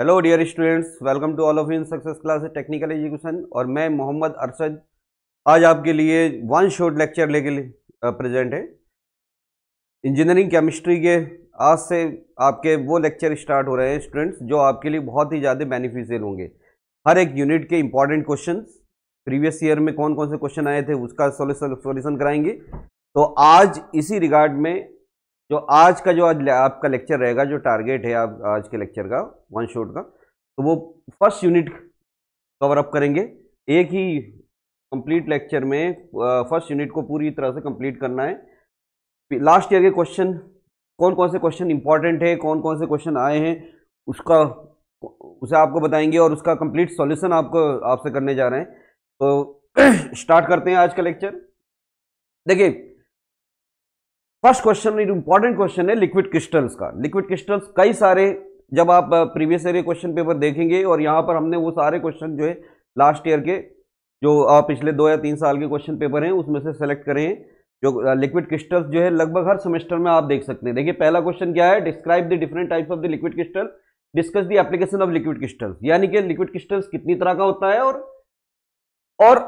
Hello dear students welcome to all of in success class technical education और मैं मोहम्मद अरसद आज आपके लिए वन शॉर्ट लेक्चर लेके प्रेजेंट है इंजीनियरिंग केमिस्ट्री के आज से आपके वो लेक्चर स्टार्ट हो रहे हैं स्टूडेंट्स जो आपके लिए बहुत ही ज़्यादा बेनिफिशियल होंगे हर एक यूनिट के इंपॉर्टेंट क्वेश्चन प्रीवियस ईयर में कौन कौन से क्वेश्चन आए थे उसका सोल्यूशन कराएंगे तो आज इसी रिगार्ड में जो आज का जो आज आपका लेक्चर रहेगा जो टारगेट है आप आज के लेक्चर का वन शॉट का तो वो फर्स्ट यूनिट कवर अप करेंगे एक ही कंप्लीट लेक्चर में फर्स्ट यूनिट को पूरी तरह से कंप्लीट करना है लास्ट ईयर के क्वेश्चन कौन कौन से क्वेश्चन इंपॉर्टेंट है कौन कौन से क्वेश्चन आए हैं उसका उसे आपको बताएंगे और उसका कंप्लीट सॉल्यूशन आपको आपसे करने जा रहे हैं तो स्टार्ट करते हैं आज का लेक्चर देखिए फर्स्ट क्वेश्चन इंपॉर्टेंट क्वेश्चन है लिक्विड क्रिस्टल्स का लिक्विड क्रिस्टल्स कई सारे जब आप प्रीवियस ईयर क्वेश्चन पेपर देखेंगे और यहाँ पर हमने वो सारे क्वेश्चन जो है लास्ट ईयर के जो पिछले दो या तीन साल के क्वेश्चन पेपर हैं उसमें से सेलेक्ट करें जो लिक्विड क्रिस्टल्स जो है लगभग हर सेमेस्टर में आप देख सकते हैं देखिए पहला क्वेश्चन क्या है describe the different types of the liquid crystal discuss the application of liquid crystals यानी कि लिक्विड क्रिस्टल्स कितनी तरह का होता है और और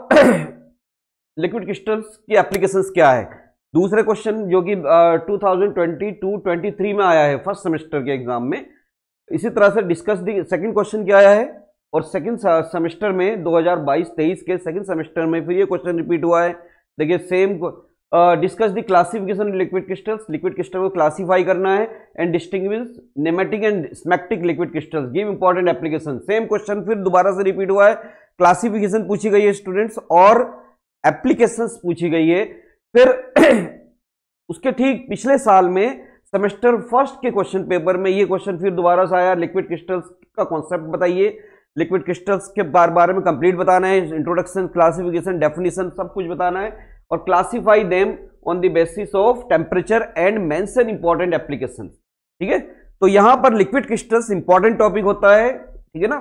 लिक्विड क्रिस्टल्स की एप्लीकेशंस क्या है दूसरे क्वेश्चन जो कि two thousand twenty two twenty three में आया है फर्स्ट सेमेस्टर के एग्जाम में इसी तरह से डिस्कस दी सेकेंड क्वेश्चन क्या आया है और सेकंड सेमेस्टर में 2022-23 के सेकंड सेमेस्टर में फिर ये क्वेश्चन रिपीट हुआ है देखिए same discuss the classification liquid crystals liquid crystal को क्लासिफाई करना है and distinguish nematic and smectic liquid crystals give important application same question फिर दोबारा से रिपीट हुआ है क्लासिफिकेशन पूछी गई है स्टूडेंट्स और एप्लीकेशन पूछी गई है फिर उसके ठीक पिछले साल में सेमेस्टर फर्स्ट के क्वेश्चन पेपर में ये क्वेश्चन फिर दोबारा से आया लिक्विड क्रिस्टल्स का कॉन्सेप्ट बताइए लिक्विड क्रिस्टल्स के बार बारे में कंप्लीट बताना है इंट्रोडक्शन क्लासिफिकेशन डेफिनेशन सब कुछ बताना है और classify them on the basis of temperature and mention important application ठीक है तो यहां पर लिक्विड क्रिस्टल्स इंपॉर्टेंट टॉपिक होता है ठीक है ना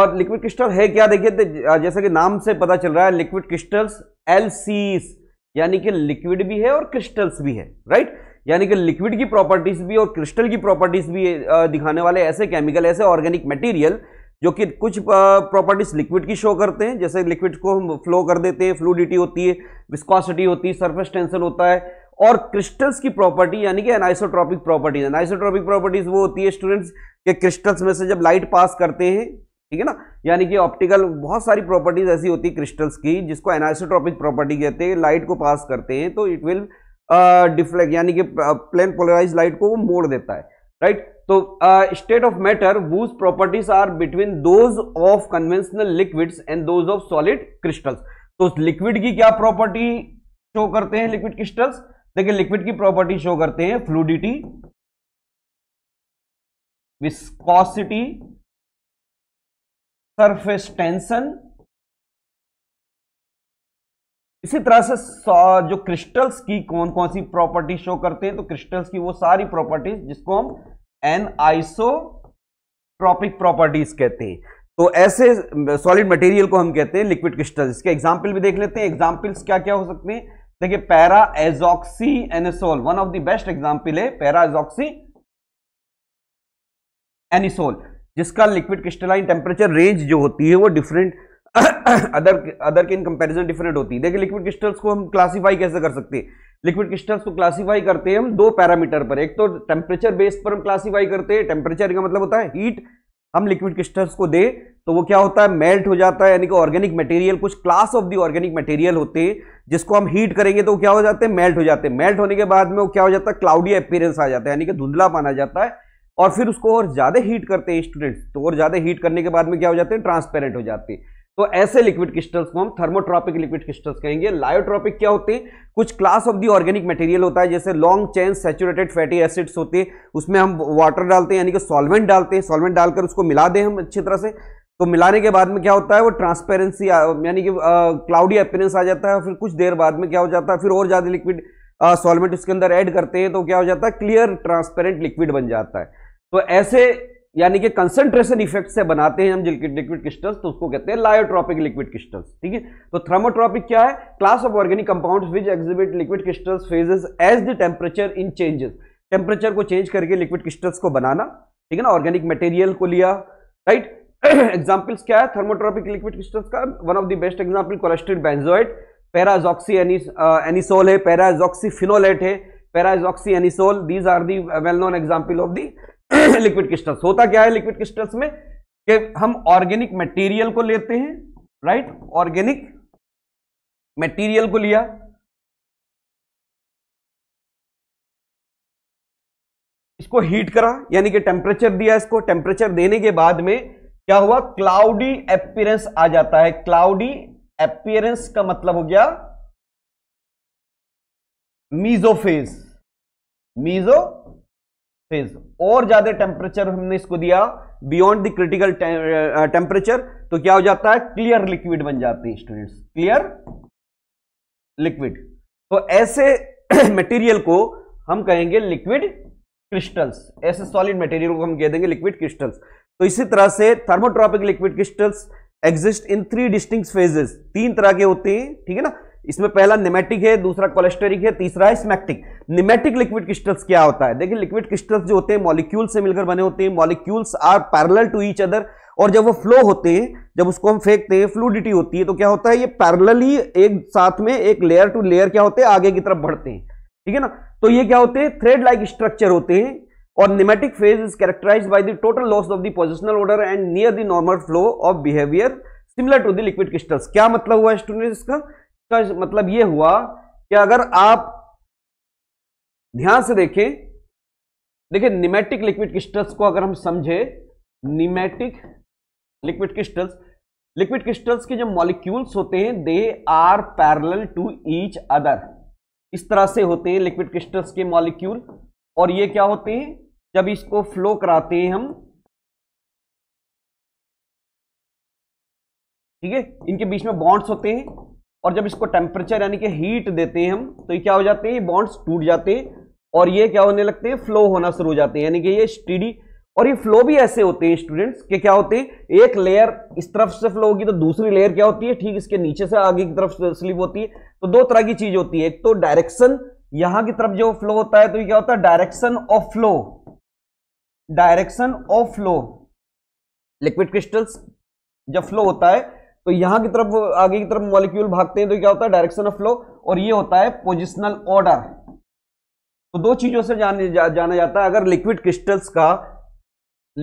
और लिक्विड क्रिस्टल है क्या देखिए जैसा कि नाम से पता चल रहा है लिक्विड क्रिस्टल्स एल सीज यानी कि लिक्विड भी है और क्रिस्टल्स भी है राइट यानी कि लिक्विड की प्रॉपर्टीज भी और क्रिस्टल की प्रॉपर्टीज भी दिखाने वाले ऐसे केमिकल ऐसे ऑर्गेनिक मटेरियल जो कि कुछ प्रॉपर्टीज लिक्विड की शो करते हैं जैसे लिक्विड को हम फ्लो कर देते हैं फ्लूडिटी होती है विस्कॉसिटी होती है सरफेस टेंशन होता है और क्रिस्टल्स की प्रॉपर्टी यानी कि एनाइसोट्रॉपिक प्रॉपर्टीज एनाइसोट्रॉपिक प्रॉपर्टीज वो होती है स्टूडेंट्स के क्रिस्टल्स में से जब लाइट पास करते हैं ठीक है ना यानी कि ऑप्टिकल बहुत सारी प्रॉपर्टीज ऐसी होती है क्रिस्टल्स की जिसको एनाइसोट्रॉपिक प्रॉपर्टी कहते हैं लाइट को पास करते हैं तो इट विल डिफ्लेक्ट यानी कि प्लेन पोलराइज लाइट को वो मोड़ देता है राइट right? तो state of matter whose properties are between those of conventional liquids and those of solid crystals तो लिक्विड की क्या प्रॉपर्टी शो करते हैं लिक्विड क्रिस्टल्स देखिए लिक्विड की प्रॉपर्टी शो करते हैं फ्लूडिटी विस्कॉसिटी सरफेस टेंशन इसी तरह से जो क्रिस्टल्स की कौन कौन सी प्रॉपर्टी शो करते हैं तो क्रिस्टल्स की वो सारी प्रॉपर्टीज जिसको हम एन आइसोट्रॉपिक प्रॉपर्टीज कहते हैं तो ऐसे सॉलिड मटेरियल को हम कहते हैं लिक्विड क्रिस्टल इसके एग्जाम्पल भी देख लेते हैं एग्जाम्पल्स क्या क्या हो सकते हैं देखिए para azoxy anisole one of the best example है पैरा एजॉक्सी एनिसोल जिसका लिक्विड क्रिस्टलाइन टेम्परेचर रेंज जो होती है वो डिफरेंट अदर अदर के इन कंपैरिजन डिफरेंट होती है देखिए लिक्विड क्रिस्टल्स को हम क्लासिफाई कैसे कर सकते हैं लिक्विड क्रिस्टल्स को क्लासिफाई करते हैं हम दो पैरामीटर पर एक तो टेम्परेचर बेस पर हम क्लासिफाई करते हैं टेम्परेचर का मतलब होता है हीट हम लिक्विड क्रिस्टल्स को दे तो वो क्या होता है मेल्ट हो जाता है यानी कि ऑर्गेनिक मटेरियल कुछ class of the organic material होते हैं जिसको हम हीट करेंगे तो क्या हो जाते हैं मेल्ट हो जाते हैं मेल्ट होने के बाद में वो क्या हो जाता है क्लाउडी अपीयरेंस आ जाता है यानी कि धुंधला पाना जाता है और फिर उसको और ज़्यादा हीट करते हैं स्टूडेंट्स तो और ज़्यादा हीट करने के बाद में क्या हो जाते हैं ट्रांसपेरेंट हो जाते हैं तो ऐसे लिक्विड क्रिस्टल्स को हम थर्मोट्रॉपिक लिक्विड क्रिस्टल्स कहेंगे लायोट्रॉपिक क्या होते हैं कुछ class of the organic material होता है जैसे long chain saturated fatty acids होते हैं उसमें हम वाटर डालते हैं यानी कि सॉल्वेंट डालते हैं सॉल्वेंट डालकर उसको मिला दें हम अच्छी तरह से तो मिलाने के बाद में क्या होता है वो ट्रांसपेरेंसी यानी कि क्लाउडी अपीरेंस आ जाता है फिर कुछ देर बाद में क्या हो जाता है फिर और ज़्यादा लिक्विड सॉल्वेंट उसके अंदर ऐड करते हैं तो क्या हो जाता है क्लियर ट्रांसपेरेंट लिक्विड बन जाता है तो ऐसे यानी कि कंसंट्रेशन इफेक्ट से बनाते हैं हम लिक्विड क्रिस्टल्स तो उसको कहते हैं लायोट्रॉपिक लिक्विड क्रिस्टल्स ठीक है तो थर्मोट्रॉपिक क्या है class of organic compounds which exhibit liquid crystals phases as the temperature in changes temperature को चेंज करके लिक्विड क्रिस्टल्स को बनाना ठीक है ना ऑर्गेनिक मटेरियल को लिया राइट एग्जाम्पल्स क्या है थर्मोट्रॉपिक लिक्विड क्रिस्टल्स का one of the best example cholesteryl benzoate para azoxy anisole है पैराजॉक्सी फिनोलेट है para azoxy anisole these are the well known example of the liquid crystals होता क्या है लिक्विड क्रिस्टल्स में कि हम ऑर्गेनिक मटेरियल को लेते हैं राइट ऑर्गेनिक मटेरियल को लिया इसको हीट करा यानी कि टेम्परेचर दिया इसको टेम्परेचर देने के बाद में क्या हुआ क्लाउडी एपियरेंस आ जाता है क्लाउडी एपियरेंस का मतलब हो गया मीजोफेज मीजो फेज और ज्यादा टेम्परेचर हमने इसको दिया बियॉन्ड द क्रिटिकल टेम्परेचर तो क्या हो जाता है क्लियर लिक्विड बन जाती है स्टूडेंट्स क्लियर लिक्विड तो ऐसे मटेरियल को हम कहेंगे लिक्विड क्रिस्टल्स ऐसे सॉलिड मटेरियल को हम कह देंगे लिक्विड क्रिस्टल्स तो इसी तरह से thermotropic liquid crystals exist in three distinct phases तीन तरह के होते हैं ठीक है ना इसमें पहला निमेटिक है दूसरा कोलेस्टेरिक है तीसरा है स्मैक्टिक निमेटिक लिक्विड क्रिस्टल्स क्या होता है देखिए लिक्विड क्रिस्टल्स जो होते हैं मॉलिक्यूल से मिलकर बने होते हैं molecules are parallel to each other और जब वो फ्लो होते हैं जब उसको हम फेंकते हैं फ्लूडिटी होती है तो क्या होता है ये पैरलली एक साथ में एक लेयर टू लेयर क्या होते हैं आगे की तरफ बढ़ते हैं ठीक है ना तो ये क्या होते हैं थ्रेड लाइक स्ट्रक्चर होते हैं और nematic phase is characterised by the total loss of the positional order and near the normal flow of behaviour similar to the liquid crystals क्या मतलब हुआ स्टूडेंट इसका का मतलब ये हुआ कि अगर आप ध्यान से देखें देखिए निमेटिक लिक्विड क्रिस्टल्स को अगर हम समझे nematic liquid crystals liquid crystals के जो मॉलिक्यूल्स होते हैं they are parallel to each other इस तरह से होते हैं लिक्विड क्रिस्टल्स के मॉलिक्यूल और ये क्या होते हैं जब इसको फ्लो कराते हैं हम ठीक है इनके बीच में बॉन्ड्स होते हैं और जब इसको टेम्परेचर यानी कि हीट देते हैं हम तो ये क्या हो जाते हैं बॉन्ड्स टूट जाते हैं और ये क्या होने लगते हैं फ्लो होना शुरू हो जाते हैं यानी कि ये स्टीडी और ये फ्लो भी ऐसे होते हैं स्टूडेंट्स के क्या होते हैं एक लेयर इस तरफ से फ्लो होगी तो दूसरी लेयर क्या होती है ठीक इसके नीचे से आगे की तरफ स्लिप होती है तो दो तरह की चीज होती है एक तो डायरेक्शन यहां की तरफ जो फ्लो होता है तो ये क्या होता है direction of flow direction of flow liquid crystals जब फ्लो होता है तो यहां की तरफ आगे की तरफ मॉलिक्यूल भागते हैं तो क्या होता है डायरेक्शन ऑफ फ्लो और ये होता है पोजिशनल ऑर्डर तो दो चीजों से जाने जा, जाना जाता है अगर लिक्विड क्रिस्टल्स का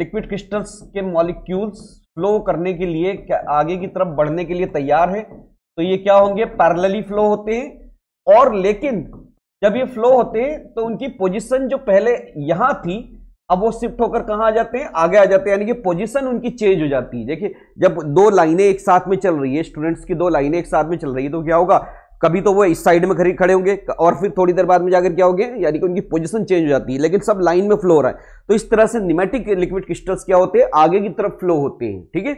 लिक्विड क्रिस्टल्स के मॉलिक्यूल्स फ्लो करने के लिए क्या आगे की तरफ बढ़ने के लिए तैयार है तो ये क्या होंगे पैरेलली फ्लो होते हैं और लेकिन जब ये फ्लो होते हैं तो उनकी पोजीशन जो पहले यहां थी अब वो शिफ्ट होकर कहाँ आ जाते हैं आगे आ जाते हैं यानी कि पोजीशन उनकी चेंज हो जाती है देखिए जब दो लाइनें एक साथ में चल रही है स्टूडेंट्स की दो लाइनें एक साथ में चल रही है तो क्या होगा कभी तो वो इस साइड में खड़ी खड़े होंगे और फिर थोड़ी देर बाद में जाकर क्या होंगे यानी कि उनकी पोजीशन चेंज हो जाती है लेकिन सब लाइन में फ्लो हो रहा है तो इस तरह से निमेटिक लिक्विड क्रिस्टल्स क्या होते हैं आगे की तरफ फ्लो होते हैं ठीक है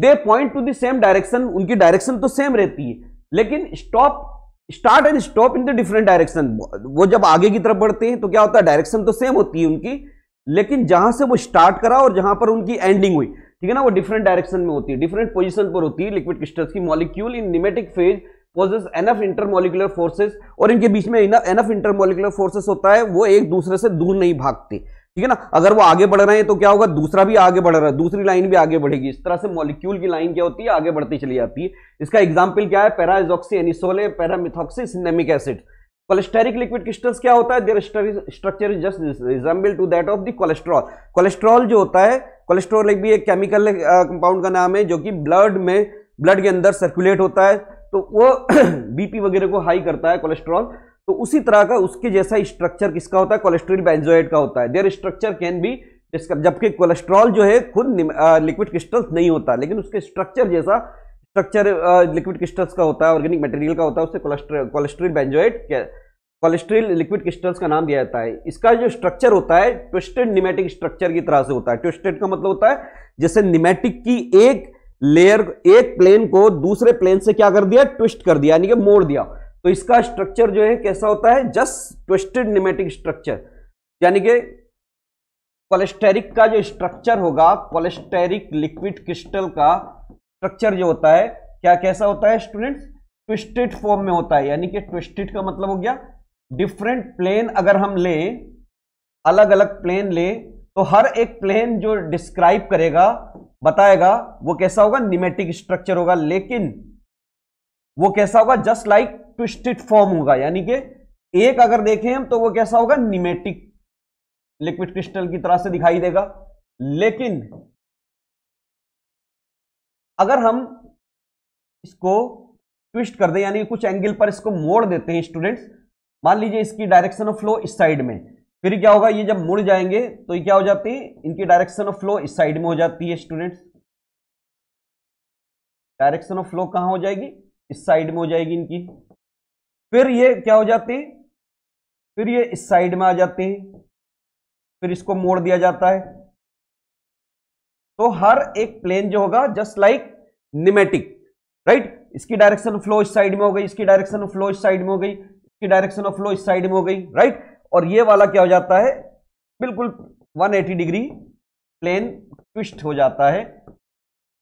they point to the same direction उनकी डायरेक्शन तो सेम रहती है लेकिन stop start and stop in the different direction वो जब आगे की तरफ बढ़ते हैं तो क्या होता है डायरेक्शन तो सेम होती है उनकी लेकिन जहां से वो स्टार्ट करा और जहां पर उनकी एंडिंग हुई ठीक है ना वो डिफरेंट डायरेक्शन में होती है डिफरेंट पोजिशन पर होती है लिक्विड क्रिस्टल्स की molecule in nematic phase possess enough intermolecular forces और इनके बीच में एनफ इंटरमोलिकुलर फोर्सेस होता है वो एक दूसरे से दूर नहीं भागते ठीक है ना अगर वो आगे बढ़ रहे हैं तो क्या होगा दूसरा भी आगे बढ़ रहा है दूसरी लाइन भी आगे बढ़ेगी इस तरह से मॉलिक्यूल की लाइन क्या होती है आगे बढ़ती चली जाती है इसका एग्जाम्पल क्या है para azoxy anisole para methoxy cinnamic acid cholesteric liquid crystals क्या होता है their structure is just resemble to that of the cholesterol cholesterol जो होता है कोलेस्ट्रॉल एक भी एक केमिकल कंपाउंड का नाम है जो कि ब्लड में ब्लड के अंदर सर्कुलेट होता है तो वो बीपी वगैरह को हाई करता है कोलेस्ट्रॉल तो उसी तरह का उसके जैसा स्ट्रक्चर किसका होता है कोलेस्ट्रोल बेंजोएट का होता है देयर स्ट्रक्चर कैन बी जबकि कोलेस्ट्रॉल जो है खुद लिक्विड क्रिस्टल्स नहीं होता लेकिन उसके स्ट्रक्चर जैसा स्ट्रक्चर लिक्विड क्रिस्टल्स का होता है ऑर्गेनिक मटेरियल का होता है उससे cholesterol benzoate cholesterol liquid crystals का नाम दिया जाता है इसका जो स्ट्रक्चर होता है ट्विस्टेड निमेटिक स्ट्रक्चर की तरह से होता है ट्विस्टेड का मतलब होता है जैसे निमेटिक की एक लेयर एक प्लेन को दूसरे प्लेन से क्या कर दिया ट्विस्ट कर दिया यानी कि मोड़ दिया तो इसका स्ट्रक्चर जो है कैसा होता है जस्ट ट्विस्टेड निमेटिक स्ट्रक्चर यानी कि कोलेस्टेरिक का जो स्ट्रक्चर होगा कोलेस्टेरिक लिक्विड क्रिस्टल का स्ट्रक्चर जो होता है क्या कैसा होता है स्टूडेंट ट्विस्टेड फॉर्म में होता है यानी कि ट्विस्टेड का मतलब हो गया डिफरेंट प्लेन अगर हम ले अलग अलग प्लेन ले तो हर एक प्लेन जो डिस्क्राइब करेगा बताएगा वो कैसा होगा निमेटिक स्ट्रक्चर होगा लेकिन वो कैसा होगा just like like twisted form होगा यानी कि एक अगर देखें हम तो वो कैसा होगा निमेटिक लिक्विड क्रिस्टल की तरह से दिखाई देगा लेकिन अगर हम इसको ट्विस्ट कर दें यानी कुछ एंगल पर इसको मोड़ देते हैं स्टूडेंट्स मान लीजिए इसकी डायरेक्शन ऑफ फ्लो इस साइड में फिर क्या होगा ये जब मुड़ जाएंगे तो ये क्या हो जाती है इनकी डायरेक्शन ऑफ फ्लो इस साइड में हो जाती है स्टूडेंट्स डायरेक्शन ऑफ फ्लो कहां हो जाएगी इस साइड में हो जाएगी इनकी फिर ये क्या हो जाती फिर ये इस साइड में आ जाती फिर इसको मोड़ दिया जाता है तो हर एक प्लेन जो होगा जस्ट लाइक निमेटिक राइट इसकी डायरेक्शन फ्लो इस साइड में हो गई इसकी डायरेक्शन ऑफ फ्लो इस साइड में हो गई इसकी डायरेक्शन ऑफ फ्लो इस साइड में हो गई राइट और ये वाला क्या हो जाता है बिल्कुल 180 डिग्री प्लेन ट्विस्ट हो जाता है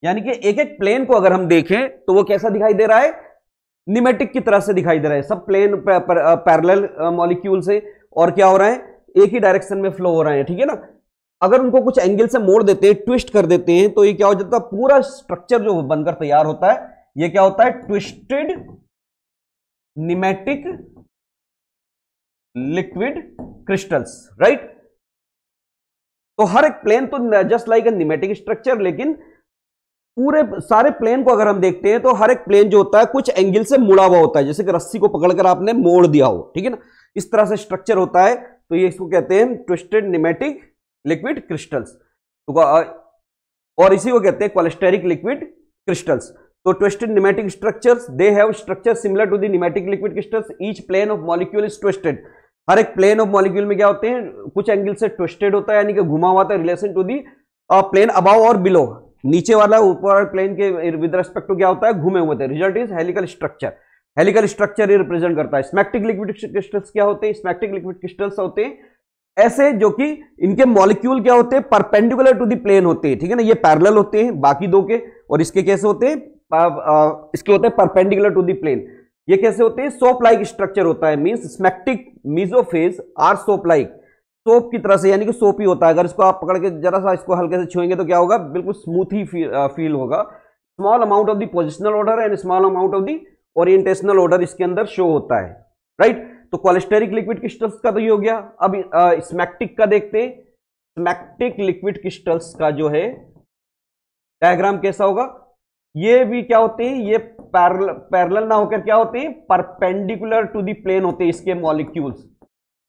यानी कि एक एक प्लेन को अगर हम देखें तो वो कैसा दिखाई दे रहा है निमेटिक की तरह से दिखाई दे रहा है सब प्लेन पैरेलल मॉलिक्यूल से और क्या हो रहा है एक ही डायरेक्शन में फ्लो हो रहे हैं ठीक है ना अगर उनको कुछ एंगल से मोड़ देते हैं ट्विस्ट कर देते हैं तो ये क्या हो जाता है पूरा स्ट्रक्चर जो बनकर तैयार होता है ये क्या होता है twisted nematic liquid crystals right तो हर एक प्लेन तो just like a nematic structure लेकिन पूरे सारे प्लेन को अगर हम देखते हैं तो हर एक प्लेन जो होता है कुछ एंगल से मुड़ा हुआ होता है जैसे कि रस्सी को पकड़कर आपने मोड़ दिया हो ठीक है ना इस तरह से स्ट्रक्चर होता है तो ये इसको कहते हैं ट्विस्टेड निमेटिक लिक्विड क्रिस्टल्स तो और इसी को कहते हैं क्वालिस्टेरिक लिक्विड क्रिस्टल्स तो twisted nematic structure they have structure similar to nematic liquid crystals each plane of molecule is twisted हर एक प्लेन ऑफ मॉलिक्यूल में क्या होते हैं कुछ एंगल से ट्विस्टेड होता है यानी कि घुमा हुआ था relation to the plane above और बिलो नीचे वाला ऊपर प्लेन के विद रेस्पेक्ट टू क्या होता है घूमे हुए थे result is helical structure helical structure ये रिप्रेजेंट करता है स्मैक्टिक लिक्विड क्रिस्टल्स क्या होते हैं स्मैक्टिक लिक्विड क्रिस्टल्स होते हैं ऐसे जो कि इनके मॉलिक्यूल क्या होते हैं परपेंडिकुलर टू दी प्लेन होते हैं ठीक है ना ये पैरेलल होते हैं बाकी दो के और इसके कैसे होते हैं इसके होते हैं परपेंडिकुलर टू दी प्लेन ये कैसे होते हैं सोप लाइक स्ट्रक्चर होता है means smectic mesophase are soap like -like. Soap की तरह से यानी कि सोप ही होता है अगर इसको आप पकड़ के जरा सा इसको हल्के से छुएंगे तो क्या होगा बिल्कुल स्मूथ ही फील होगा small amount of the positional order and small amount of the orientational order इसके अंदर शो होता है राइट तो कोलेस्टेरिक लिक्विड क्रिस्टल्स का तो ये हो गया अब स्मैक्टिक का देखते हैं स्मैक्टिक लिक्विड क्रिस्टल्स का जो है डायग्राम कैसा होगा ये भी क्या होते हैं ये पैरल पैरल ना होकर क्या होते हैं परपेंडिकुलर टू दी प्लेन होते हैं इसके मॉलिक्यूल्स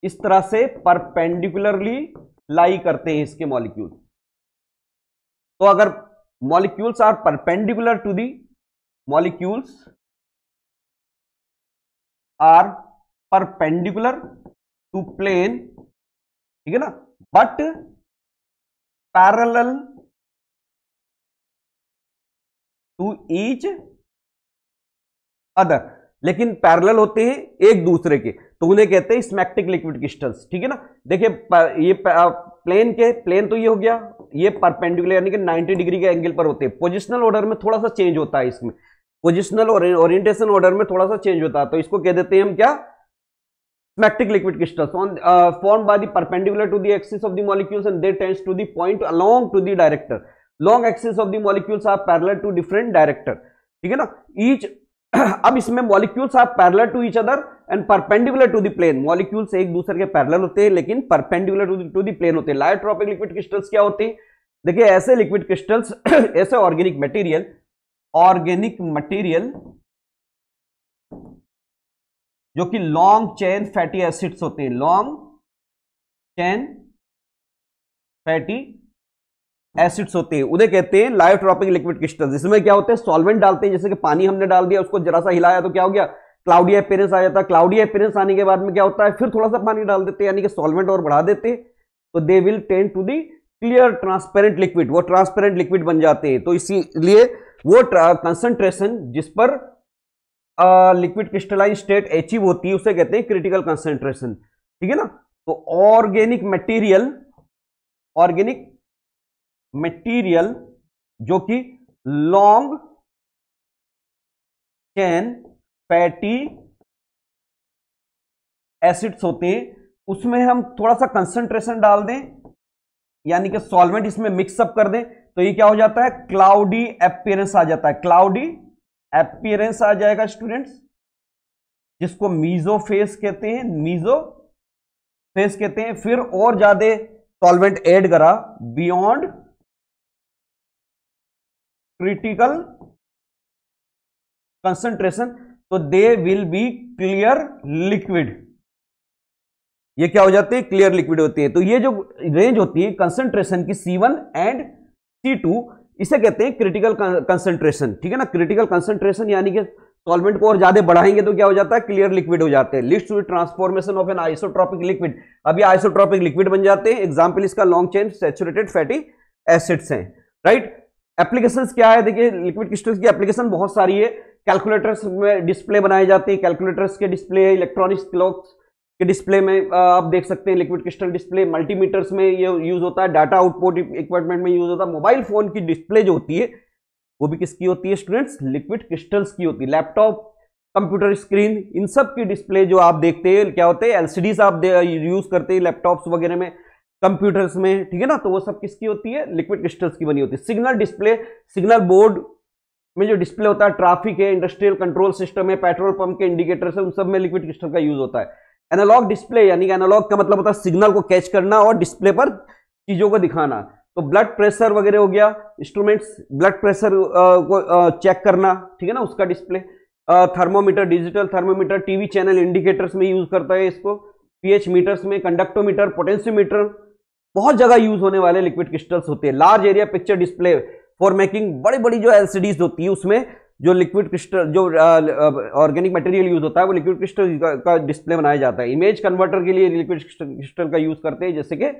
इस तरह से परपेंडिकुलरली लाई करते हैं इसके मॉलिक्यूल तो अगर molecules are perpendicular to the molecules are perpendicular to plane ठीक है ना but parallel to each other लेकिन पैरेलल होते हैं एक दूसरे के तो उन्हें कहते हैं स्मैक्टिक लिक्विड क्रिस्टल्स ठीक है ना देखिए ये प्लेन के प्लेन तो ये हो गया ये परपेंडिकुलर यानी कि 90 डिग्री के एंगल पर होते हैं पोजिशनल ऑर्डर में थोड़ा सा चेंज होता है इसमें पोजिशनल ओरिएंटेशन ऑर्डर में थोड़ा सा चेंज होता है तो इसको कह देते हैं हम क्या smectic liquid crystals on form by the perpendicular to the axis of the molecules and they tends to the point along to the director long axis of the molecules are parallel to different director ठीक है ना each अब इसमें molecules are parallel to each other and perpendicular to the plane molecules एक दूसरे के parallel होते हैं लेकिन परपेंडिकुलर टू द प्लेन होते हैं लायोट्रॉपिक लिक्विड क्रिस्टल्स क्या होते हैं देखिए ऐसे लिक्विड क्रिस्टल्स ऐसे ऑर्गेनिक मटेरियल ऑर्गेनिक मटेरियल जो कि लॉन्ग चेन फैटी एसिड्स होते हैं लॉन्ग चेन फैटी एसिड्स होते हैं उन्हें कहते हैं लाइव ट्रॉपिक लिक्विड क्रिस्टल इसमें क्या होते हैं सॉल्वेंट डालते हैं जैसे कि पानी हमने डाल दिया उसको जरा सा हिलाया तो क्या हो गया क्लाउडी अपेरेंस आ जाता है क्लाउडी अपेरेंस आने के बाद में क्या होता है फिर थोड़ा सा पानी डाल देते हैं यानी कि सॉल्वेंट और बढ़ा देते हैं तो they will tend to the clear transparent liquid वो ट्रांसपेरेंट लिक्विड बन जाते हैं तो इसीलिए वो कंसेंट्रेशन जिस पर लिक्विड क्रिस्टलाइन स्टेट अचीव होती है उसे कहते हैं क्रिटिकल कंसेंट्रेशन ठीक है ना तो ऑर्गेनिक मटेरियल ऑर्गेनिक मटेरियल जो कि लॉन्ग चैन फैटी एसिड्स होते हैं उसमें हम थोड़ा सा कंसंट्रेशन डाल दें यानी कि सॉल्वेंट इसमें मिक्सअप कर दें तो ये क्या हो जाता है क्लाउडी अपियरेंस आ जाता है क्लाउडी अपियरेंस आ जाएगा स्टूडेंट्स जिसको मीजो फेस कहते हैं मीजो फेस कहते हैं फिर और ज्यादा सॉल्वेंट ऐड करा बियॉन्ड क्रिटिकल कंसंट्रेशन तो they will be clear liquid ये क्या हो जाती है क्लियर लिक्विड होती है तो ये जो रेंज होती है कंसंट्रेशन की C one and C two इसे कहते हैं क्रिटिकल कंसंट्रेशन ठीक है ना क्रिटिकल कंसंट्रेशन यानी कि सॉल्वेंट को और ज्यादा बढ़ाएंगे तो क्या हो जाता है क्लियर लिक्विड हो जाते हैं list transformation of an isotropic liquid अब आइसोट्रॉपिक लिक्विड बन जाते हैं एग्जाम्पल इसका long chain saturated fatty acids हैं राइट एप्लीकेशन क्या है देखिए लिक्विड क्रिस्टल्स की एप्लीकेशन बहुत सारी है कैलकुलेटर्स में डिस्प्ले बनाए जाते हैं कैलकुलेटर्स के डिस्प्ले इलेक्ट्रॉनिक्स क्लॉक्स के डिस्प्ले में आप देख सकते हैं लिक्विड क्रिस्टल डिस्प्ले मल्टीमीटर्स में ये यूज होता है डाटा आउटपुट इक्विपमेंट में यूज होता है मोबाइल फोन की डिस्प्ले जो होती है वो भी किसकी होती है स्टूडेंट्स लिक्विड क्रिस्टल्स की होती है लैपटॉप कंप्यूटर स्क्रीन इन सब की डिस्प्ले जो आप देखते हैं क्या होते हैं एलसीडीज आप यूज करते हैं लैपटॉप्स वगैरह में कंप्यूटर्स में ठीक है ना तो वो सब किसकी होती है लिक्विड क्रिस्टल्स की बनी होती है सिग्नल डिस्प्ले सिग्नल बोर्ड में जो डिस्प्ले होता है ट्रैफिक है इंडस्ट्रियल कंट्रोल सिस्टम है पेट्रोल पंप के इंडिकेटर्स है उन सब में लिक्विड क्रिस्टल का यूज होता है एनालॉग डिस्प्ले यानी कि एनालॉग का मतलब होता है सिग्नल को कैच करना और डिस्प्ले पर चीजों को दिखाना तो ब्लड प्रेशर वगैरह हो गया इंस्ट्रूमेंट्स ब्लड प्रेशर को चेक करना ठीक है ना उसका display thermometer digital thermometer TV channel indicators में यूज करता है इसको पीएच मीटर्स में कंडक्टोमीटर पोटेंशियोमीटर बहुत जगह यूज होने वाले लिक्विड क्रिस्टल्स होते हैं large area picture display for making बड़ी बड़ी जो एलसीडीज होती है उसमें जो लिक्विड क्रिस्टल जो ऑर्गेनिक मटेरियल यूज होता है वो लिक्विड क्रिस्टल का, डिस्प्ले बनाया जाता है इमेज कन्वर्टर के लिए लिक्विड क्रिस्टल का यूज करते हैं जैसे कि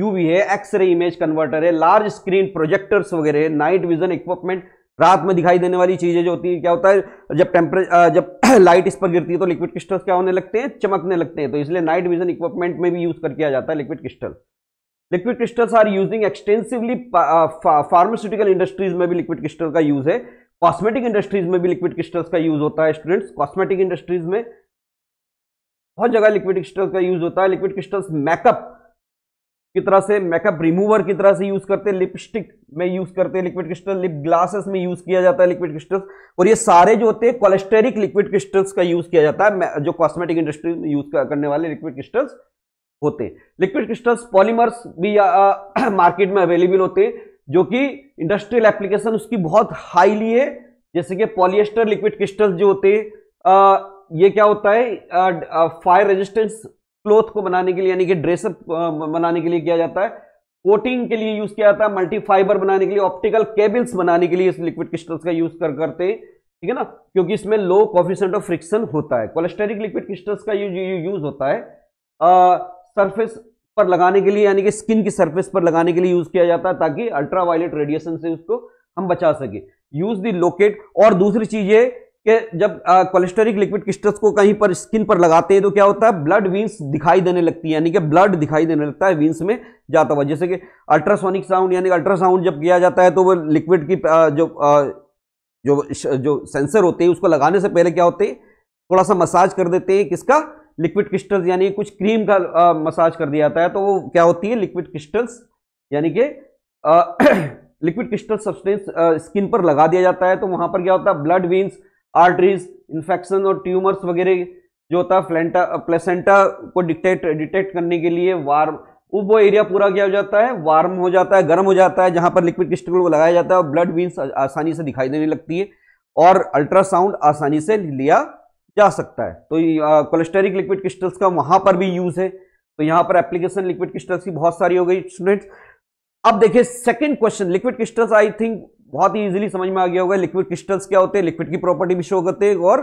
यूवी है एक्सरे इमेज कन्वर्टर है लार्ज स्क्रीन प्रोजेक्टर्स वगैरह नाइट विजन इक्विपमेंट रात में दिखाई देने वाली चीजें जो होती है क्या होता है जब टेम्परे जब लाइट इस पर गिरती है तो लिक्विड क्रिस्टल्स क्या होने लगते हैं चमकने लगते हैं तो इसलिए नाइट विजन इक्विपमेंट में भी यूज कर किया जाता है liquid crystal liquid crystals are using extensively pharmaceutical industries में भी लिक्विड क्रिस्टल का यूज है कॉस्मेटिक इंडस्ट्रीज में भी लिक्विड क्रिस्टल्स का यूज होता है स्टूडेंट्स कॉस्मेटिक इंडस्ट्रीज में बहुत जगह लिक्विड क्रिस्टल का यूज होता है लिक्विड क्रिस्टल्स मेकअप की तरह से मेकअप रिमूवर की तरह से यूज करते हैं लिपस्टिक में यूज करते हैं लिक्विड क्रिस्टल लिप ग्लासेस में यूज किया जाता है लिक्विड क्रिस्टल्स और ये सारे जो होते हैं कोलेस्टेरिक लिक्विड क्रिस्टल्स का यूज किया जाता है जो कॉस्मेटिक इंडस्ट्री में यूज करने वाले लिक्विड क्रिस्टल्स होते हैं लिक्विड क्रिस्टल्स पॉलीमर्स भी आ, आ, मार्केट में अवेलेबल होते हैं जो कि इंडस्ट्रियल एप्लीकेशन उसकी बहुत हाईली है जैसे कि पॉलिएस्टर लिक्विड क्रिस्टल्स जो होते हैं ये क्या होता है फायर रेजिस्टेंस क्लोथ को बनाने के लिए यानी कि ड्रेसअप बनाने के लिए किया जाता है कोटिंग के लिए यूज किया जाता है मल्टी फाइबर बनाने के लिए ऑप्टिकल केबल्स बनाने के लिए इस लिक्विड क्रिस्टल्स का यूज कर करते हैं ठीक है ना क्योंकि इसमें लो कॉफिशेंट ऑफ फ्रिक्शन होता है कोलेस्टेरिक लिक्विड क्रिस्टल्स का यूज यूज होता है सरफेस पर लगाने के लिए यानी कि स्किन की सरफेस पर लगाने के लिए यूज किया जाता है ताकि अल्ट्रावायलेट रेडिएशन से उसको हम बचा सके यूज दी लोकेट और दूसरी चीज ये कि जब कोलेस्टोरिक लिक्विड क्रिस्टल्स को कहीं पर स्किन पर लगाते हैं तो क्या होता है ब्लड वींस दिखाई देने लगती है यानी कि ब्लड दिखाई देने लगता है वींस में जाता हुआ जैसे कि अल्ट्रासोनिक साउंड यानी अल्ट्रासाउंड जब किया जाता है तो वो लिक्विड की जो जो जो सेंसर होते हैं उसको लगाने से पहले क्या होते हैं थोड़ा सा मसाज कर देते हैं किसका लिक्विड क्रिस्टल्स यानी कुछ क्रीम का आ, मसाज कर दिया जाता है तो वो क्या होती है लिक्विड क्रिस्टल्स यानी कि लिक्विड क्रिस्टल सब्सटेंस स्किन पर लगा दिया जाता है तो वहाँ पर क्या होता है ब्लड वेन्स आर्टरीज इन्फेक्शन और ट्यूमर्स वगैरह जो होता है फ्लेंटा प्लेसेंटा को डिटेक्ट डिटेक्ट करने के लिए वार्म वो एरिया पूरा क्या हो जाता है वार्म हो जाता है गर्म हो जाता है जहाँ पर लिक्विड क्रिस्टल को लगाया जाता है और ब्लड वीन्स आसानी से दिखाई देने लगती है और अल्ट्रासाउंड आसानी से लिया जा सकता है तो कोलेस्टेरिक लिक्विड क्रिस्टल्स का वहां पर भी यूज है तो यहां पर एप्लीकेशन लिक्विड क्रिस्टल्स की बहुत सारी हो गई स्टूडेंट्स अब देखिए second question liquid crystals I think बहुत ही इजीली समझ में आ गया होगा लिक्विड क्रिस्टल्स क्या होते हैं लिक्विड की प्रॉपर्टी भी शो करते हैं और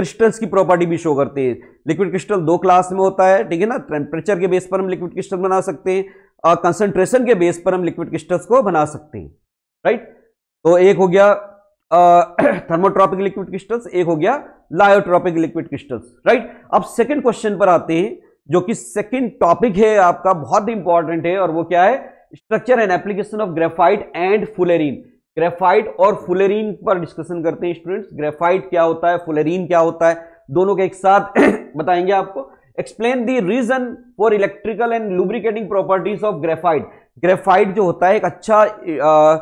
क्रिस्टल्स की प्रॉपर्टी भी शो करते हैं लिक्विड क्रिस्टल दो क्लास में होता है ठीक है ना टेम्परेचर के बेस पर हम लिक्विड क्रिस्टल बना सकते हैं कंसेंट्रेशन के बेस पर हम लिक्विड क्रिस्टल्स को बना सकते हैं राइट तो एक हो गया थर्मोट्रॉपिक लिक्विड क्रिस्टल्स एक हो गया लायोट्रॉपिक लिक्विड क्रिस्टल्स राइट अब सेकंड क्वेश्चन पर आते हैं जो कि सेकंड टॉपिक है आपका बहुत इंपॉर्टेंट है और वो क्या है structure and application of graphite and fullerene graphite और फुलेरिन पर डिस्कशन करते हैं स्टूडेंट्स ग्रेफाइट क्या होता है फुलेरिन क्या होता है दोनों के एक साथ बताएंगे आपको explain the reason for electrical and lubricating properties of graphite graphite जो होता है एक अच्छा आ,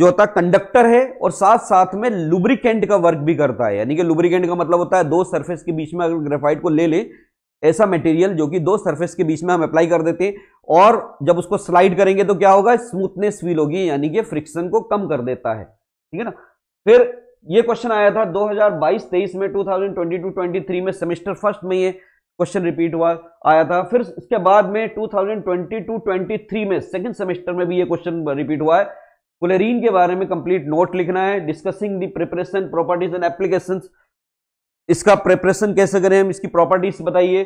जो होता है कंडक्टर है और साथ साथ में लुब्रिकेंट का वर्क भी करता है यानी कि लुब्रिकेंट का मतलब होता है दो सरफेस के बीच में अगर ग्रेफाइट को ले लें ऐसा मटेरियल जो कि दो सरफेस के बीच में हम अप्लाई कर देते हैं और जब उसको स्लाइड करेंगे तो क्या होगा स्मूथनेस फील होगी यानी कि फ्रिक्शन को कम कर देता है ठीक है ना फिर ये क्वेश्चन आया था 2022-23 में 2022-23 में सेमेस्टर फर्स्ट में ये क्वेश्चन रिपीट हुआ आया था फिर इसके बाद में 2022-23 में सेकंड सेमेस्टर में भी ये क्वेश्चन रिपीट हुआ है क्लोरीन के बारे में कंप्लीट नोट लिखना है discussing the preparation properties and application इसका प्रिपरेशन कैसे करें हम इसकी प्रॉपर्टीज बताइए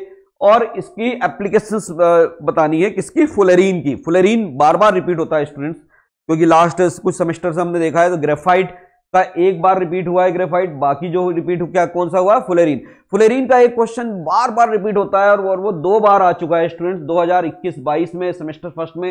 और इसकी एप्लीकेशन बतानी है किसकी फुलेरीन की फुलेरीन बार बार रिपीट होता है स्टूडेंट्स क्योंकि लास्ट कुछ सेमेस्टर से हमने देखा है तो ग्रेफाइट का एक बार रिपीट हुआ है ग्रेफाइट बाकी जो रिपीट क्या कौन सा हुआ है फुलेरीन फुलेरीन का एक क्वेश्चन बार बार रिपीट होता है और वो दो बार आ चुका है स्टूडेंट्स दो हजार में सेमेस्टर फर्स्ट में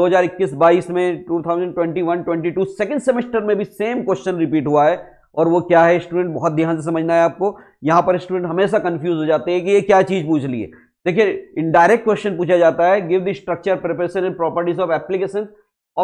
दो हजार इक्कीस बाईस में two thousand twenty one twenty two second semester में भी सेम क्वेश्चन रिपीट हुआ है और वो क्या है स्टूडेंट बहुत ध्यान से समझना है आपको यहाँ पर स्टूडेंट हमेशा कंफ्यूज हो जाते हैं कि ये क्या चीज़ पूछ लिए देखिए इनडायरेक्ट क्वेश्चन पूछा जाता है give the structure preparation and properties of application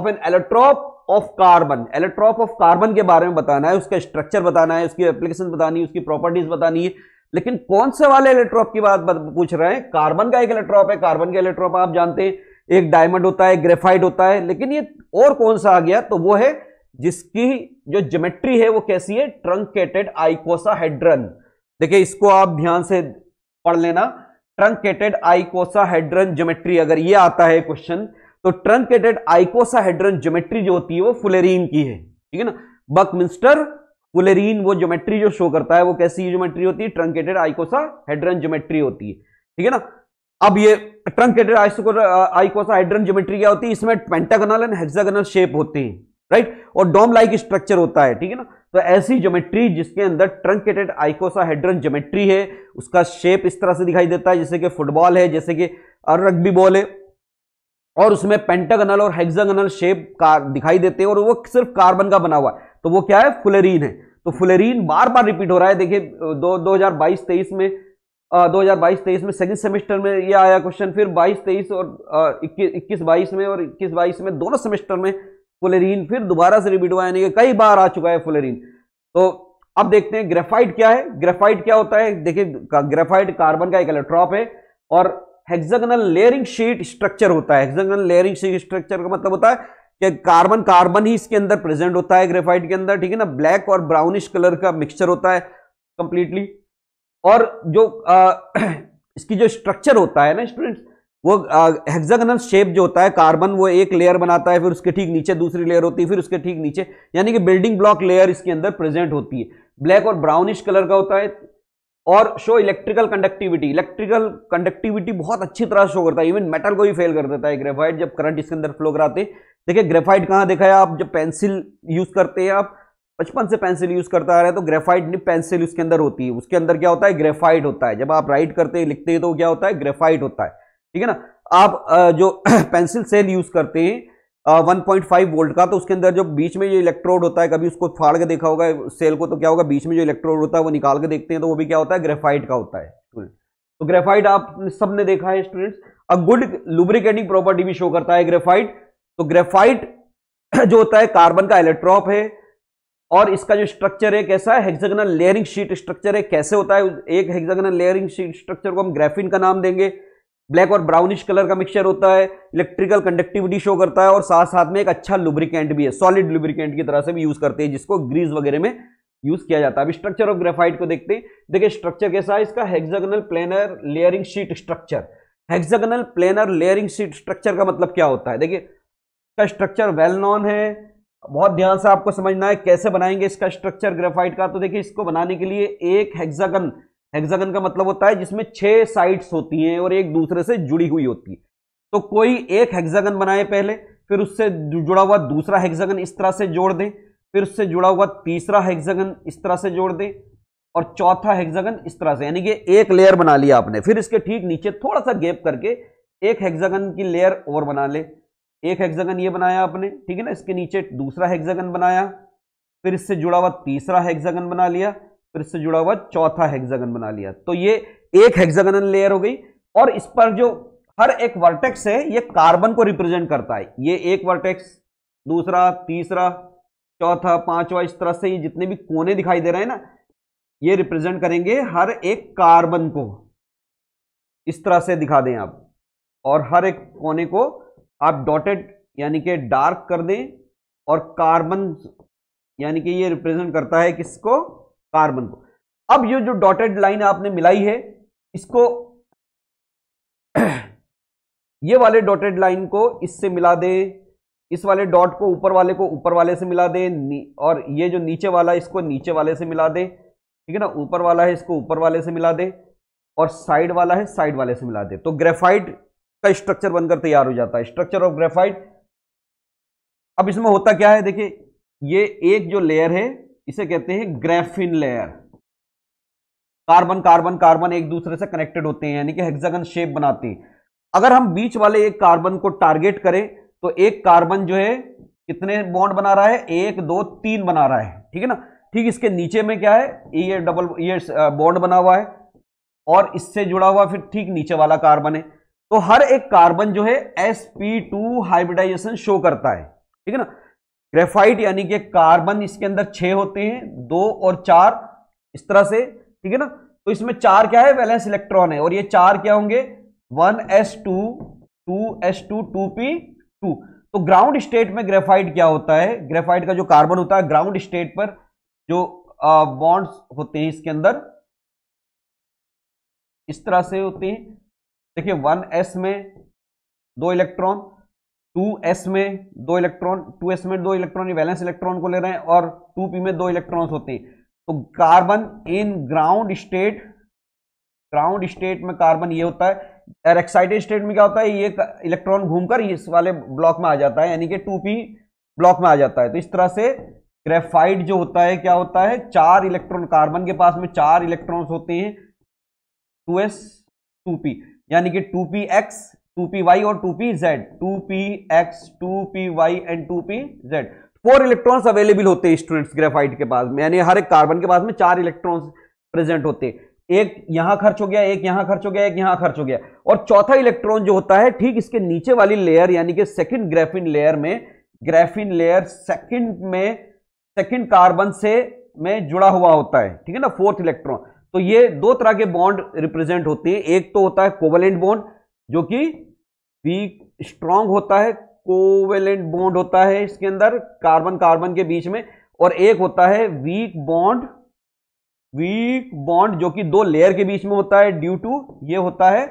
of an allotrope of carbon allotrope of carbon के बारे में बताना है उसका स्ट्रक्चर बताना है उसकी एप्लीकेशन बतानी है उसकी प्रॉपर्टीज बतानी है लेकिन कौन से वाले इलेक्ट्रॉप की बात पूछ रहे हैं कार्बन का एक इलेक्ट्रॉप है कार्बन के इलेक्ट्रॉप आप जानते हैं एक डायमंड होता है ग्रेफाइट होता है लेकिन ये और कौन सा आ गया तो वो है जिसकी जो ज्योमेट्री है वो कैसी है ट्रंकेटेड आइकोसाहेड्रन देखिए इसको आप ध्यान से पढ़ लेना ट्रंकेटेड आइकोसाहेड्रन ज्योमेट्री अगर ये आता है क्वेश्चन तो ट्रंकेटेड आइकोसाहेड्रन ज्योमेट्री जो होती है वो फुलेरीन की है ठीक है ना बकमिंस्टर फुलेरीन वो ज्योमेट्री जो शो करता है वो कैसी ज्योमेट्री होती है ट्रंकेटेड आइकोसा हेड्रन ज्योमेट्री होती है ठीक है ना अब ये ट्रंकेटेड हाइड्रन ज्योमेट्री क्या होती है इसमें पेंटागनल एंड हेक्सागनल शेप होती है राइट और डोम लाइक स्ट्रक्चर होता है ठीक है ना तो ऐसी ज्योमेट्री जिसके अंदर ट्रंकेटेड आइकोसाहाइड्रन ज्योमेट्री है उसका शेप इस तरह से दिखाई देता है जैसे कि फुटबॉल है जैसे कि रग्बी बॉल है और उसमें पेंटागनल और हेक्सागनल शेप का दिखाई देते हैं और वो सिर्फ कार्बन का बना हुआ है तो वो क्या है फुलेरीन है तो फुलेरीन बार बार रिपीट हो रहा है देखिए दो बाईस तेईस में दो हज़ार बाईस तेईस में सेकंड सेमेस्टर में ये आया क्वेश्चन फिर बाईस तेईस और इक्कीस बाईस में और इक्कीस बाईस में दोनों सेमेस्टर में फुलेरिन फिर दोबारा से रिपीट हुआ यानी कि कई बार आ चुका है फुलेरिन तो अब देखते हैं ग्रेफाइट क्या है ग्रेफाइट क्या होता है देखिए ग्रेफाइट कार्बन का एक इलेक्ट्रॉप है और हेक्सागोनल लेयरिंग शीट स्ट्रक्चर होता है हेक्सागोनल लेयरिंग शीट स्ट्रक्चर का मतलब होता है कि कार्बन कार्बन ही इसके अंदर प्रेजेंट होता है ग्रेफाइट के अंदर ठीक है ना ब्लैक और ब्राउनिश कलर का मिक्सचर होता है कंप्लीटली और जो आ, इसकी जो स्ट्रक्चर होता है ना स्टूडेंट्स वो हेक्सागोनल शेप जो होता है कार्बन वो एक लेयर बनाता है फिर उसके ठीक नीचे दूसरी लेयर होती है फिर उसके ठीक नीचे यानी कि बिल्डिंग ब्लॉक लेयर इसके अंदर प्रेजेंट होती है ब्लैक और ब्राउनिश कलर का होता है और show electrical conductivity electrical conductivity बहुत अच्छी तरह शो करता है इवन मेटल को भी फेल कर देता है ग्रेफाइट जब करंट इसके अंदर फ्लो कराते देखिए ग्रेफाइट कहाँ देखा है आप जब पेंसिल यूज करते हैं आप बचपन से पेंसिल यूज करता आ रहा है तो ग्रेफाइट निप पेंसिल उसके अंदर होती है उसके अंदर क्या होता है ग्रेफाइट होता है जब आप राइट करते हैं लिखते हैं तो क्या होता है ग्रेफाइट होता है ठीक है ना आप जो पेंसिल सेल यूज करते हैं 1.5 वोल्ट का तो उसके अंदर जो बीच में जो इलेक्ट्रोड होता है कभी उसको फाड़ के देखा होगा सेल को तो क्या होगा बीच में जो इलेक्ट्रोड होता है वो निकाल के देखते हैं तो वो भी क्या होता है ग्रेफाइट का होता है तो ग्रेफाइट आप सबने देखा है students a good lubricating property भी शो करता है ग्रेफाइट तो ग्रेफाइट जो होता है कार्बन का इलेक्ट्रॉप है और इसका जो स्ट्रक्चर है कैसा है हेक्सागोनल लेयरिंग शीट स्ट्रक्चर है कैसे होता है एक हेक्सागोनल लेयरिंग शीट स्ट्रक्चर को हम ग्रेफिन का नाम देंगे ब्लैक और ब्राउनिश कलर का मिक्सचर होता है इलेक्ट्रिकल कंडक्टिविटी शो करता है और साथ साथ में एक अच्छा लुब्रिकेंट भी है सॉलिड लुब्रिकेंट की तरह से भी यूज करते हैं जिसको ग्रीस वगैरह में यूज किया जाता है अब स्ट्रक्चर ऑफ ग्रेफाइट को देखते हैं देखिए स्ट्रक्चर कैसा है इसका hexagonal planar layering sheet structure hexagonal planar layering sheet structure का मतलब क्या होता है देखिए इसका स्ट्रक्चर वेल नॉन है बहुत ध्यान से आपको समझना है कैसे बनाएंगे इसका स्ट्रक्चर ग्रेफाइट का तो देखिए इसको बनाने के लिए एक हेक्सागन हेक्सागन का मतलब होता है जिसमें छह साइड्स होती हैं और एक दूसरे से जुड़ी हुई होती है तो कोई एक हेक्सागन बनाए पहले फिर उससे जुड़ा हुआ दूसरा हेक्सागन इस तरह से जोड़ दें फिर उससे जुड़ा हुआ तीसरा हेक्सागन इस तरह से जोड़ दें और चौथा हेक्सागन इस तरह से यानी कि एक लेयर बना लिया आपने फिर इसके ठीक नीचे थोड़ा सा गैप करके एक हेक्सागन की लेयर और बना ले एक हेक्सागन ये बनाया आपने ठीक है ना इसके नीचे दूसरा हेक्सागन बनाया फिर इससे जुड़ा हुआ तीसरा हेक्सागन बना लिया फिर इससे जुड़ा हुआ चौथा हेक्सागन बना लिया तो ये एक हेक्सागनल लेयर हो गई और इस पर जो हर एक वर्टेक्स है ये कार्बन को रिप्रेजेंट करता है ये एक वर्टेक्स दूसरा तीसरा चौथा पांचवा इस तरह से ये जितने भी कोने दिखाई दे रहे हैं ना ये रिप्रेजेंट करेंगे हर एक कार्बन को इस तरह से दिखा दें आप और हर एक कोने को आप डॉटेड यानी कि डार्क कर दें और कार्बन यानी कि ये रिप्रेजेंट करता है किसको कार्बन को अब ये जो डॉटेड लाइन आपने मिलाई है इसको ये वाले डॉटेड लाइन को इससे मिला दें इस वाले डॉट को ऊपर वाले को ऊपर वाले से मिला दें और ये जो नीचे वाला इसको नीचे वाले से मिला दें ठीक है ना ऊपर वाला है इसको ऊपर वाले से मिला दें और साइड वाला है साइड वाले से मिला दें तो ग्रेफाइट का स्ट्रक्चर बनकर तैयार हो जाता है स्ट्रक्चर ऑफ ग्रेफाइट अब इसमें होता क्या है देखिए ये एक जो लेयर है इसे कहते हैं graphene layer carbon carbon carbon एक दूसरे से कनेक्टेड होते हैं यानी कि हेक्सागन शेप बनाते हैं अगर हम बीच वाले एक कार्बन को टारगेट करें तो एक कार्बन जो है कितने बॉन्ड बना रहा है एक दो तीन बना रहा है ठीक है ना ठीक इसके नीचे में क्या है ये डबल ये बॉन्ड बना हुआ है और इससे जुड़ा हुआ फिर ठीक नीचे वाला कार्बन है तो हर एक कार्बन जो है टू हाइब्रिडाइजेशन शो करता है ठीक है ना ग्रेफाइट यानी कि कार्बन इसके अंदर छह होते हैं दो और चार इस तरह से ठीक है ना तो इसमें चार क्या है वैलेंस इलेक्ट्रॉन है और ये चार क्या होंगे one S two two S two two p two तो ग्राउंड स्टेट में ग्रेफाइट क्या होता है ग्रेफाइट का जो कार्बन होता है ग्राउंड स्टेट पर जो बॉन्ड्स होते हैं इसके अंदर इस तरह से होते हैं देखिए वन एस में दो इलेक्ट्रॉन टू एस में दो इलेक्ट्रॉन टू एस में दो इलेक्ट्रॉन वैलेंस इलेक्ट्रॉन को ले रहे हैं और टू पी में दो इलेक्ट्रॉन्स होते हैं तो carbon in ground state ground state में कार्बन ये होता है और एक्साइटेड स्टेट में क्या होता है ये इलेक्ट्रॉन घूमकर इस वाले ब्लॉक में आ जाता है यानी कि टू पी ब्लॉक में आ जाता है तो इस तरह से ग्रेफाइट जो होता है क्या होता है चार इलेक्ट्रॉन कार्बन के पास में चार इलेक्ट्रॉन्स होते हैं टू एस टू पी यानी कि two P x two P Y और two P z two P x two P Y and two P z four electrons available होते हैं स्टूडेंट्स ग्रेफाइट के पास में यानी हर एक कार्बन के पास में चार इलेक्ट्रॉन्स प्रेजेंट होते एक यहां खर्च हो गया एक यहां खर्च हो गया एक यहां खर्च हो गया और चौथा इलेक्ट्रॉन जो होता है ठीक इसके नीचे वाली लेयर यानी कि सेकंड ग्रेफिन लेयर में ग्रेफिन लेयर सेकंड में सेकंड कार्बन से में जुड़ा हुआ होता है ठीक है ना फोर्थ इलेक्ट्रॉन तो ये दो तरह के बॉन्ड रिप्रेजेंट होते हैं एक तो होता है कोवेलेंट बॉन्ड जो कि वीक स्ट्रांग होता है कोवेलेंट बॉन्ड होता है इसके अंदर कार्बन कार्बन के बीच में और एक होता है वीक बॉन्ड वीक बॉन्ड जो कि दो लेयर के बीच में होता है ड्यू टू ये होता है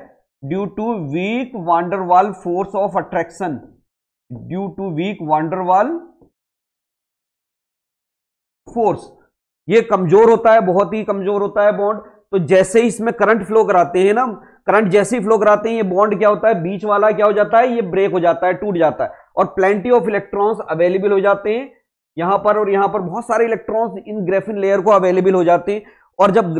due to weak van der Waals force of attraction due to weak van der Waals force ये कमजोर होता है बहुत ही कमजोर होता है बॉन्ड तो जैसे ही इसमें करंट फ्लो कराते हैं ना करंट जैसे ही फ्लो कराते हैं ये बॉन्ड क्या होता है बीच वाला क्या हो जाता है ये ब्रेक हो जाता है टूट जाता है और प्लेंटी ऑफ इलेक्ट्रॉन्स अवेलेबल हो जाते हैं यहां पर और यहां पर बहुत सारे इलेक्ट्रॉन्स इन ग्रेफिन लेयर को अवेलेबल हो जाते हैं और जब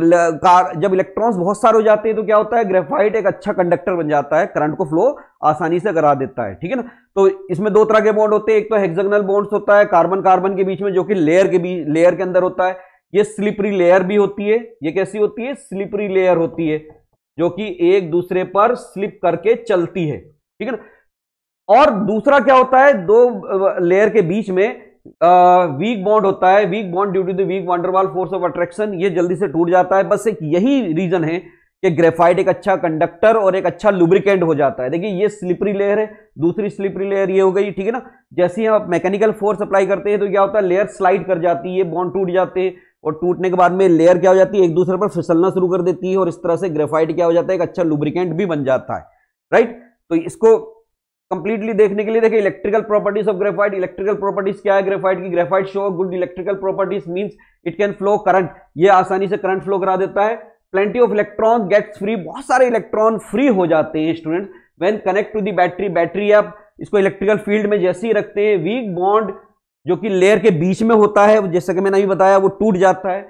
कार जब इलेक्ट्रॉन्स बहुत सारे हो जाते हैं तो क्या होता है ग्रेफाइट एक अच्छा कंडक्टर बन जाता है करंट को फ्लो आसानी से करा देता है ठीक है ना तो इसमें दो तरह के बॉन्ड होते हैं एक तो हेक्सागोनल बॉन्ड्स होता है कार्बन कार्बन के बीच में जो कि लेयर के बीच लेयर के अंदर होता है ये स्लिपरी लेयर भी होती है ये कैसी होती है स्लिपरी लेयर होती है जो कि एक दूसरे पर स्लिप करके चलती है ठीक है ना और दूसरा क्या होता है दो लेयर के बीच में वीक बॉन्ड होता है weak bond due to the weak van der Waals force of attraction ये जल्दी से टूट जाता है बस एक यही रीजन है कि ग्रेफाइट एक अच्छा कंडक्टर और एक अच्छा लुब्रिकेंट हो जाता है देखिए ये स्लिपरी लेयर है दूसरी स्लिपरी लेयर ये हो गई ठीक है ना जैसे ही आप मैकेनिकल फोर्स अप्लाई करते हैं तो क्या होता है लेयर स्लाइड कर जाती है बॉन्ड टूट जाते हैं और टूटने के बाद में लेयर क्या हो जाती है एक दूसरे पर फिसलना शुरू कर देती है और इस तरह से ग्रेफाइट क्या हो जाता है एक अच्छा लुब्रिकेंट भी बन जाता है राइट तो इसको कंप्लीटली देखने के लिए देखिए electrical properties of graphite electrical properties क्या है ग्रेफाइट की graphite show good electrical properties mean it can flow current ये आसानी से करंट फ्लो करा देता है plenty of electron gets free बहुत सारे इलेक्ट्रॉन फ्री हो जाते हैं student when connect to the battery battery आप इसको इलेक्ट्रिकल फील्ड में जैसे ही रखते हैं वीक बॉन्ड जो कि लेयर के बीच में होता है जैसे कि मैंने अभी बताया वो टूट जाता है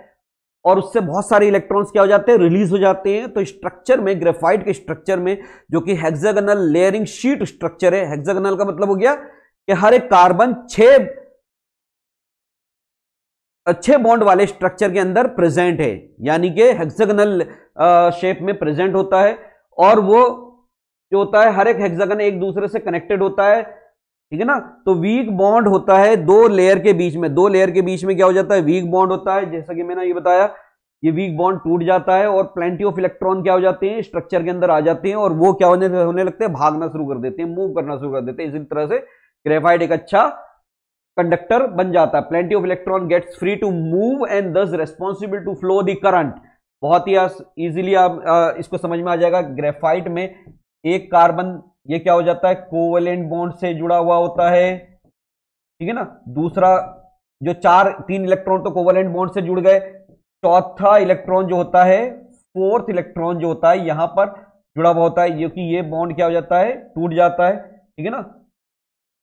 और उससे बहुत सारे इलेक्ट्रॉन्स क्या हो जाते हैं रिलीज हो जाते हैं तो स्ट्रक्चर में ग्रेफाइट के स्ट्रक्चर में जो कि हेक्सागनल लेयरिंग शीट स्ट्रक्चर है हेक्सागनल का मतलब हो गया कि हर एक कार्बन छह अच्छे बॉन्ड वाले स्ट्रक्चर के अंदर प्रेजेंट है यानी कि हेक्सागनल शेप में प्रेजेंट होता है और वो जो होता है हर एक हेक्सागन एक दूसरे से कनेक्टेड होता है ठीक है ना तो वीक बॉन्ड होता है दो लेयर के बीच में दो लेयर के बीच में क्या हो जाता है वीक बॉन्ड होता है जैसा कि मैंने ये बताया ये वीक बॉन्ड टूट जाता है और प्लेंटी ऑफ इलेक्ट्रॉन क्या हो जाते हैं स्ट्रक्चर के अंदर आ जाते हैं और वो क्या होने होने लगते हैं भागना शुरू कर देते हैं मूव करना शुरू कर देते हैं इसी तरह से ग्रेफाइड एक अच्छा कंडक्टर बन जाता है plenty of electron gets free to move and thus responsible to flow the current बहुत ही इजिली आप इसको समझ में आ जाएगा ग्रेफाइट में एक कार्बन ये क्या हो जाता है कोवेलेंट बॉन्ड से जुड़ा हुआ होता है ठीक है ना दूसरा जो चार तीन इलेक्ट्रॉन तो कोवेलेंट बॉन्ड से जुड़ गए चौथा इलेक्ट्रॉन जो होता है फोर्थ इलेक्ट्रॉन जो होता है यहां पर जुड़ा हुआ होता है जो ये बॉन्ड क्या हो जाता है टूट जाता है ठीक है ना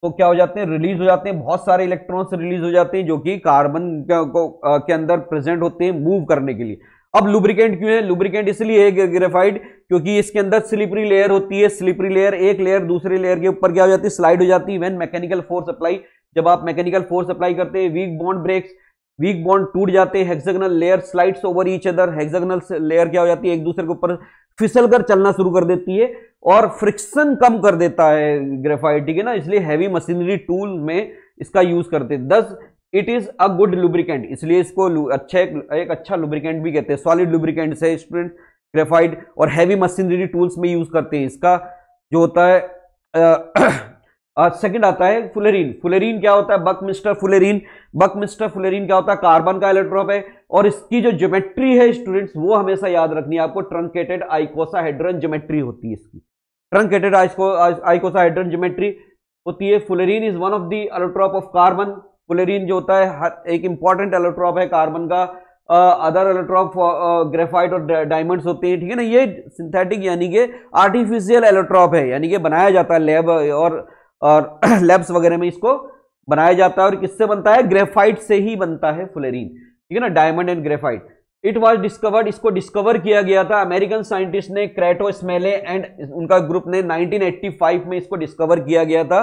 तो क्या हो जाते हैं रिलीज हो जाते हैं बहुत सारे इलेक्ट्रॉन्स रिलीज हो जाते हैं जो कि कार्बन के अंदर प्रेजेंट होते हैं मूव करने के लिए अब लुब्रिकेंट क्यों है लुब्रिकेंट इसलिए ग्रेफाइड क्योंकि इसके अंदर स्लिपरी लेयर होती है स्लिपरी लेयर एक लेयर दूसरे लेयर के ऊपर क्या हो जाती है स्लाइड हो जाती है वेन मैकेनिकल फोर्स अप्लाई जब आप मैकेनिकल फोर्स अप्लाई करते हैं weak bond breaks weak bond टूट जाते हैं hexagonal layer slides over each other hexagonal layer क्या हो जाती है एक दूसरे के ऊपर फिसल कर चलना शुरू कर देती है और फ्रिक्शन कम कर देता है ग्रेफाइट ठीक है ना इसलिए हैवी मशीनरी टूल में इसका यूज करते हैं thus it is a good lubricant इसलिए इसको अच्छा एक, एक अच्छा लुब्रिकेंट भी कहते हैं सॉलिड लुब्रिकेंट है स्टूडेंट ग्रेफाइड और हैवी मशीनरी टूल्स में यूज करते हैं इसका जो होता है सेकंड आता है फुलेरिन फुलेरिन क्या होता है बक मिस्टर फुलेरिन बक मिस्टर फुलेरिन क्या होता है कार्बन का इलेक्ट्रॉप है और इसकी जो ज्योमेट्री है स्टूडेंट्स वो हमेशा याद रखनी है आपको ट्रंकेटेड आइकोसाहेड्रन ज्योमेट्री होती है इसकी ट्रंकेटेड आइकोसाहेड्रन ज्योमेट्री होती है fullerene is one of the allotrope of carbon fullerene जो होता है एक इंपॉर्टेंट इलेक्ट्रोप है कार्बन का अदर इलेक्ट्रॉन ग्रेफाइट और डायमंड्स होते हैं ठीक है ना ये सिंथेटिक यानी कि आर्टिफिशियल इलेक्ट्रॉप है यानी कि बनाया जाता है लैब और और लैब्स वगैरह में इसको बनाया जाता है और किससे बनता है ग्रेफाइट से ही बनता है फ्लोरीन ठीक है ना diamond and graphite it was discovered इसको डिस्कवर किया गया था अमेरिकन साइंटिस्ट ने क्रेटो स्मेले एंड उनका ग्रुप ने 1985 में इसको डिस्कवर किया गया था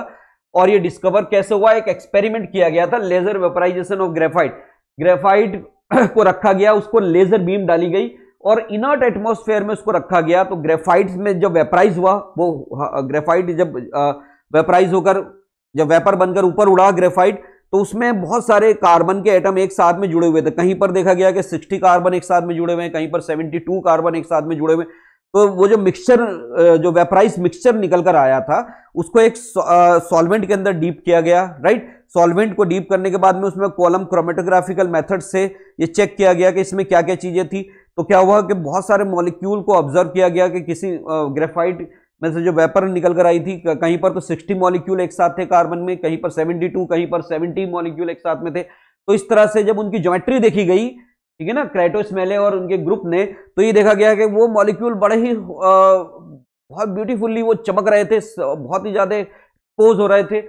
और ये डिस्कवर कैसे हुआ एक एक्सपेरिमेंट किया गया था laser vaporization of graphite graphite को रखा गया उसको लेजर बीम डाली गई और इनर्ट एटमोसफेयर में उसको रखा गया तो ग्रेफाइट में जब वेपराइज हुआ वो ग्रेफाइट हाँ, जब वेपराइज होकर जब वेपर बनकर ऊपर उड़ा ग्रेफाइट तो उसमें बहुत सारे कार्बन के एटम एक साथ में जुड़े हुए थे कहीं पर देखा गया कि 60 कार्बन एक साथ में जुड़े हुए हैं कहीं पर 72 कार्बन एक साथ में जुड़े हुए हैं तो वो जो मिक्सचर जो वेपराइज मिक्सचर निकल कर आया था उसको एक सॉल्वेंट के अंदर डीप किया गया राइट सॉल्वेंट को डीप करने के बाद में उसमें कॉलम क्रोमेटोग्राफिकल मेथड से ये चेक किया गया कि इसमें क्या क्या चीज़ें थी तो क्या हुआ कि बहुत सारे मॉलिक्यूल को ऑब्जर्व किया गया कि किसी ग्रेफाइट में से जो वेपर निकल कर आई थी कहीं पर तो 60 मॉलिक्यूल एक साथ थे कार्बन में कहीं पर 72 कहीं पर 70 मॉलिक्यूल एक साथ में थे तो इस तरह से जब उनकी ज्योमेट्री देखी गई ठीक है ना क्राइटोस्मेले और उनके ग्रुप ने तो ये देखा गया कि वो मॉलिक्यूल बड़े ही बहुत ब्यूटीफुल्ली वो चमक रहे थे बहुत ही ज़्यादा पोज हो रहे थे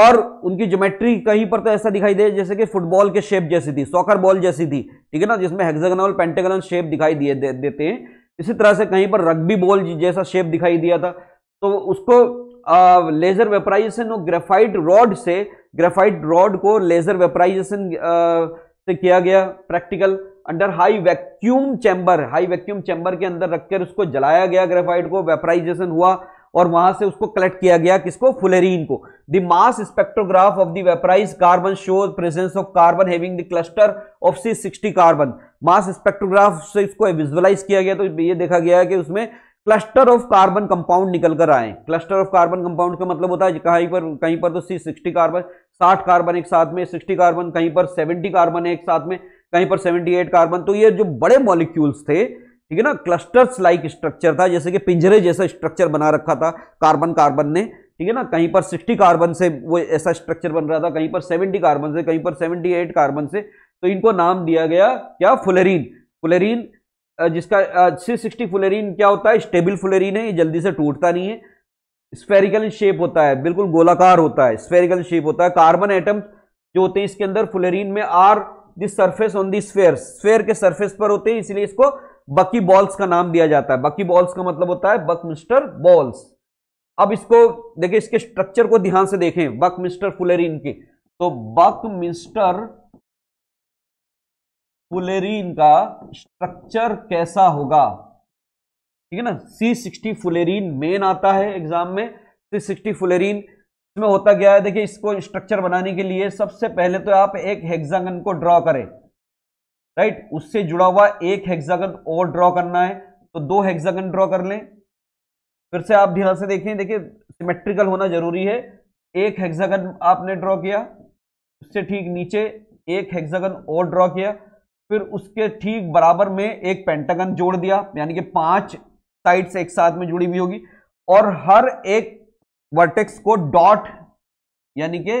और उनकी ज्योमेट्री कहीं पर तो ऐसा दिखाई दे जैसे कि फुटबॉल के शेप जैसी थी सॉकर बॉल जैसी थी ठीक है ना जिसमें हेक्सागोनल पेंटागोनल शेप दिखाई दिए दे, देते हैं इसी तरह से कहीं पर रग्बी बॉल जैसा शेप दिखाई दिया था तो उसको आ, लेजर वेपराइजेशन और ग्रेफाइट रॉड से ग्रेफाइट रॉड को लेजर वेपराइजेशन से किया गया practical under high vacuum chamber high vacuum chamber के अंदर रखकर उसको जलाया गया ग्रेफाइट को वेपराइजेशन हुआ और वहां से उसको कलेक्ट किया गया किसको फुलेरिन को the mass spectrograph of the vaporize carbon show presence of carbon having the cluster of C sixty carbon mass spectrograph से इसको विजुअलाइज किया गया तो ये देखा गया है कि उसमें क्लस्टर ऑफ कार्बन कंपाउंड निकल कर आए क्लस्टर ऑफ कार्बन कंपाउंड का मतलब होता है कहीं पर कहीं पर तो सी सिक्सटी कार्बन साठ कार्बन एक साथ में सिक्सटी कार्बन कहीं पर सेवेंटी कार्बन है एक साथ में कहीं पर 78 कार्बन तो ये जो बड़े मॉलिक्यूल्स थे ठीक है ना क्लस्टर्स लाइक स्ट्रक्चर था जैसे कि पिंजरे जैसा स्ट्रक्चर बना रखा था कार्बन कार्बन ने ठीक है ना कहीं पर 60 कार्बन से वो ऐसा स्ट्रक्चर बन रहा था कहीं पर 70 कार्बन से कहीं पर 78 कार्बन से तो इनको नाम दिया गया क्या फुलेरीन फुलेरीन जिसका सी सिक्सटी फुलेरीन क्या होता है स्टेबल फुलेरीन है ये जल्दी से टूटता नहीं है स्फेरिकल शेप होता है बिल्कुल गोलाकार होता है स्फेरिकल शेप होता है कार्बन एटम जो होते हैं इसके अंदर फुलेरीन में are this surface on the sphere sphere के सरफेस पर होते हैं इसलिए इसको बकी बॉल्स का नाम दिया जाता है बकी बॉल्स का मतलब होता है बक मिस्टर बॉल्स अब इसको देखिए इसके स्ट्रक्चर को ध्यान से देखें बक मिस्टर फुलेरिन की तो बक मिस्टर फुलेरिन का स्ट्रक्चर कैसा होगा ठीक है ना सी सिक्सटी फुलेरिन मेन आता है एग्जाम में सी सिक्सटी फुलेरिन इसमें होता क्या है देखिए इसको स्ट्रक्चर बनाने के लिए सबसे पहले तो आप एक हेक्सागन को ड्रॉ करें राइट उससे जुड़ा हुआ एक हेक्सागन और ड्रॉ करना है तो दो हेक्सागन ड्रॉ कर लें फिर से आप ध्यान से देखें देखिए सिमेट्रिकल होना जरूरी है एक हेक्सागन आपने ड्रॉ किया उससे ठीक नीचे एक हेक्सागन और ड्रॉ किया फिर उसके ठीक बराबर में एक पेंटागन जोड़ दिया यानी कि पांच साइड्स एक साथ में जुड़ी हुई होगी और हर एक वर्टेक्स को डॉट यानी कि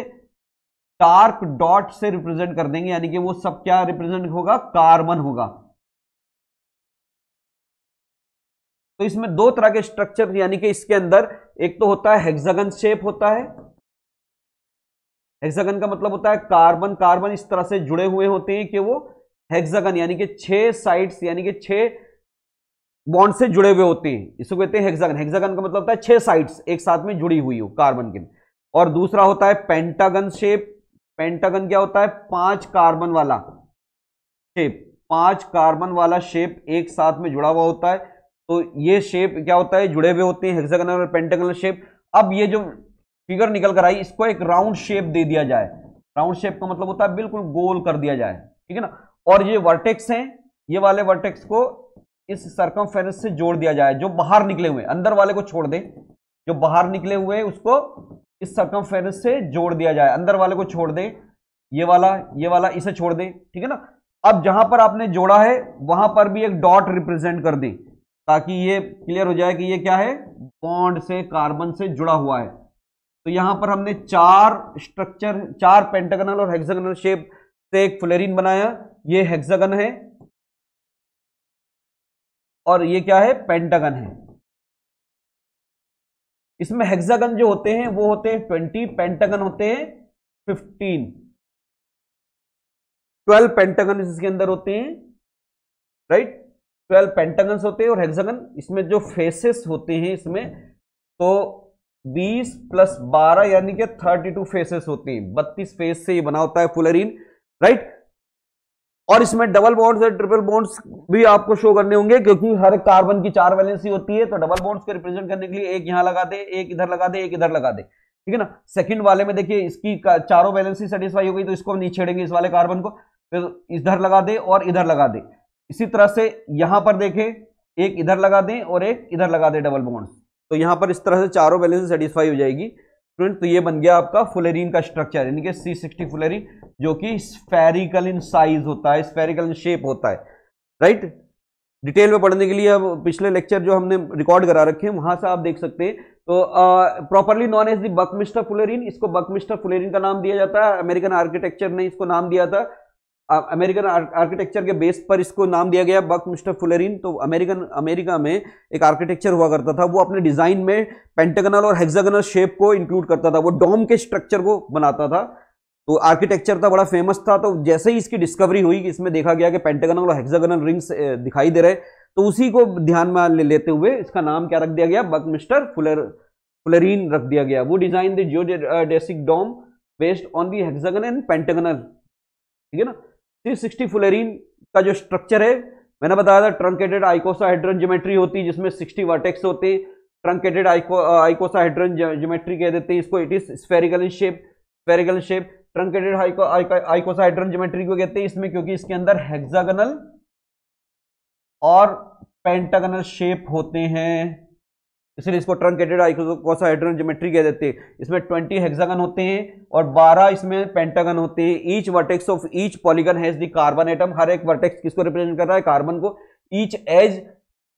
टार्क डॉट से रिप्रेजेंट कर देंगे यानी कि वो सब क्या रिप्रेजेंट होगा कार्बन होगा तो इसमें दो तरह के स्ट्रक्चर यानी कि इसके अंदर एक तो होता है हेक्सागन शेप होता है हेक्सागन का मतलब होता है कार्बन कार्बन इस तरह से जुड़े हुए होते हैं कि वो हेक्सागन यानी कि छह साइड्स यानी कि छह बॉन्ड से जुड़े हुए होते हैं इसको कहते हैं हेक्सागन हेक्सागन का मतलब होता है छह साइड्स एक साथ में जुड़ी हुई हो कार्बन के और दूसरा होता है पेंटागन शेप पेंटागन क्या होता है पांच कार्बन वाला शेप पांच कार्बन वाला शेप एक साथ में जुड़ा हुआ होता है तो ये शेप क्या होता है जुड़े हुए होते हैं हेक्सागन और पेंटागन शेप अब ये जो फिगर निकल कर आई इसको एक राउंड शेप दे दिया जाए राउंड शेप का मतलब होता है बिल्कुल गोल कर दिया जाए ठीक है ना और ये वर्टेक्स हैं ये वाले वर्टेक्स को इस सरकम से जोड़ दिया जाए जो बाहर निकले हुए अंदर वाले को छोड़ दे जो बाहर निकले हुए उसको इस सरकम से जोड़ दिया जाए अंदर वाले को छोड़ दे ये वाला ये वाला इसे छोड़ दे ठीक है ना अब जहां पर आपने जोड़ा है वहां पर भी एक डॉट रिप्रेजेंट कर दें ताकि ये क्लियर हो जाए कि ये क्या है बॉन्ड से कार्बन से जुड़ा हुआ है तो यहां पर हमने चार स्ट्रक्चर चार पेंटागनल और हेक्सागनल शेप से एक फ्लेरिन बनाया ये हेक्सागन है और ये क्या है पेंटागन है इसमें हेक्सागन जो होते हैं वो होते हैं ट्वेंटी पेंटागन होते हैं फिफ्टीन ट्वेल्व पेंटागन इसके अंदर होते हैं राइट ट्वेल्व पेंटागन होते हैं और हेक्सागन इसमें जो फेसेस होते हैं इसमें तो बीस प्लस बारह यानी कि थर्टी टू फेसेस होते हैं बत्तीस फेस से ये बना होता है फुलरीन राइट और इसमें डबल बॉन्ड्स और ट्रिपल बॉन्ड्स भी आपको शो करने होंगे क्योंकि हर कार्बन की चार वैलेंसी होती है तो डबल बॉन्ड्स को रिप्रेजेंट करने के लिए एक यहां लगा दे एक इधर लगा दे एक इधर लगा दे ठीक है ना सेकंड वाले में देखिए इसकी चारों वैलेंसी सेटिस्फाई हो गई तो इसको हम नीचे छेड़ेंगे इस वाले कार्बन को फिर इधर लगा दे और इधर लगा दे इसी तरह से यहां पर देखें एक इधर लगा दें और एक इधर लगा दे डबल बॉन्ड्स तो यहां पर इस तरह से चारों वैलेंसी सेटिस्फाई हो जाएगी स्टूडेंट तो ये बन गया आपका फुलेरिन का स्ट्रक्चर यानी कि सी सिक्सटी फुलेरिन जो कि स्फेरिकल इन साइज होता है स्फेरिकल इन शेप होता है राइट डिटेल में पढ़ने के लिए अब पिछले लेक्चर जो हमने रिकॉर्ड करा रखे हैं वहां से आप देख सकते हैं तो properly known as the Buckminster fullerene इसको बकमिस्टर फुलेरिन का नाम दिया जाता है अमेरिकन आर्किटेक्चर ने इसको नाम दिया था अमेरिकन आर्किटेक्चर के बेस पर इसको नाम दिया गया बक मिस्टर फुलरिन तो अमेरिकन अमेरिका में एक आर्किटेक्चर हुआ करता था वो अपने डिजाइन में पेंटेगनल और हेक्सागनल शेप को इंक्लूड करता था वो डोम के स्ट्रक्चर को बनाता था तो आर्किटेक्चर था बड़ा फेमस था तो जैसे ही इसकी डिस्कवरी हुई इसमें देखा गया कि पेंटेगनल और हेक्सागनल रिंग्स दिखाई दे रहे तो उसी को ध्यान में ले लेते हुए इसका नाम क्या रख दिया गया बक मिस्टर फुलर फुलरिन रख दिया गया वो design geodesic dome based on the hexagon and pentagonal ठीक है ना 360 फुलेरीन का जो स्ट्रक्चर है मैंने बताया था ट्रंकेटेड आइकोसाहाइड्रन ज्योमेट्री होती है जिसमें 60 वर्टेक्स होते हैं ट्रंकेटेड आइको आइकोसाहाइड्रन ज्योमेट्री कह देते हैं इसको it is spherical in shape spherical shape truncated icosahedron geometry को कहते हैं इसमें क्योंकि इसके अंदर हेक्सागनल और पेंटागनल शेप होते हैं इसलिए इसको ट्रंकेटेड आइकोसाइड्रन ज्योमेट्री कह देते हैं इसमें ट्वेंटी हेक्सागन होते हैं और बारह इसमें पेंटागन होते हैं each vertex of each polygon has the carbon atom हर एक वर्टेक्स किसको रिप्रेजेंट कर रहा है कार्बन को each edge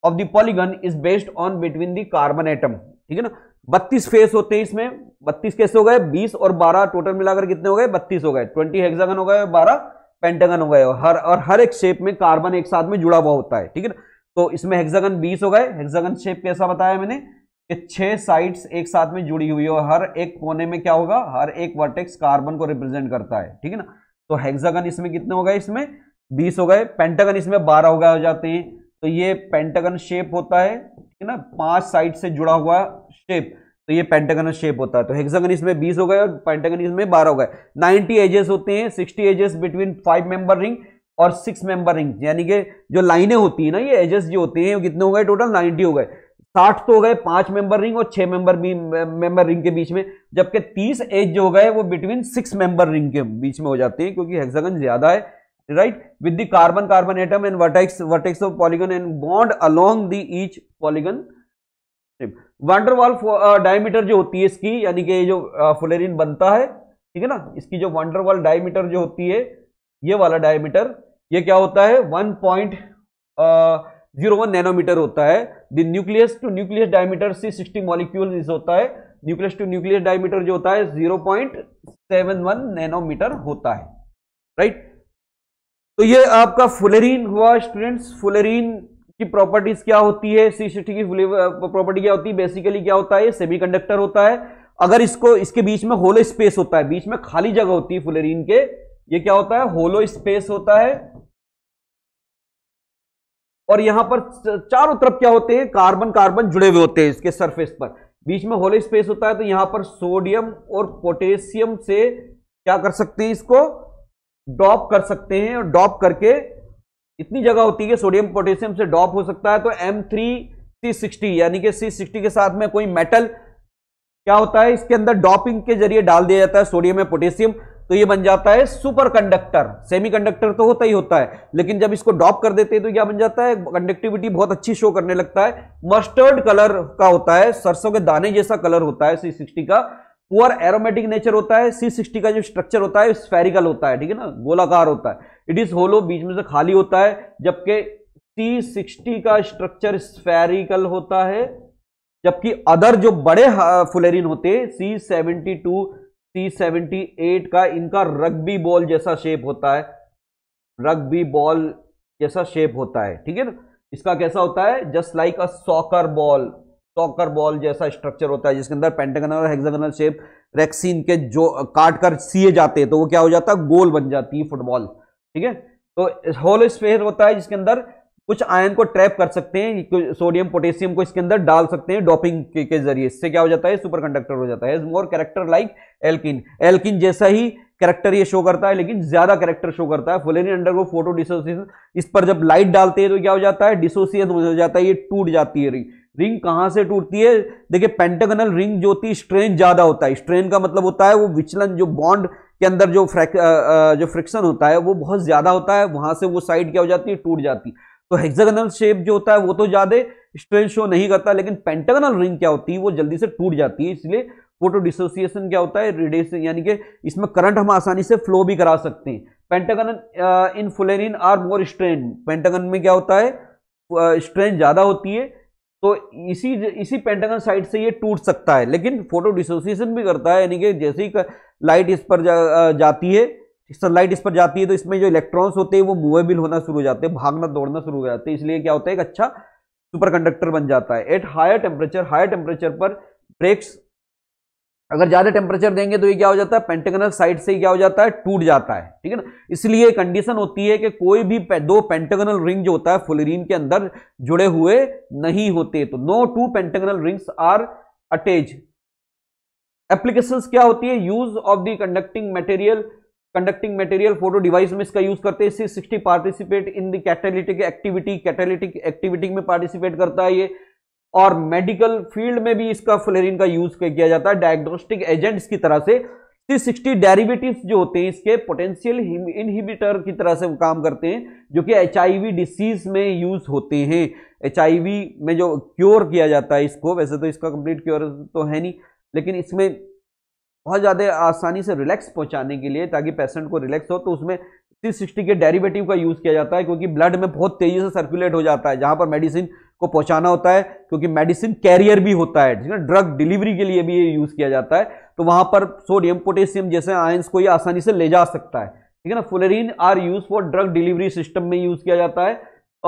of the polygon is based on between the carbon atom ठीक है ना बत्तीस फेस होते हैं इसमें बत्तीस कैसे हो गए बीस और बारह टोटल मिलाकर कितने हो गए बत्तीस हो गए ट्वेंटी हेक्सागन हो गए बारह पेंटागन हो गए हर और हर एक शेप में कार्बन एक साथ में जुड़ा हुआ होता है ठीक है ना तो इसमें हेक्सागन बीस हो गए हेक्सागन शेप कैसा बताया मैंने कि छह साइड्स एक साथ में जुड़ी हुई है हर एक कोने में क्या होगा हर एक वर्टेक्स कार्बन को रिप्रेजेंट करता है ठीक है ना तो हेक्सागन इसमें कितने हो गए इसमें बीस हो गए पेंटागन इसमें बारह हो गए हो जाते हैं तो ये पेंटागन शेप होता है ठीक है ना पांच साइड से जुड़ा हुआ शेप तो ये पेंटागन शेप होता है तो हेक्सागन इसमें बीस हो गए और पेंटागन इसमें बारह हो गए नाइनटी एजेस होते हैं sixty edges between five member ring और सिक्स मेंबर रिंग यानी कि जो लाइनें होती है ना ये एजेस जो होते हैं कितने हो गए टोटल नाइनटी हो गए साठ तो हो गए पांच मेंबर रिंग और छह मेंबर मेंबर रिंग के बीच में जबकि तीस एज जो हो गए वो बिटवीन सिक्स मेंबर रिंग के बीच में हो जाते हैं क्योंकि हेक्सागन ज्यादा है right with the carbon carbon atom and vertex vertex of polygon and bond along the each polygon strip wall diameter uh, जो होती है इसकी यानी कि जो फुलेरिन uh, बनता है ठीक है ना इसकी जो वाटर वॉल डायमीटर जो होती है ये वाला डायमीटर ये क्या होता है one point zero one nanometer होता है the nucleus to nucleus diameter C sixty molecule होता है न्यूक्लियस टू न्यूक्लियस डायमीटर जो होता है zero point seven one nanometer होता है राइट तो ये आपका फुलरीन हुआ स्टूडेंट्स फुलेरीन की प्रॉपर्टीज क्या होती है सी सिक्सटी की प्रॉपर्टी uh, क्या होती है बेसिकली क्या होता है सेमी कंडक्टर होता है अगर इसको इसके बीच में होलो स्पेस होता है बीच में खाली जगह होती है फुलेरिन के ये क्या होता है होलो स्पेस होता है और यहां पर चारों तरफ क्या होते हैं कार्बन कार्बन जुड़े हुए होते हैं इसके सरफेस पर बीच में होले स्पेस होता है तो यहां पर सोडियम और पोटेशियम से क्या कर सकते हैं इसको डॉप कर सकते हैं और डॉप करके इतनी जगह होती है सोडियम पोटेशियम से डॉप हो सकता है तो एम थ्री सी सिक्सटी यानी कि सी सिक्सटी के साथ में कोई मेटल क्या होता है इसके अंदर डॉपिंग के जरिए डाल दिया जाता है सोडियम या पोटेशियम तो ये बन जाता है सुपर कंडक्टर सेमी कंडक्टर तो होता ही होता है लेकिन जब इसको डॉप कर देते हैं तो क्या बन जाता है कंडक्टिविटी बहुत अच्छी शो करने लगता है मस्टर्ड कलर का होता है सरसों के दाने जैसा कलर होता है सी का पुअर एरोमेटिक नेचर होता है सी सिक्सटी का जो स्ट्रक्चर होता है स्पेरिकल होता है ठीक है ना गोलाकार होता है इट इज होलो बीच में से खाली होता है जबकि सी सिक्सटी का स्ट्रक्चर स्फेरिकल होता है जबकि अदर जो बड़े फुलेरिन हाँ, होते हैं सी सेवेंटी टू टी का इनका रग्बी बॉल जैसा शेप होता है रग्बी बॉल जैसा शेप होता है ठीक है ना इसका कैसा होता है just like a soccer ball soccer ball जैसा स्ट्रक्चर होता है जिसके अंदर पेंटेगनल और हेक्सागनल शेप रेक्सिन के जो काट कर सिए जाते हैं तो वो क्या हो जाता है गोल बन जाती है फुटबॉल ठीक है तो होल स्पेयर होता है जिसके अंदर कुछ आयन को ट्रैप कर सकते हैं सोडियम पोटेशियम को इसके अंदर डाल सकते हैं डॉपिंग के, के जरिए इससे क्या हो जाता है सुपर कंडक्टर हो जाता है more character like alkene alkene जैसा ही करेक्टर ये शो करता है लेकिन ज्यादा करेक्टर शो करता है फुलेरिन वो फोटो डिसोसिएशन इस पर जब लाइट डालते हैं तो क्या हो जाता है डिसोसिएशन हो जाता है ये टूट जाती है रिंग रिंग कहाँ से टूटती है देखिए पेंटागनल रिंग जो होती है स्ट्रेन ज़्यादा होता है स्ट्रेन का मतलब होता है वो विचलन जो बॉन्ड के अंदर जो फ्रैक जो फ्रिक्शन होता है वो बहुत ज़्यादा होता है वहाँ से वो साइड क्या हो जाती है टूट जाती है तो हेक्सागनल शेप जो होता है वो तो ज्यादा स्ट्रेंथ शो नहीं करता लेकिन पेंटागनल रिंग क्या होती है वो जल्दी से टूट जाती है इसलिए फोटो डिसोसिएशन क्या होता है रेडिएशन यानी कि इसमें करंट हम आसानी से फ्लो भी करा सकते हैं pentagon in fullerene are more strain pentagon में क्या होता है स्ट्रेन uh, ज़्यादा होती है तो इसी इसी पेंटागन साइड से ये टूट सकता है लेकिन फोटो डिसोसिएशन भी करता है यानी कि जैसे ही लाइट इस पर जा, uh, जाती है सनलाइट इस पर जाती है तो इसमें जो इलेक्ट्रॉन्स होते हैं वो मूवेबल होना शुरू हो जाते हैं भागना दौड़ना शुरू हो जाते हैं इसलिए क्या होता है एक अच्छा सुपर कंडक्टर बन जाता है at higher temperature higher temperature पर ब्रेक्स अगर ज़्यादा टेम्परेचर देंगे तो ये क्या हो जाता है पेंटेगनल साइड से क्या हो जाता है टूट जाता है ठीक है ना इसलिए कंडीशन होती है कि कोई भी दो पेंटेगनल रिंग जो होता है फुलरीन के अंदर जुड़े हुए नहीं होते तो no two pentagonal rings are attach applications क्या होती है use of the conducting material conducting material photo device में इसका यूज करते हैं sixty participate in the activity catalytic activity में पार्टिसिपेट करता है ये और मेडिकल फील्ड में भी इसका फ्लेरिन का यूज किया जाता है डायग्नोस्टिक एजेंट्स की तरह से सी सिक्सटी डेरिवेटिव्स जो होते हैं इसके पोटेंशियल इनहिबिटर की तरह से काम करते हैं जो कि एच डिसीज में यूज होते हैं एच में जो क्योर किया जाता है इसको वैसे तो इसका कंप्लीट क्योर तो है नहीं लेकिन इसमें बहुत ज़्यादा आसानी से रिलैक्स पहुंचाने के लिए ताकि पेशेंट को रिलैक्स हो तो उसमें थ्री सिक्सटी के डेरिवेटिव का यूज़ किया जाता है क्योंकि ब्लड में बहुत तेज़ी से सर्कुलेट हो जाता है जहाँ पर मेडिसिन को पहुँचाना होता है क्योंकि मेडिसिन कैरियर भी होता है ठीक है ड्रग डिलीवरी के लिए भी ये यूज़ किया जाता है तो वहाँ पर सोडियम पोटेशियम जैसे आयंस को ये आसानी से ले जा सकता है ठीक है ना fullerene are use for drug delivery system में यूज़ किया जाता है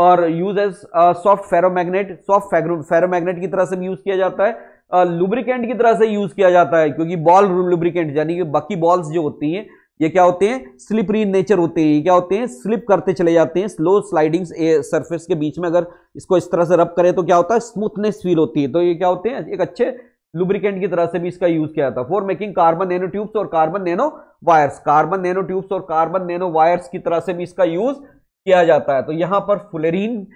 और use as soft ferromagnet soft ferromagnet की तरह से भी यूज़ किया जाता है लुब्रिकेंट की तरह से यूज किया जाता है क्योंकि बॉल लुब्रिकेंट यानी कि बाकी बॉल्स जो होती हैं ये क्या होते हैं स्लिपरी नेचर होते हैं ये क्या होते हैं स्लिप करते चले जाते हैं स्लो स्लाइडिंग सरफेस के बीच में अगर इसको इस तरह से रब करें तो क्या होता है स्मूथनेस फील होती है तो ये क्या होते हैं एक अच्छे लुब्रिकेंट की तरह से भी इसका यूज किया जाता है for making carbon nano tubes और carbon nano wires carbon nano tubes और कार्बन नैनो वायर्स की तरह से भी इसका यूज किया जाता है तो यहां पर फुलेरिन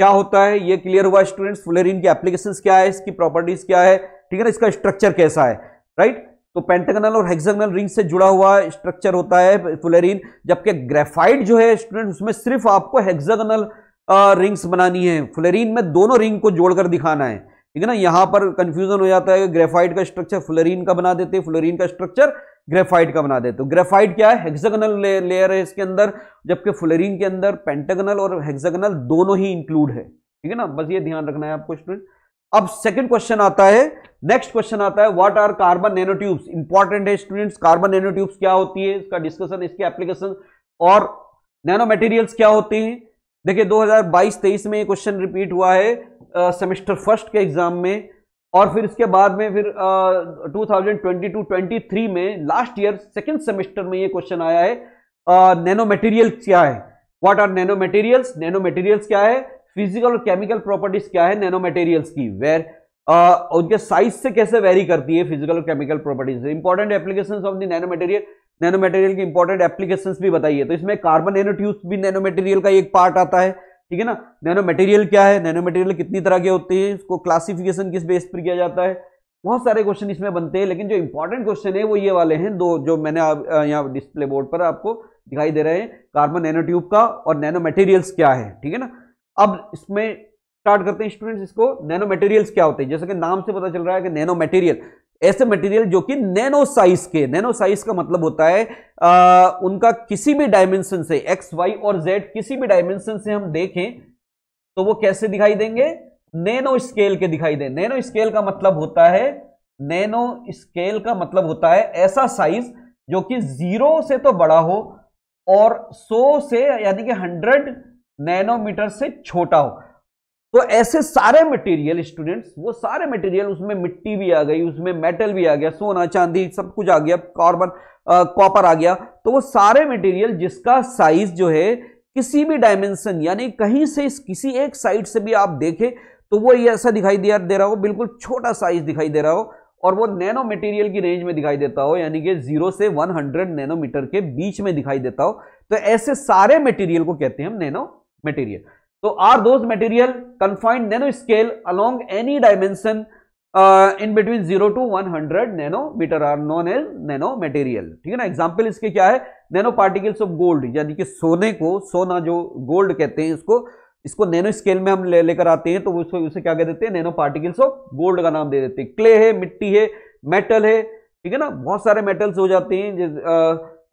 क्या होता है ये क्लियर हुआ स्टूडेंट्स फुलेरिन की एप्लीकेशन क्या है इसकी प्रॉपर्टीज क्या है ठीक है ना इसका स्ट्रक्चर कैसा है राइट तो पेंटेगनल और हेक्सागनल रिंग से जुड़ा हुआ स्ट्रक्चर होता है फुलेरिन जबकि ग्रेफाइट जो है स्टूडेंट उसमें सिर्फ आपको हेक्सागनल रिंग्स बनानी है फुलेरिन में दोनों रिंग को जोड़कर दिखाना है ठीक है ना यहां पर कंफ्यूजन हो जाता है ग्रेफाइट का स्ट्रक्चर फ्लोरीन का बना देते हैं फ्लोरीन का स्ट्रक्चर ग्रेफाइट का बना देते हो तो ग्रेफाइट क्या है हेक्सागनल ले, लेयर है इसके अंदर जबकि फ्लोरीन के अंदर पेंटेगनल और हेक्सागनल दोनों ही इंक्लूड है ठीक है ना बस ये ध्यान रखना है आपको स्टूडेंट अब सेकंड क्वेश्चन आता है नेक्स्ट क्वेश्चन आता है what are carbon nanotubes important है स्टूडेंट्स कार्बन नैनोट्यूब्स क्या होती है इसका डिस्कशन इसके एप्लीकेशन और नैनो मटेरियल्स क्या होते हैं देखिए 2022-23 में ये क्वेश्चन रिपीट हुआ है सेमेस्टर फर्स्ट के एग्ज़ाम में और फिर इसके बाद में फिर two thousand twenty two twenty three में लास्ट ईयर सेकेंड सेमेस्टर में ये क्वेश्चन आया है नैनो मटेरियल क्या है what are nano materials nano materials क्या है फिजिकल और केमिकल प्रॉपर्टीज क्या है नैनो मटेरियल्स की वेर उनके साइज से कैसे वेरी करती है फिजिकल और chemical properties important application of the nano material nano material की इंपॉर्टेंट एप्लीकेशन भी बताइए तो इसमें कार्बन नैनो ट्यूब भी नैनो मटेरियल का एक पार्ट आता है ठीक है ना नैनो मटेरियल क्या है नैनो मटेरियल कितनी तरह के होते हैं उसको क्लासिफिकेशन किस बेस पर किया जाता है बहुत सारे क्वेश्चन इसमें बनते हैं लेकिन जो इंपॉर्टेंट क्वेश्चन है वो ये वाले हैं दो जो मैंने आप यहाँ डिस्प्ले बोर्ड पर आपको दिखाई दे रहे हैं कार्बन नैनो ट्यूब का और नैनो मटेरियल्स क्या है ठीक है ना अब इसमें स्टार्ट करते हैं स्टूडेंट्स इसको नैनो मटेरियल्स क्या होते हैं जैसे कि नाम से पता चल रहा है कि नैनो मटेरियल ऐसे मटेरियल जो कि नैनो साइज के नैनो साइज का मतलब होता है आ, उनका किसी भी डायमेंशन से एक्स वाई और जेड किसी भी डायमेंशन से हम देखें तो वो कैसे दिखाई देंगे नैनो स्केल के दिखाई दे नैनो स्केल का मतलब होता है नैनो स्केल का मतलब होता है ऐसा साइज जो कि जीरो से तो बड़ा हो और सौ से यानी कि हंड्रेड नैनोमीटर से छोटा हो तो ऐसे सारे मटेरियल स्टूडेंट्स वो सारे मटेरियल उसमें मिट्टी भी आ गई उसमें मेटल भी आ गया सोना चांदी सब कुछ आ गया कार्बन कॉपर आ गया तो वो सारे मटेरियल जिसका साइज जो है किसी भी डायमेंशन यानी कहीं से किसी एक साइड से भी आप देखें तो वो ये ऐसा दिखाई दिया दे रहा हो बिल्कुल छोटा साइज दिखाई दे रहा हो और वो नैनो मटेरियल की रेंज में दिखाई देता हो यानी कि जीरो से 100 नैनोमीटर के बीच में दिखाई देता हो तो ऐसे सारे मटेरियल को कहते हैं हम nano material those material confined nano scale along any dimension in between zero to one hundred nano meter are known as nano material uh, ठीक है ना एग्जाम्पल इसके क्या है नैनो पार्टिकल्स ऑफ गोल्ड यानी कि सोने को सोना जो गोल्ड कहते हैं इसको इसको नैनो स्केल में हम ले लेकर आते हैं तो उसको उसे क्या कह देते हैं नैनो पार्टिकल्स ऑफ गोल्ड का नाम दे देते हैं क्ले है मिट्टी है मेटल है ठीक है ना बहुत सारे मेटल्स हो जाते हैं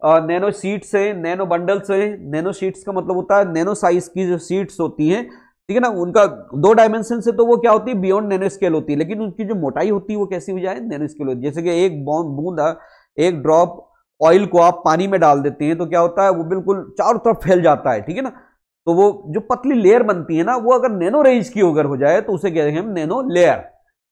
नैनो सीट्स है नैनो बंडल्स है नैनो शीट्स का मतलब होता है नैनो साइज की जो सीट्स होती हैं ठीक है ना उनका दो डायमेंशन से तो वो क्या होती है बियॉन्ड नैनो स्केल होती है लेकिन उनकी जो मोटाई होती है वो कैसी हो जाए नैनो स्केल होती है जैसे कि एक बूंद एक ड्रॉप ऑयल को आप पानी में डाल देते हैं तो क्या होता है वो बिल्कुल चारों तरफ फैल जाता है ठीक है ना तो वो जो पतली लेयर बनती है ना वो अगर नैनो रेंज की अगर हो जाए तो उसे कहते हैं हम नैनो लेयर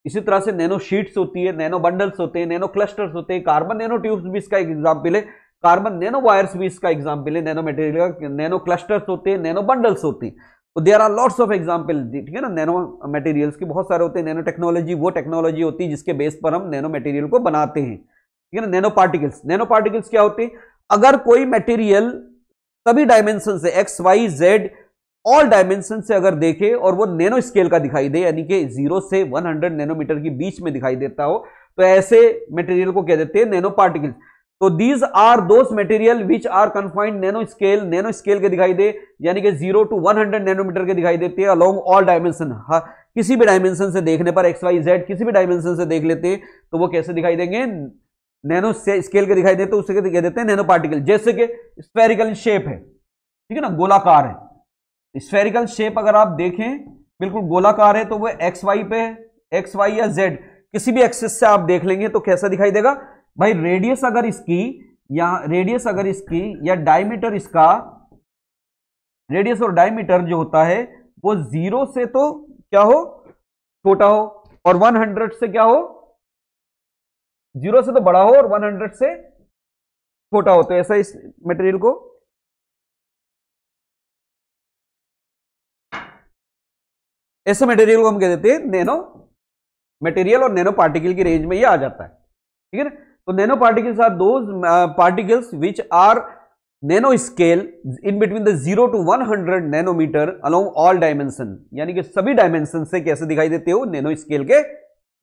इसी तरह से नैनो शीट्स होती है नैनो बंडल्स होते हैं नैनो क्लस्टर्स होते हैं कार्बन नैनो ट्यूब्स भी इसका एग्जाम्पल है कार्बन नैनो वायर्स भी इसका एग्जाम्पल है नैनो मेटेरियल का नैनो क्लस्टर्स होते हैं नैनो बंडल्स होती हैं तो there are lots of example ठीक है ना नैनो मटेरियल्स के बहुत सारे होते हैं नैनो टेक्नोलॉजी वो टेक्नोलॉजी होती है जिसके बेस पर हम नैनो मटेरियल को बनाते हैं ठीक है ना नैनो पार्टिकल्स नैनो पार्टिकल्स क्या होते हैं अगर कोई मटेरियल सभी डायमेंशन से X Y Z all dimension से अगर देखे और वो नैनो स्केल का दिखाई दे यानी कि जीरो से 100 नैनोमीटर के बीच में दिखाई देता हो तो ऐसे मटेरियल को कह देते हैं नैनो पार्टिकल्स तो these are those material which are confined nano scale nano scale के दिखाई दे यानी कि zero to one hundred nanometer के दिखाई देते हैं अलोंग ऑल डायमेंशन किसी भी डायमेंशन से देखने पर एक्स वाई जेड किसी भी डायमेंशन से देख लेते हैं तो वो कैसे दिखाई देंगे नैनो स्केल के दिखाई देते तो कह देते हैं नैनो पार्टिकल जैसे कि स्पेरिकल शेप है ठीक है ना गोलाकार है स्पेरिकल शेप अगर आप देखें बिल्कुल गोलाकार है तो वह एक्स वाई पे है एक्स वाई या जेड किसी भी एक्सेस से आप देख लेंगे तो कैसा दिखाई देगा भाई रेडियस अगर इसकी या रेडियस अगर इसकी या डायमीटर इसका रेडियस और डायमीटर जो होता है वो जीरो से तो क्या हो छोटा हो और 100 से क्या हो जीरो से तो बड़ा हो और 100 से छोटा हो तो ऐसा इस मटेरियल को ऐसे मटेरियल को हम कह देते हैं नैनो मटेरियल और नैनो पार्टिकल की रेंज में ये आ जाता है ठीक है ना तो nano particles are those particles which are nano scale in between the zero to hundred nanometer along all dimension यानी कि सभी डायमेंशन से कैसे दिखाई देते हो नैनो स्केल के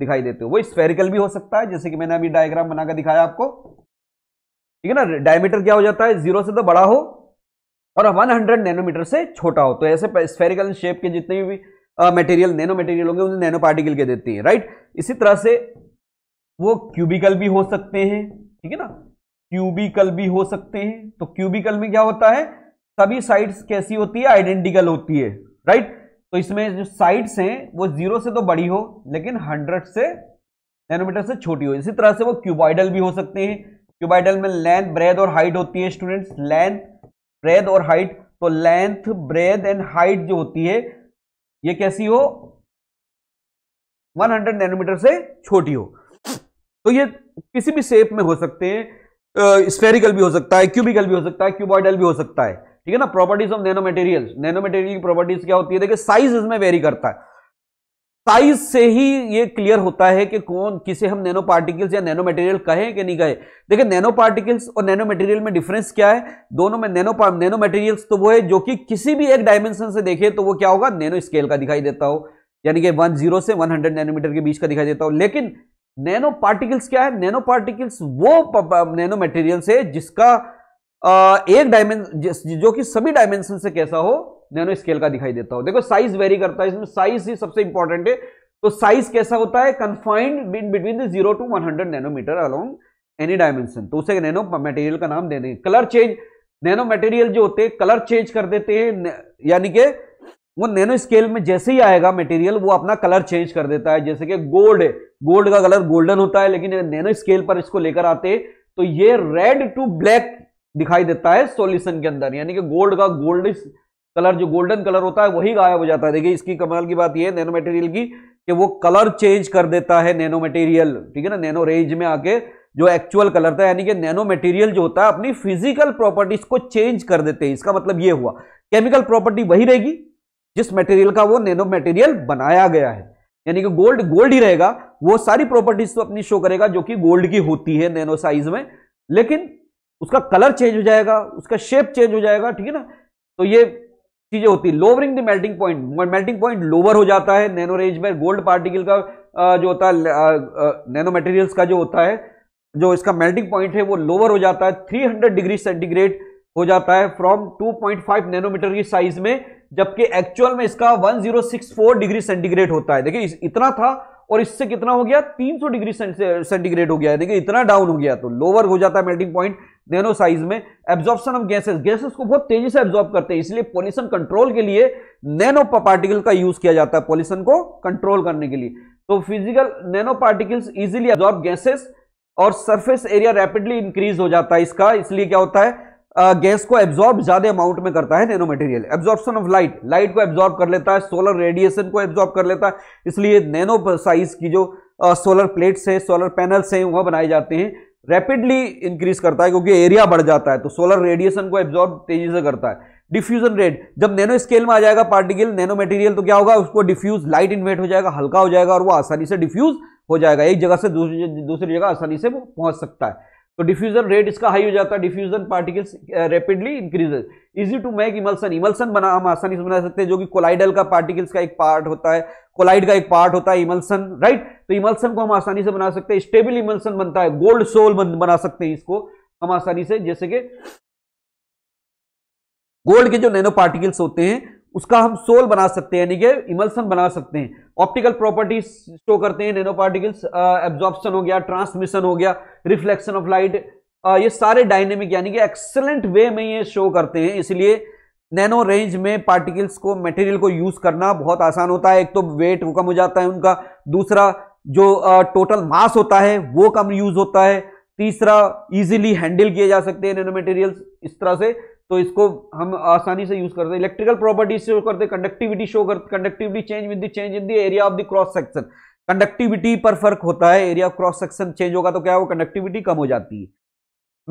दिखाई देते हो वो स्पेरिकल भी हो सकता है जैसे कि मैंने अभी डायग्राम बनाकर दिखाया आपको ठीक है ना डायमीटर क्या हो जाता है जीरो से तो बड़ा हो और 100 नैनोमीटर से छोटा हो तो ऐसे स्पेरिकल शेप के जितने भी मटेरियल नैनो मटेरियल होंगे उन्हें नैनो पार्टिकल के देती है राइट इसी तरह से वो क्यूबिकल भी हो सकते हैं ठीक है ना क्यूबिकल भी हो सकते हैं तो क्यूबिकल में क्या होता है सभी साइड्स कैसी होती है आइडेंटिकल होती है राइट तो इसमें जो साइड्स हैं वो जीरो से तो बड़ी हो लेकिन हंड्रेड से नैनोमीटर से छोटी हो इसी तरह से वो क्यूबाइडल भी हो सकते हैं क्यूबाइडल में लेंथ ब्रेथ और हाइट होती है स्टूडेंट्स लेंथ ब्रेथ और हाइट तो लेंथ ब्रेथ एंड हाइट जो होती है ये कैसी हो 100 नैनोमीटर से छोटी हो तो ये किसी भी शेप में हो सकते हैं स्पेरिकल भी हो सकता है क्यूबिकल भी हो सकता है क्यूबॉइडल भी हो सकता है ठीक है ना properties of nano material nano material की प्रॉपर्टीज क्या होती है देखिए साइज इसमें वेरी करता है साइज से ही ये क्लियर होता है कि कौन किसे हम नैनो पार्टिकल्स या नैनो मटेरियल कहें कि नहीं कहें देखिए नैनो पार्टिकल्स और नैनो मटेरियल में डिफरेंस क्या है दोनों में नैनो नैनो मटेरियल्स तो वो है जो कि किसी भी एक डायमेंशन से देखे तो वो क्या होगा नैनो स्केल का दिखाई देता हो यानी कि वन जीरो से वन हंड्रेड नैनोमीटर के बीच का दिखाई देता हो लेकिन नैनो पार्टिकल्स क्या है नैनो पार्टिकल्स वो नैनो मटेरियल्स है जिसका एक डायमेंशन जो कि सभी डायमेंशन से कैसा हो नैनो स्केल का दिखाई देता हो देखो साइज वेरी करता है इसमें साइज ही सबसे इंपॉर्टेंट है तो साइज कैसा होता है confined between zero to one hundred nanometer along any dimension तो उसे नैनो मटेरियल का नाम दे देंगे कलर चेंज नैनो मटेरियल जो होते हैं कलर चेंज कर देते हैं यानी कि वो नैनो स्केल में जैसे ही आएगा मटेरियल वो अपना कलर चेंज कर देता है जैसे कि गोल्ड है गोल्ड का कलर गोल्डन होता है लेकिन नैनो स्केल पर इसको लेकर आते तो ये रेड टू ब्लैक दिखाई देता है सॉल्यूशन के अंदर यानी कि गोल्ड का गोल्ड कलर जो गोल्डन कलर होता है वही गायब हो जाता है देखिए इसकी कमाल की बात यह नैनो मटेरियल की कि वो कलर चेंज कर देता है नैनो मटेरियल ठीक है ना नैनो रेंज में आके जो एक्चुअल कलर था यानी कि नैनो मटेरियल जो होता है अपनी फिजिकल प्रॉपर्टीज को चेंज कर देते हैं इसका मतलब ये हुआ केमिकल प्रॉपर्टी वही रहेगी जिस मटेरियल का वो नैनो मटेरियल बनाया गया है यानी कि गोल्ड गोल्ड ही रहेगा वो सारी प्रॉपर्टीज तो अपनी शो करेगा जो कि गोल्ड की होती है नैनो साइज में लेकिन उसका कलर चेंज हो जाएगा उसका शेप चेंज हो जाएगा ठीक है ना तो ये चीजें होती है lowering the melting point melting point lower हो जाता है नैनो रेंज में गोल्ड पार्टिकल का जो होता है नैनो मटेरियल्स का जो होता है जो इसका मेल्टिंग पॉइंट है वो लोअर हो जाता है 300 डिग्री सेंटीग्रेड हो जाता है फ्रॉम 2.5 नैनोमीटर की साइज में जबकि एक्चुअल में इसका 1064 डिग्री सेंटीग्रेड होता है देखिए इतना था और इससे कितना हो गया 300 डिग्री सेंटीग्रेड हो गया है देखिए इतना डाउन हो गया तो लोअर हो जाता है मेल्टिंग पॉइंट नैनो साइज में एब्जॉर्प्शन ऑफ गैसेस गैसेस को बहुत तेजी से एब्जॉर्ब करते हैं इसलिए पॉल्यूशन कंट्रोल के लिए नैनो पार्टिकल का यूज किया जाता है पॉल्यूशन को कंट्रोल करने के लिए तो physical nano particles easily absorb gases और सरफेस एरिया रैपिडली इंक्रीज हो जाता है इसका इसलिए क्या होता है गैस को एब्जॉर्ब ज्यादा अमाउंट में करता है nano material absorption of light light को एब्जॉर्ब कर लेता है सोलर रेडिएशन को एब्जॉर्ब कर लेता है इसलिए नैनो साइज की जो सोलर प्लेट्स हैं सोलर पैनल्स हैं वह बनाए जाते हैं रैपिडली इंक्रीज करता है क्योंकि एरिया बढ़ जाता है तो सोलर रेडिएशन को एब्जॉर्ब तेजी से करता है डिफ्यूजन रेट जब नैनो स्केल में आ जाएगा पार्टिकल नैनो मटेरियल तो क्या होगा उसको डिफ्यूज लाइट इन्वेट हो जाएगा हल्का हो जाएगा और वो आसानी से डिफ्यूज हो जाएगा एक जगह से दूसरी दूसरी जगह आसानी से वो पहुंच सकता है तो डिफ्यूजन रेट इसका हाई हो जाता है diffusion particles rapidly increases easy to make emulsion emulsion बना हम आसानी से बना सकते हैं जो कि कोलाइडल का पार्टिकल्स का एक पार्ट होता है कोलाइड का एक पार्ट होता है इमल्सन राइट तो इमल्सन को हम आसानी से बना सकते हैं स्टेबल इमल्सन बनता है गोल्ड सोल बन, बना सकते हैं इसको हम आसानी से जैसे कि गोल्ड के जो नैनो पार्टिकल्स होते हैं उसका हम सोल बना सकते हैं यानी कि इमल्सन बना सकते हैं ऑप्टिकल प्रॉपर्टीज शो करते हैं नैनो पार्टिकल्स एब्जॉर्प्शन हो गया ट्रांसमिशन हो गया रिफ्लेक्शन ऑफ लाइट ये सारे डायनेमिक यानी कि एक्सलेंट वे में ये शो करते हैं इसलिए नैनो रेंज में पार्टिकल्स को मटेरियल को यूज करना बहुत आसान होता है एक तो वेट वो कम हो जाता है उनका दूसरा जो टोटल मास होता है वो कम यूज होता है तीसरा इजीली हैंडल किए जा सकते हैं नैनो मटेरियल्स इस तरह से तो इसको हम आसानी से यूज करते हैं इलेक्ट्रिकल प्रॉपर्टीज शो करते हैं कंडक्टिविटी शो करते conductivity change with the change in the area of the cross section conductivity पर फर्क होता है area of cross section change होगा तो क्या वो कंडक्टिविटी कम हो जाती है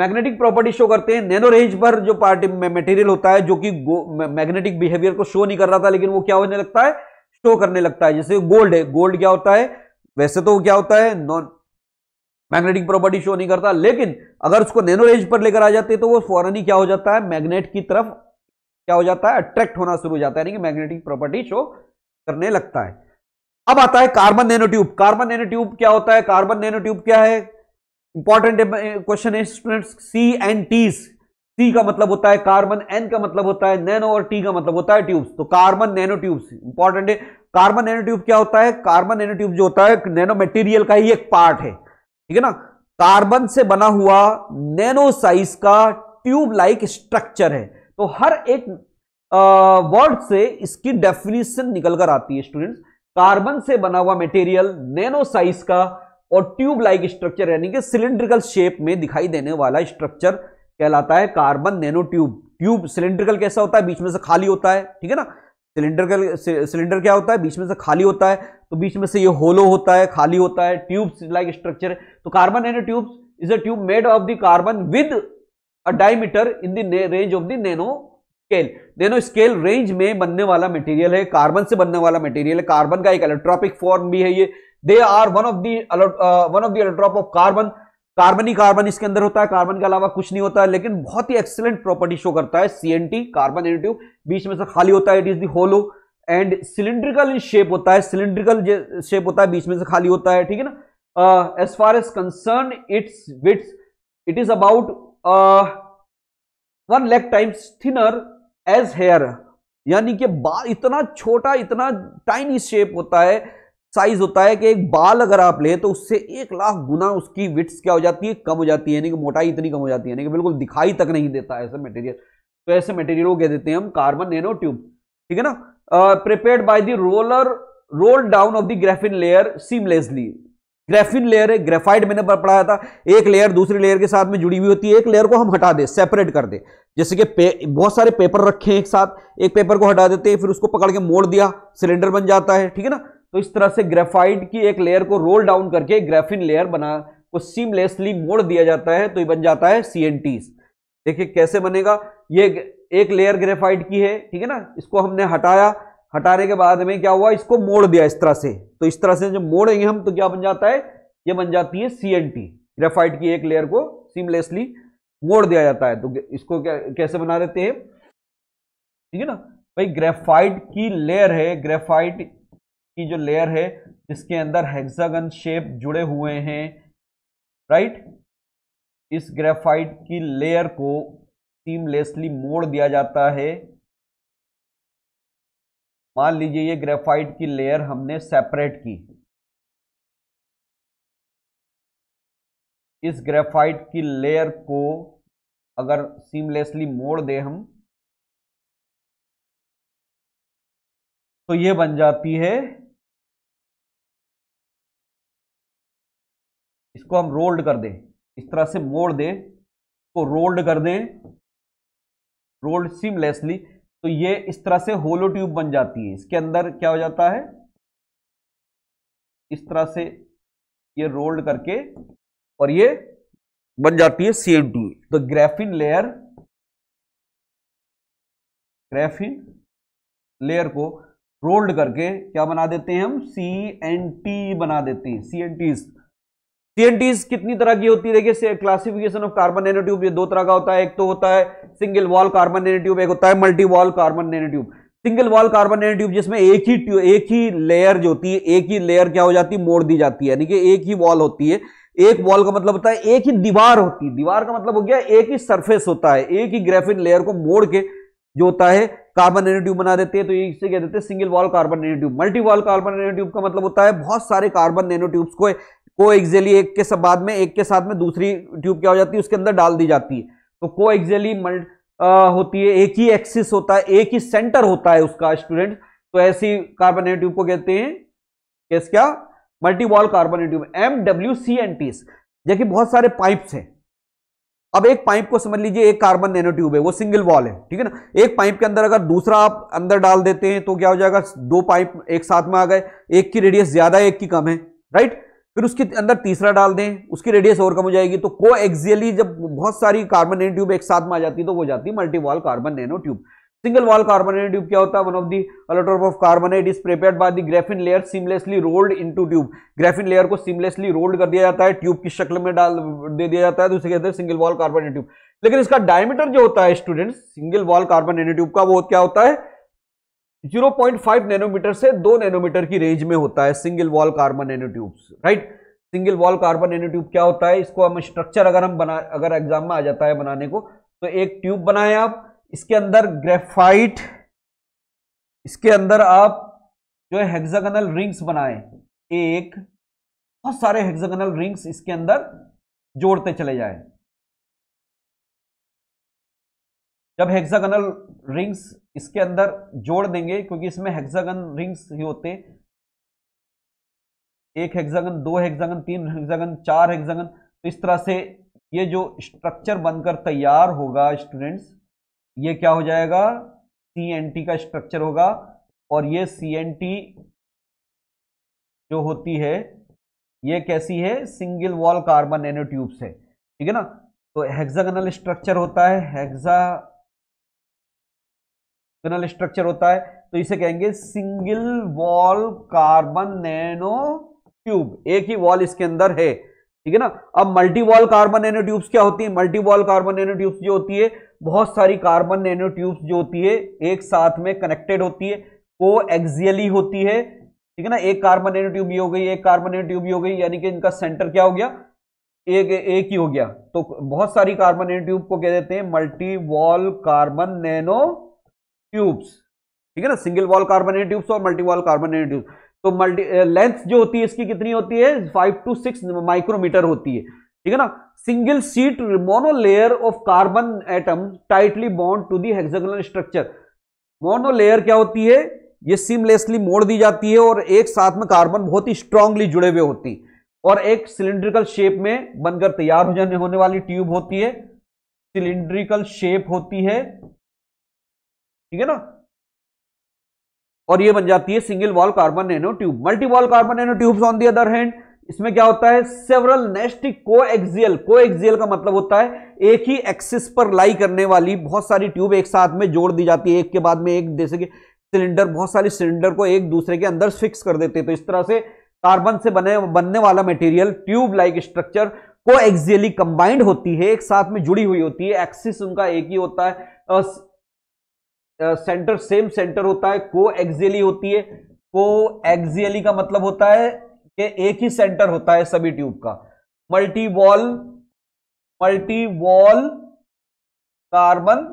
मैग्नेटिक प्रॉपर्टी शो करते हैं नैनो रेंज पर जो पार्ट मटेरियल होता है जो कि मैग्नेटिक बिहेवियर को शो नहीं कर रहा था लेकिन वो क्या होने लगता है शो करने लगता है जैसे गोल्ड है गोल्ड क्या होता है वैसे तो क्या होता है नॉन मैग्नेटिक प्रॉपर्टी शो नहीं करता लेकिन अगर उसको नैनो रेंज पर लेकर आ जाते तो वो फॉरन ही क्या हो जाता है मैग्नेट की तरफ क्या हो जाता है अट्रैक्ट होना शुरू हो जाता है यानी कि मैग्नेटिक प्रॉपर्टी शो करने लगता है अब आता है कार्बन नैनोट्यूब कार्बन नैनोट्यूब क्या होता है कार्बन नैनोट्यूब क्या है इंपॉर्टेंट क्वेश्चन है students C N T C का मतलब होता है कार्बन एन का मतलब होता है नैनो और टी का मतलब होता है ट्यूब्स तो कार्बन नैनो ट्यूब इंपॉर्टेंट है कार्बन नैनो ट्यूब क्या होता है कार्बन नैनो ट्यूब जो होता है नैनो मटेरियल का ही एक पार्ट है ठीक है ना कार्बन से बना हुआ नैनो साइज का ट्यूब लाइक स्ट्रक्चर है तो हर एक वर्ड से इसकी डेफिनेशन निकल कर आती है स्टूडेंट्स कार्बन से बना हुआ मटेरियल नैनो साइज का और ट्यूब लाइक स्ट्रक्चर यानी कि सिलेंड्रिकल शेप में दिखाई देने वाला स्ट्रक्चर कहलाता है carbon nano tube tube cylindrical कैसा होता है बीच में से खाली होता है ठीक है ना सिलेंडर का क्या होता है बीच में से खाली होता है तो बीच में से ये होलो होता है खाली होता है ट्यूब्स लाइक स्ट्रक्चर तो carbon nano tubes is a tube made of the carbon with a diameter in the range of the nano scale nano scale range में बनने वाला मटेरियल है कार्बन से बनने वाला मटेरियल है कार्बन का एक इलेक्ट्रॉपिक फॉर्म भी है ये they are one of the one of the allotrope of carbon carbon ही कार्बन इसके अंदर होता है कार्बन के अलावा कुछ नहीं होता है लेकिन बहुत ही एक्सेलेंट प्रॉपर्टी शो करता है C N T carbon N tube बीच में से खाली होता है it is the hollow and cylindrical shape होता है सिलिंड्रिकल शेप होता है बीच में से खाली होता है ठीक है ना as far as concern its width it is about one lakh times thinner as hair यानी कि बाल इतना छोटा इतना टाइनी शेप होता है साइज होता है कि एक बाल अगर आप ले तो उससे एक लाख गुना उसकी विट्स क्या हो जाती है कम हो जाती है यानी कि मोटाई इतनी कम हो जाती है यानी कि बिल्कुल दिखाई तक नहीं देता ऐसे मटेरियल तो ऐसे मटेरियल को कह देते हैं हम कार्बन नैनो ट्यूब ठीक है ना prepared by the roller roll down of the graphene layer seamlessly graphene layer है ग्रेफाइट मैंने पढ़ाया था एक लेयर दूसरी लेयर के साथ में जुड़ी हुई होती है एक लेयर को हम हटा दे सेपरेट कर दे जैसे कि बहुत सारे पेपर रखे हैं एक साथ एक पेपर को हटा देते हैं फिर उसको पकड़ के मोड़ दिया सिलेंडर बन जाता है ठीक है ना तो इस तरह से ग्रेफाइट की एक लेयर को रोल डाउन करके ग्रेफिन लेयर बना को सीमलेसली मोड़ दिया जाता है तो ये बन जाता है सी देखिए कैसे बनेगा ये एक लेयर ग्रेफाइट की है ठीक है ना इसको हमने हटाया हटाने के बाद में क्या हुआ इसको मोड़ दिया इस तरह से तो इस तरह से जब मोड़ेंगे हम तो क्या बन जाता है ये बन जाती है सी एन टी ग्रेफाइट की एक लेयर को सीमलेसली मोड़ दिया जाता है तो इसको क्या कैसे बना देते हैं ठीक है ना भाई ग्रेफाइट की लेयर है ग्रेफाइट की जो लेयर है जिसके अंदर हेक्सागन शेप जुड़े हुए हैं राइट इस ग्रेफाइट की लेयर को सीमलेसली मोड़ दिया जाता है मान लीजिए ये ग्रेफाइट की लेयर हमने सेपरेट की इस ग्रेफाइट की लेयर को अगर सीमलेसली मोड़ दे हम तो ये बन जाती है इसको हम रोल्ड कर दें इस तरह से मोड़ दें तो रोल्ड कर दें रोल्ड सिमलेसली तो ये इस तरह से होलो ट्यूब बन जाती है इसके अंदर क्या हो जाता है इस तरह से ये रोल्ड करके और ये बन जाती है सी एन तो ग्रेफिन लेयर ग्रेफिन लेयर को रोल्ड करके क्या बना देते हैं हम सी एन टी बना देते हैं सी एन टीज़ टीएनटीज कितनी तरह की होती है देखिए क्लासिफिकेशन ऑफ कार्बन नेनोट्यूब ये दो तरह का होता है एक तो होता है सिंगल वॉल कार्बन नेनोट्यूब एक होता है multi wall carbon nanotube single wall carbon nanotube जिसमें एक ही एक ही लेयर जो होती है एक ही लेयर क्या हो जाती है मोड़ दी जाती है यानी कि एक ही वॉल होती है एक वॉल का मतलब होता है एक ही दीवार होती है दीवार का मतलब हो गया एक ही सरफेस होता है एक ही ग्रेफिन लेयर को मोड़ के जो होता है कार्बन नेनोट्यूब बना देते हैं तो इसे कह देते हैं single wall carbon nanotube multi wall carbon nanotube का मतलब होता है बहुत सारे कार्बन नेनोट्यूब्स को को एक्जेली एक के बाद में एक के साथ में दूसरी ट्यूब क्या हो जाती है उसके अंदर डाल दी जाती है तो को एक्जेली मल्ट होती है एक ही एक्सिस होता है एक ही सेंटर होता है उसका स्टूडेंट तो ऐसी कार्बोनेट ट्यूब को कहते हैं कैस क्या multiwall carbonate tube M W C N Ts देखिए बहुत सारे पाइप्स हैं अब एक पाइप को समझ लीजिए एक कार्बन नैनो ट्यूब है वो सिंगल वॉल है ठीक है ना एक पाइप के अंदर अगर दूसरा आप अंदर डाल देते हैं तो क्या हो जाएगा दो पाइप एक साथ में आ गए एक की रेडियस ज्यादा है एक की कम है राइट फिर उसके अंदर तीसरा डाल दें उसकी रेडियस और कम हो जाएगी तो को जब बहुत सारी कार्बन एन ट्यूब एक साथ में आ जाती है तो वो जाती है multi wall carbon nano tube single wall carbon N tube क्या होता है one of the allotrope of it is prepared by the graphene layer seamlessly rolled to tube graphene layer को सीमलेसली रोल्ड कर दिया जाता है ट्यूब की शक्ल में डाल दे दिया जाता है तो उसे कहते हैं सिंगल वॉल कार्बन ट्यूब लेकिन इसका डायमीटर जो होता है student single wall carbon N tube का वो क्या होता है 0.5 नैनोमीटर से 2 नैनोमीटर की रेंज में होता है single wall carbon nanotubes right single wall carbon nanotube क्या होता है इसको हम स्ट्रक्चर अगर हम बना अगर एग्जाम में आ जाता है बनाने को तो एक ट्यूब बनाए आप इसके अंदर ग्रेफाइट इसके अंदर आप जो है हेक्सागनल रिंग्स बनाए एक बहुत सारे हेक्सागनल रिंग्स इसके अंदर जोड़ते चले जाए जब हेक्सागनल रिंग्स इसके अंदर जोड़ देंगे क्योंकि इसमें हेक्सागन रिंग्स ही होते एक हेक्सागन दो हेक्सागन तीन हेक्सागन चार हेक्सागन तो इस तरह से ये जो स्ट्रक्चर बनकर तैयार होगा स्टूडेंट्स ये क्या हो जाएगा सी एन टी का स्ट्रक्चर होगा और ये सी एन टी जो होती है ये कैसी है सिंगल वॉल कार्बन एनोट्यूब्स है ठीक है ना तो हेक्सागनल स्ट्रक्चर होता है हेक्सा कर्नल स्ट्रक्चर होता है तो इसे कहेंगे single wall carbon nano tube एक ही वॉल इसके अंदर है ठीक है ना अब multi wall carbon nano tubes क्या होती है multi wall carbon nano tubes जो होती है बहुत सारी कार्बन नैनो ट्यूब्स जो होती है एक साथ में कनेक्टेड होती है को एक्सियली होती है ठीक है ना एक कार्बन नैनो ट्यूब ये हो गई एक कार्बन नैनो ट्यूब ये हो गई यानी कि इनका सेंटर क्या हो गया एक एक ही हो गया तो बहुत सारी कार्बन नैनो ट्यूब को कह देते हैं multi wall carbon nano tubes ठीक है ना सिंगल वॉल कार्बोनेटेड ट्यूब्स और मल्टी वॉल कार्बोनेटेड ट्यूब्स तो मल्टी लेंथ uh, जो होती है इसकी कितनी होती है फाइव टू सिक्स माइक्रोमीटर होती है ठीक है ना single sheet monolayer of carbon atom tightly bond to the hexagonal structure monolayer क्या होती है ये सीमलेसली मोड़ दी जाती है और एक साथ में कार्बन बहुत ही स्ट्रांगली जुड़े हुए होती और एक सिलिंड्रिकल शेप में बनकर तैयार हो जाने होने वाली ट्यूब होती है सिलिंड्रिकल शेप होती है ठीक है ना और ये बन जाती है single wall carbon nano tube multi wall carbon nano tube on the other hand इसमें क्या होता है several nested coaxial coaxial का मतलब होता है एक ही एक्सिस पर लाई करने वाली बहुत सारी ट्यूब एक साथ में जोड़ दी जाती है एक के बाद में एक जैसे कि सिलेंडर बहुत सारी सिलेंडर को एक दूसरे के अंदर फिक्स कर देते हैं तो इस तरह से कार्बन से बने बनने वाला मटेरियल ट्यूब लाइक स्ट्रक्चर को एक्सियली कंबाइंड होती है एक साथ में जुड़ी हुई होती है एक्सिस उनका एक ही होता है सेंटर सेम सेंटर होता है को एक्सियली होती है को एक्सियली का मतलब होता है कि एक ही सेंटर होता है सभी ट्यूब का multi wall multi wall carbon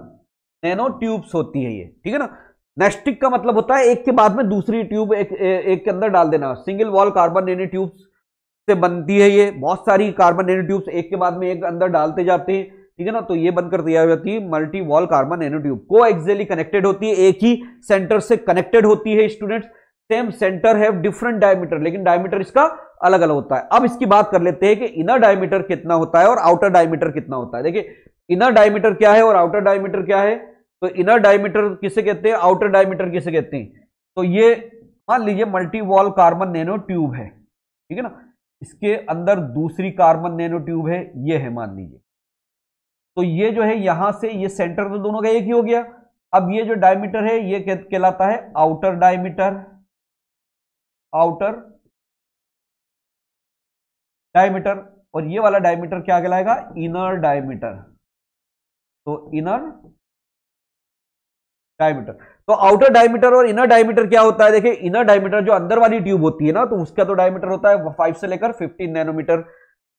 nano tubes होती है ये ठीक है ना नेस्टिक का मतलब होता है एक के बाद में दूसरी ट्यूब एक एक के अंदर डाल देना single wall carbon nano tubes से बनती है ये बहुत सारी कार्बन नैनो ट्यूब्स एक के बाद में एक अंदर डालते जाते हैं ठीक है ना तो ये बनकर तैयार होती है मल्टी वॉल कार्बन एनोट्यूब को एक्जेली कनेक्टेड होती है एक ही सेंटर से कनेक्टेड होती है स्टूडेंट सेम सेंटर है डिफरेंट डायमीटर लेकिन डायमीटर इसका अलग अलग होता है अब इसकी बात कर लेते हैं कि इनर डायमीटर कितना होता है और आउटर डायमीटर कितना होता है देखिए इनर डायमीटर क्या है और आउटर डायमीटर क्या है तो इनर डायमीटर किसे कहते हैं आउटर डायमीटर किसे कहते हैं तो ये मान लीजिए multi wall carbon nano tube है ठीक है ना इसके अंदर दूसरी कार्बन नैनो ट्यूब है ये है मान लीजिए तो ये जो है यहां से ये सेंटर तो दोनों का एक ही हो गया अब ये जो डायमीटर है ये कहलाता है आउटर डायमीटर आउटर डायमीटर और ये वाला डायमीटर क्या कहलाएगा इनर डायमीटर तो इनर डायमीटर तो आउटर डायमीटर और इनर डायमीटर क्या होता है देखिए इनर डायमीटर जो अंदर वाली ट्यूब होती है ना तो उसका तो डायमीटर होता है फाइव से लेकर फिफ्टीन नैनोमीटर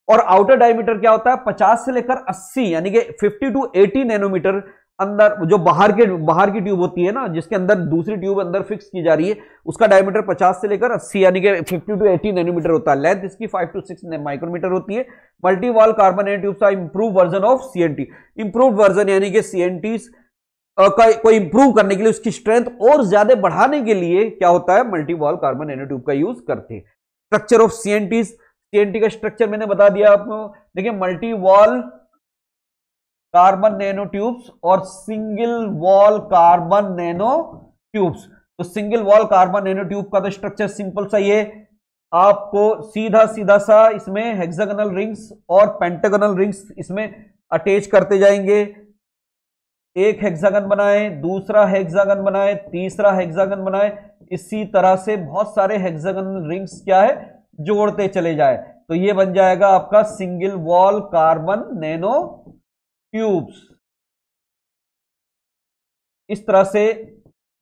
और आउटर डायमीटर क्या होता है 50 से लेकर 80 यानी कि 50 टू 80 नैनोमीटर अंदर जो बाहर के बाहर की ट्यूब होती है ना जिसके अंदर दूसरी ट्यूब अंदर फिक्स की जा रही है उसका डायमीटर 50 से लेकर 80 यानी कि 50 टू 80 नैनोमीटर होता है लेंथ इसकी 5 टू 6 माइक्रोमीटर होती है मल्टी वॉल कार्बन ट्यूब का improve version of T improve version यानी कि सीएनटी का को इंप्रूव करने के लिए उसकी स्ट्रेंथ और ज्यादा बढ़ाने के लिए क्या होता है multi wall carbon nano tube का यूज करते हैं स्ट्रक्चर ऑफ सीएनटीज टीएनटी का स्ट्रक्चर मैंने बता दिया आपको देखिए multi wall carbon nano tubes और single wall carbon nano tubes तो single wall carbon nano tube का तो स्ट्रक्चर सिंपल सा ये आपको सीधा सीधा सा इसमें हेक्सागोनल रिंग्स और पेंटागोनल रिंग्स इसमें अटैच करते जाएंगे एक हेक्सागन बनाए दूसरा हेक्सागन बनाए तीसरा हेक्सागन बनाए इसी तरह से बहुत सारे हेक्सागन रिंग्स क्या है जोड़ते चले जाए तो ये बन जाएगा आपका single wall carbon nano tubes इस तरह से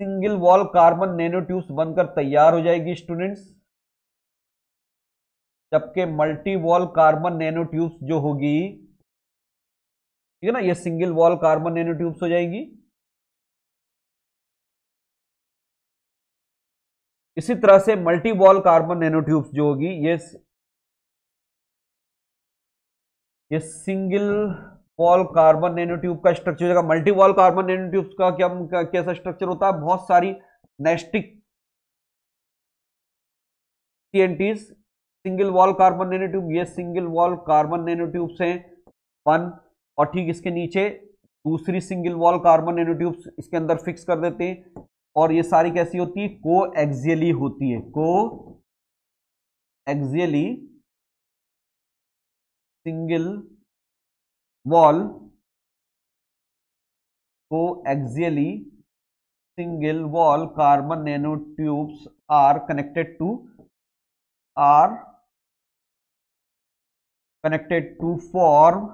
single wall carbon nano tubes बनकर तैयार हो जाएगी स्टूडेंट्स जबकि multi wall carbon nano tubes जो होगी ठीक है ना ये single wall carbon nano tubes हो जाएगी इसी तरह से मल्टी वॉल कार्बन नैनोट्यूब्स जो होगी ये ये सिंगल वॉल कार्बन नैनोट्यूब का स्ट्रक्चर होगा मल्टी वॉल कार्बन नैनोट्यूब्स का क्या क्या कैसा स्ट्रक्चर होता है बहुत सारी nested TNTs single wall carbon nanotube ये सिंगल वॉल कार्बन नैनोट्यूब्स हैं वन और ठीक इसके नीचे दूसरी सिंगल वॉल कार्बन नैनोट्यूब्स इसके अंदर फिक्स कर देते हैं और ये सारी कैसी होती है को एक्जियली होती है को एक्जियली सिंगल वॉल को axially single wall carbon nano tubes are connected to are connected to form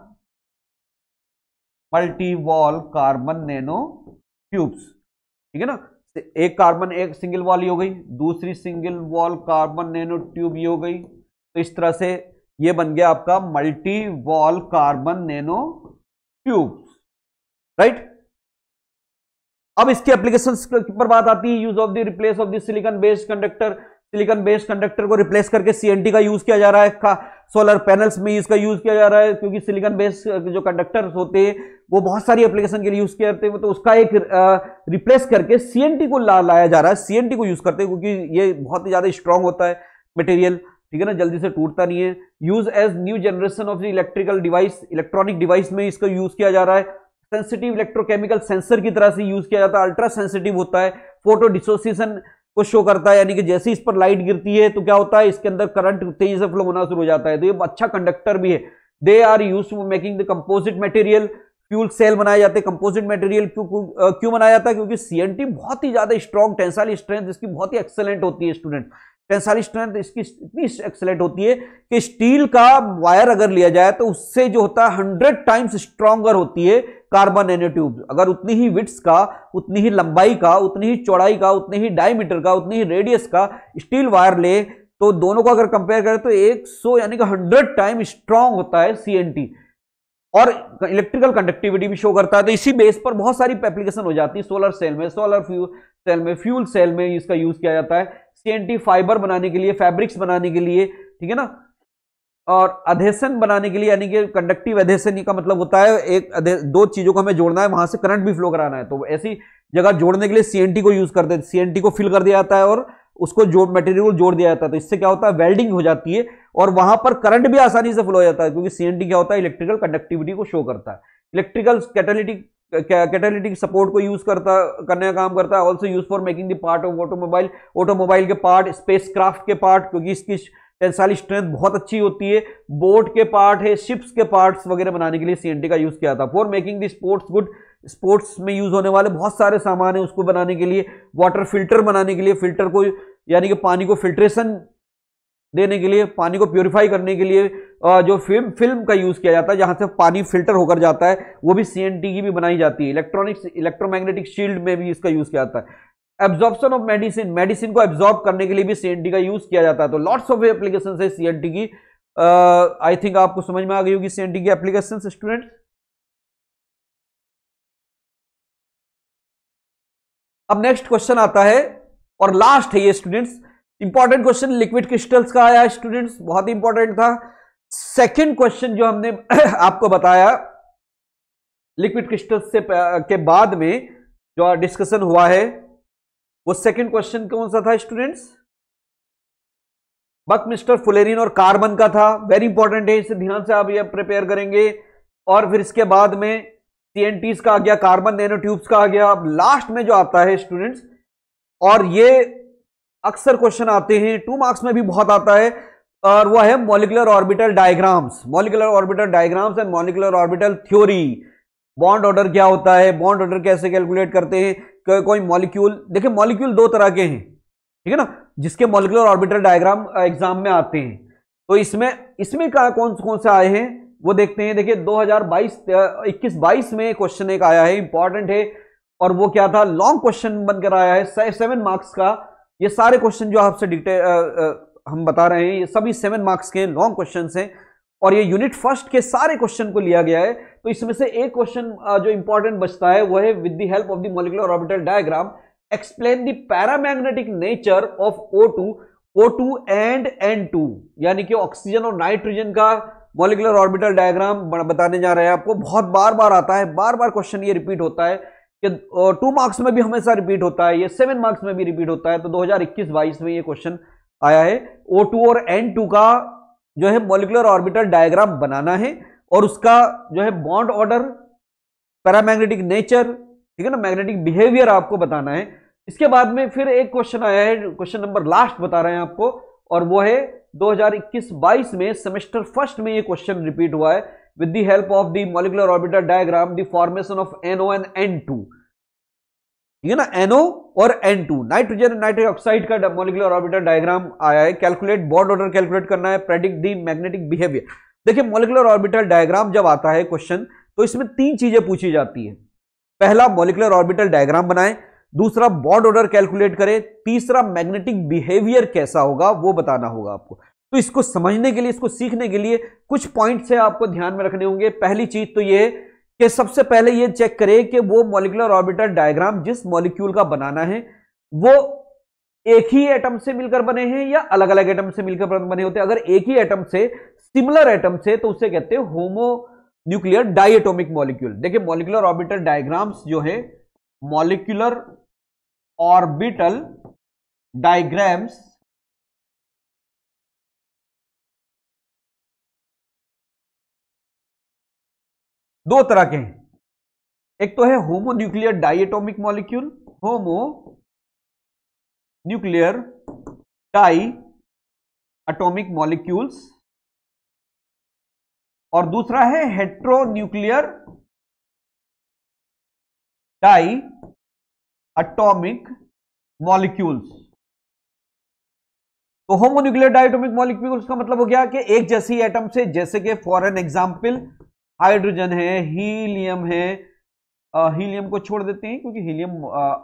multi wall carbon nano tubes ठीक है ना एक कार्बन एक सिंगल वॉल ही हो गई दूसरी single wall carbon nano tube ही हो गई तो इस तरह से ये बन गया आपका multi wall carbon nano tube right अब इसके एप्लीकेशन पर बात आती है use of the replace of the silicon based conductor silicon based conductor को रिप्लेस करके सीएनटी का यूज किया जा रहा है सोलर पैनल्स में इसका यूज किया जा रहा है क्योंकि सिलिकॉन बेस्ड जो कंडक्टर्स होते हैं वो बहुत सारी एप्लीकेशन के लिए यूज करते हैं तो उसका एक रिप्लेस करके सीएनटी को ला, लाया जा रहा है सीएनटी को यूज करते हैं क्योंकि ये बहुत ही ज्यादा स्ट्रांग होता है मटेरियल ठीक है ना जल्दी से टूटता नहीं है use as new generation of electrical device electronic device में इसका यूज किया जा रहा है सेंसिटिव इलेक्ट्रोकेमिकल सेंसर की तरह से यूज किया जाता है अल्ट्रा सेंसिटिव होता है फोटो डिसोसिएशन को शो करता है यानी कि जैसे इस पर लाइट गिरती है तो क्या होता है इसके अंदर करंट तेजी से फ्लो होना शुरू हो जाता है तो ये अच्छा कंडक्टर भी है they are use to making the composite material fuel cell बनाए जाते हैं कंपोजिट मटेरियल क्यों क्यों बनाया जाता है क्योंकि सी बहुत ही ज्यादा स्ट्रॉन्ग टेंसाइल स्ट्रेंथ इसकी बहुत ही एक्सेलेंट होती है स्टूडेंट टेंसाली स्ट्रेंथ इसकी इतनी एक्सेलेंट होती है कि स्टील का वायर अगर लिया जाए तो उससे जो होता है हंड्रेड टाइम्स स्ट्रांगर होती है कार्बन एनोट्यूब अगर उतनी ही विट्स का उतनी ही लंबाई का उतनी ही चौड़ाई का उतनी ही डायमीटर का उतनी ही रेडियस का स्टील वायर ले तो दोनों को अगर कंपेयर करें तो 100 यानी कि 100 टाइम स्ट्रांग होता है सी और इलेक्ट्रिकल कंडक्टिविटी भी शो करता है तो इसी बेस पर बहुत सारी एप्लीकेशन हो जाती है सोलर सेल में सोलर फ्यूल सेल में फ्यूल सेल में इसका यूज किया जाता है सीएनटी फाइबर बनाने के लिए फैब्रिक्स बनाने के लिए ठीक है ना और अधेसन बनाने के लिए यानी कि कंडक्टिव एधेसन का मतलब होता है एक दो चीजों को हमें जोड़ना है वहां से करंट भी फ्लो कराना है तो ऐसी जगह जोड़ने के लिए सीएनटी को यूज करते हैं सीएनटी को फिल कर दिया जाता है और उसको जोड़ मटेरियल जोड़ दिया जाता है तो इससे क्या होता है वेल्डिंग हो जाती है और वहां पर करंट भी आसानी से फ्लो हो जाता है क्योंकि सीएनटी क्या होता है इलेक्ट्रिकल कंडक्टिविटी को शो करता है इलेक्ट्रिकल कैटेलिटिक कैटालिटिक सपोर्ट को यूज करता करने का काम करता है also use for making the part of automobile automobile के पार्ट स्पेस क्राफ्ट के पार्ट क्योंकि इसकी टेंसाली स्ट्रेंथ बहुत अच्छी होती है बोट के पार्ट है शिप्स के पार्ट्स वगैरह बनाने के लिए सी का यूज किया था for making the sports good sports में यूज होने वाले बहुत सारे सामान है उसको बनाने के लिए वाटर फिल्टर बनाने के लिए फिल्टर को यानी कि पानी को फिल्ट्रेशन देने के लिए पानी को प्योरीफाई करने के लिए जो फिल्म फिल्म का यूज़ किया जाता है जहाँ से पानी फिल्टर होकर जाता है वो भी सी की भी बनाई जाती है इलेक्ट्रॉनिक इलेक्ट्रोमैग्नेटिक शील्ड में भी इसका यूज़ किया जाता है एब्जॉर्प्शन ऑफ मेडिसिन मेडिसिन को एब्जॉर्ब करने के लिए भी सी का यूज़ किया जाता है तो लॉट्स ऑफ एप्लीकेशन है सी की आई uh, थिंक आपको समझ में आ गई होगी सी की एप्लीकेशन स्टूडेंट अब नेक्स्ट क्वेश्चन आता है और लास्ट है ये students important question liquid crystals का आया स्टूडेंट्स बहुत ही इंपॉर्टेंट था सेकेंड क्वेश्चन जो हमने आपको बताया लिक्विड क्रिस्टल से के बाद में जो डिस्कशन हुआ है वो सेकेंड क्वेश्चन कौन सा था स्टूडेंट्स बक मिस्टर फुलेरिन और कार्बन का था वेरी इंपॉर्टेंट है इसे ध्यान से आप ये प्रिपेयर करेंगे और फिर इसके बाद में टीएनटीज का आ गया कार्बन नैनो ट्यूब्स का आ गया अब लास्ट में जो आता है स्टूडेंट्स और ये अक्सर क्वेश्चन आते हैं टू मार्क्स में भी बहुत आता है और वो है molecular orbital diagrams molecular orbital diagrams and molecular orbital theory bond order क्या होता है बॉन्ड ऑर्डर कैसे कैलकुलेट करते हैं को, कोई मॉलिक्यूल देखिए मॉलिक्यूल दो तरह के हैं ठीक है ना जिसके मॉलिकुलर ऑर्बिटल डायग्राम एग्जाम में आते हैं तो इसमें इसमें का कौन कौन से आए हैं वो देखते हैं देखिए 2022 21 22 में क्वेश्चन एक आया है इंपॉर्टेंट है और वो क्या था लॉन्ग क्वेश्चन बनकर आया है सेवन मार्क्स का ये सारे क्वेश्चन जो आपसे डिटेल हम बता रहे हैं ये सभी सेवन मार्क्स के लॉन्ग क्वेश्चन हैं और ये यूनिट फर्स्ट के सारे क्वेश्चन को लिया गया है तो इसमें से एक क्वेश्चन जो इंपॉर्टेंट बचता है वह है with the help of the molecular orbital diagram explain the paramagnetic nature of O two O two and N two यानी कि ऑक्सीजन और नाइट्रोजन का मोलिकुलर ऑर्बिटल डायग्राम बताने जा रहे हैं आपको बहुत बार बार आता है बार बार क्वेश्चन ये रिपीट होता है कि टू मार्क्स में भी हमेशा रिपीट होता है ये सेवन मार्क्स में भी रिपीट होता है तो इक्कीस बाईस में ये क्वेश्चन आया है O2 और N2 का जो है मोलिकुलर ऑर्बिटल डायग्राम बनाना है और उसका जो है बॉन्ड ऑर्डर पैरामैग्नेटिक नेचर ठीक है ना मैग्नेटिक बिहेवियर आपको बताना है इसके बाद में फिर एक क्वेश्चन आया है क्वेश्चन नंबर लास्ट बता रहे हैं आपको और वो है 2021-22 में सेमेस्टर फर्स्ट में ये क्वेश्चन रिपीट हुआ है with the help of the molecular orbital diagram the formation of O and N two ठीक है ना एनओ और एन टू नाइट्रोजन और ऑक्साइड का मोलिकुलर ऑर्बिटर डायग्राम आया है कैलकुलेट बॉन्ड ऑर्डर कैलकुलेट करना है प्रेडिक्ट दी मैग्नेटिक बिहेवियर देखिए मोलिकुलर ऑर्बिटल डायग्राम जब आता है क्वेश्चन तो इसमें तीन चीजें पूछी जाती है पहला मोलिकुलर ऑर्बिटल डायग्राम बनाए दूसरा बॉन्ड ऑर्डर कैलकुलेट करें तीसरा मैग्नेटिक बिहेवियर कैसा होगा वो बताना होगा आपको तो इसको समझने के लिए इसको सीखने के लिए कुछ पॉइंट्स है आपको ध्यान में रखने होंगे पहली चीज तो ये है कि सबसे पहले ये चेक करें कि वो मॉलिकुलर ऑर्बिटल डायग्राम जिस मॉलिक्यूल का बनाना है वो एक ही एटम से मिलकर बने हैं या अलग अलग एटम से मिलकर बने होते हैं अगर एक ही एटम से सिमिलर एटम से तो उसे कहते हैं होमो न्यूक्लियर डाइएटोमिक मॉलिक्यूल देखिए मॉलिकुलर ऑर्बिटल डायग्राम्स जो है मॉलिकुलर ऑर्बिटल डायग्राम्स दो तरह के हैं एक तो है homonuclear diatomic molecule homonuclear diatomic molecules और दूसरा है heteronuclear diatomic molecules तो होमोन्यूक्लियर डाइटोमिक मॉलिक्यूल्स का मतलब हो गया कि एक जैसी एटम से जैसे कि फॉर एन एग्जाम्पल हाइड्रोजन है हीलियम है आ, हीलियम को छोड़ देते हैं क्योंकि हीलियम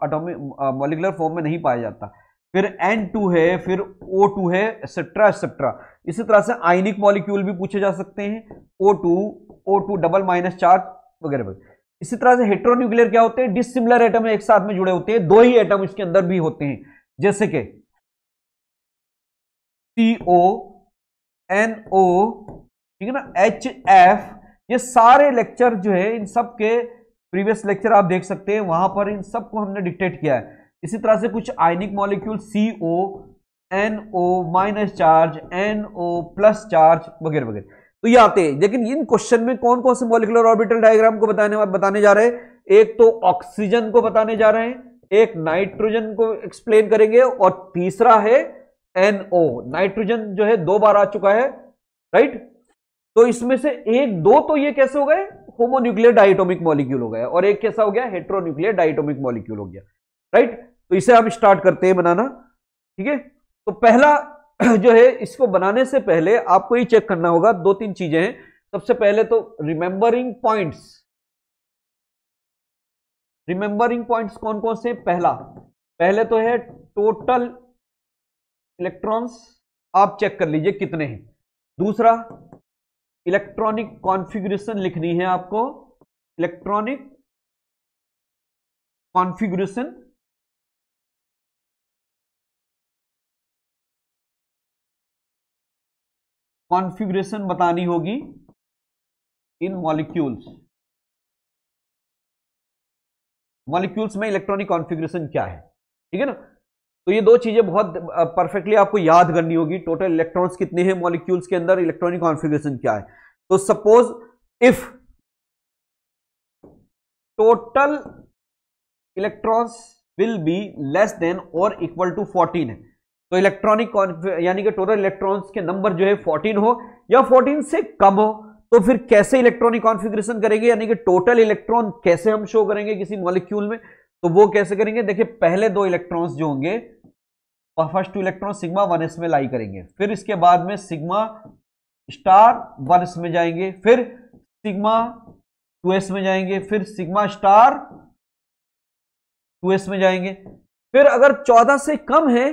अटोमिक मोलिकुलर फॉर्म में नहीं पाया जाता फिर N2 है फिर O2 है एक्सेट्रा एक्सेट्रा इसी तरह से आइनिक मॉलिक्यूल भी पूछे जा सकते हैं O2 O2 डबल माइनस चार वगैरह वगैरह इसी तरह से हेट्रोन्यूक्लियर क्या होते हैं डिसिमिलर एटम एक साथ में जुड़े होते हैं दो ही एटम इसके अंदर भी होते हैं जैसे कि सी ओ एन ओ ठीक है ना एच एफ ये सारे लेक्चर जो है इन सब के प्रीवियस लेक्चर आप देख सकते हैं वहां पर इन सब को हमने डिक्टेट किया है इसी तरह से कुछ ionic molecule C O N O minus charge N O plus charge वगैरह वगैरह तो ये आते हैं लेकिन इन क्वेश्चन में कौन कौन से मॉलिकुलर ऑर्बिटल डायग्राम को बताने बताने जा रहे हैं एक तो ऑक्सीजन को बताने जा रहे हैं एक नाइट्रोजन को एक्सप्लेन करेंगे और तीसरा है एनओ नाइट्रोजन जो है दो बार आ चुका है राइट तो इसमें से एक दो तो ये कैसे हो गए होमोन्यूक्लियर डायटोमिक मॉलिक्यूल हो गया और एक कैसा हो गया हेट्रोन्यूक्लियर डायटोमिक मॉलिक्यूल हो गया राइट तो इसे हम स्टार्ट करते हैं बनाना ठीक है तो पहला जो है इसको बनाने से पहले आपको ये चेक करना होगा दो तीन चीजें हैं सबसे पहले तो रिमेंबरिंग पॉइंट्स रिमेंबरिंग पॉइंट्स कौन कौन से पहला पहले तो है टोटल इलेक्ट्रॉन्स आप चेक कर लीजिए कितने हैं दूसरा इलेक्ट्रॉनिक कॉन्फ़िगरेशन लिखनी है आपको इलेक्ट्रॉनिक कॉन्फ़िगरेशन कॉन्फ़िगरेशन बतानी होगी इन मॉलिक्यूल्स मॉलिक्यूल्स में इलेक्ट्रॉनिक कॉन्फ़िगरेशन क्या है ठीक है ना तो ये दो चीज़ें बहुत परफेक्टली आपको याद करनी होगी टोटल इलेक्ट्रॉन्स कितने हैं मॉलिक्यूल्स के अंदर इलेक्ट्रॉनिक कॉन्फ़िगरेशन क्या है तो suppose if total electrons will be less than और इक्वल टू 14 है तो इलेक्ट्रॉनिक यानी कि टोटल इलेक्ट्रॉन्स के नंबर जो है 14 हो या 14 से कम हो तो फिर कैसे इलेक्ट्रॉनिक कॉन्फ़िगरेशन करेंगे यानी कि टोटल इलेक्ट्रॉन कैसे हम शो करेंगे किसी मॉलिक्यूल में तो वो कैसे करेंगे देखिए पहले दो इलेक्ट्रॉन्स जो होंगे first two electron sigma one S में लाई करेंगे फिर इसके बाद में सिग्मा स्टार वन एस में जाएंगे फिर सिग्मा टू एस में जाएंगे फिर सिग्मा स्टार टू एस में जाएंगे फिर अगर चौदह से कम है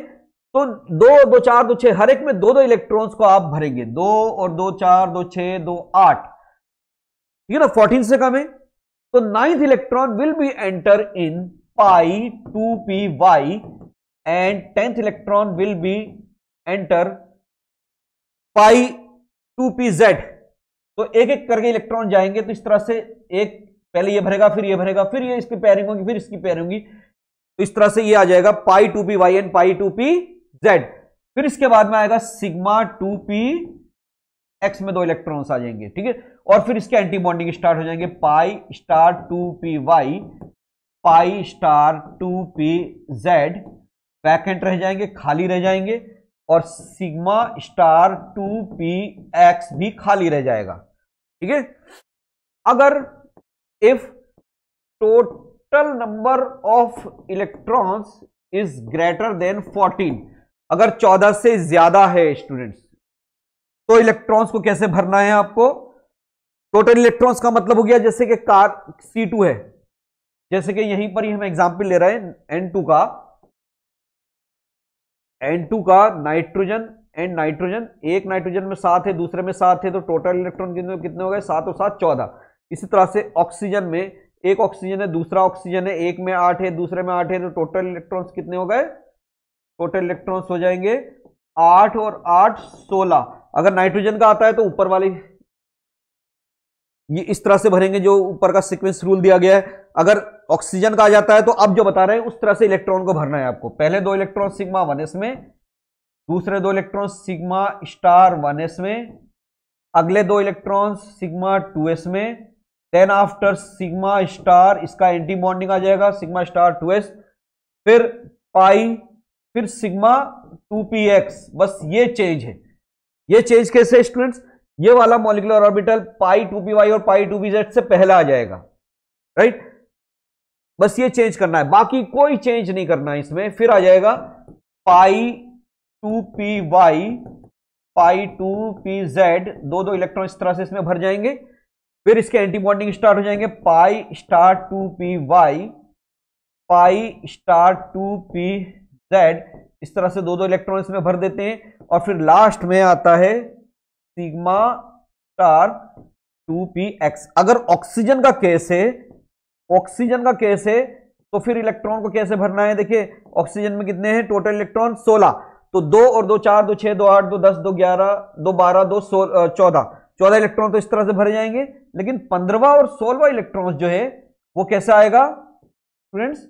तो दो दो चार दो छह हर एक में दो दो इलेक्ट्रॉन्स को आप भरेंगे दो और दो चार दो छह दो आठ ठीक है ना फोर्टीन से कम है तो ninth electron will be enter in pi two P Y and tenth electron will be enter pi two P Z तो एक एक करके इलेक्ट्रॉन जाएंगे तो इस तरह से एक पहले ये भरेगा फिर ये भरेगा फिर ये इसकी पेयरिंग होगी फिर इसकी पेयरिंग होगी तो इस तरह से ये आ जाएगा pi two P Y and pi two P Z फिर इसके बाद में आएगा सिग्मा टू पी एक्स में दो इलेक्ट्रॉन्स आ जाएंगे ठीक है और फिर इसके एंटी बॉन्डिंग स्टार्ट हो जाएंगे pi star two P Y pi star two P Z vacant रह जाएंगे खाली रह जाएंगे और sigma star two P X भी खाली रह जाएगा ठीक है अगर if total number of electrons is greater than 14 अगर 14 से ज्यादा है स्टूडेंट्स तो इलेक्ट्रॉन्स को कैसे भरना है आपको टोटल इलेक्ट्रॉन्स का मतलब हो गया जैसे कि कार C2 है जैसे कि यहीं पर ही हम एग्जाम्पल ले रहे हैं N2 का N2 का नाइट्रोजन एंड नाइट्रोजन एक नाइट्रोजन में सात है दूसरे में सात है तो टोटल इलेक्ट्रॉन कितने कितने हो गए सात और सात चौदह इसी तरह से ऑक्सीजन में एक ऑक्सीजन है दूसरा ऑक्सीजन है एक में आठ है दूसरे में आठ है तो टोटल इलेक्ट्रॉन्स कितने हो गए टोटल इलेक्ट्रॉन्स हो जाएंगे आठ और आठ सोलह अगर नाइट्रोजन का आता है तो ऊपर वाले ये इस तरह से भरेंगे जो ऊपर का सीक्वेंस रूल दिया गया है अगर ऑक्सीजन का आ जाता है तो अब जो बता रहे हैं उस तरह से इलेक्ट्रॉन को भरना है आपको पहले दो इलेक्ट्रॉन सिग्मा वन एस में दूसरे दो electron sigma star one S में अगले दो इलेक्ट्रॉन सिग्मा टू एस में देन आफ्टर सिग्मा स्टार इसका एंटी बॉन्डिंग आ जाएगा सिग्मा स्टार टू एस फिर पाई फिर सिग्मा टू पी एक्स बस ये चेंज है ये चेंज कैसे स्टूडेंट्स ये वाला molecular orbital pi two P Y और पाई टू पी जेड से पहला आ जाएगा राइट बस ये चेंज करना है बाकी कोई चेंज नहीं करना है इसमें फिर आ जाएगा pi two P Y pi two P Z दो दो इलेक्ट्रॉन इस तरह से इसमें भर जाएंगे फिर इसके एंटी बॉन्डिंग स्टार्ट हो जाएंगे pi star two P Y pi star two P Z इस तरह से दो दो इलेक्ट्रॉन इसमें भर देते हैं और फिर लास्ट में आता है sigma star two P X अगर ऑक्सीजन का केस है ऑक्सीजन का केस है तो फिर इलेक्ट्रॉन को कैसे भरना है देखिए ऑक्सीजन में कितने हैं टोटल इलेक्ट्रॉन 16 तो दो और दो चार दो छह दो आठ दो दस दो ग्यारह दो बारह दो सोलह चौदह चौदह इलेक्ट्रॉन तो इस तरह से भरे जाएंगे लेकिन पंद्रवा और सोलवा इलेक्ट्रॉन जो है वो कैसे आएगा स्टूडेंट्स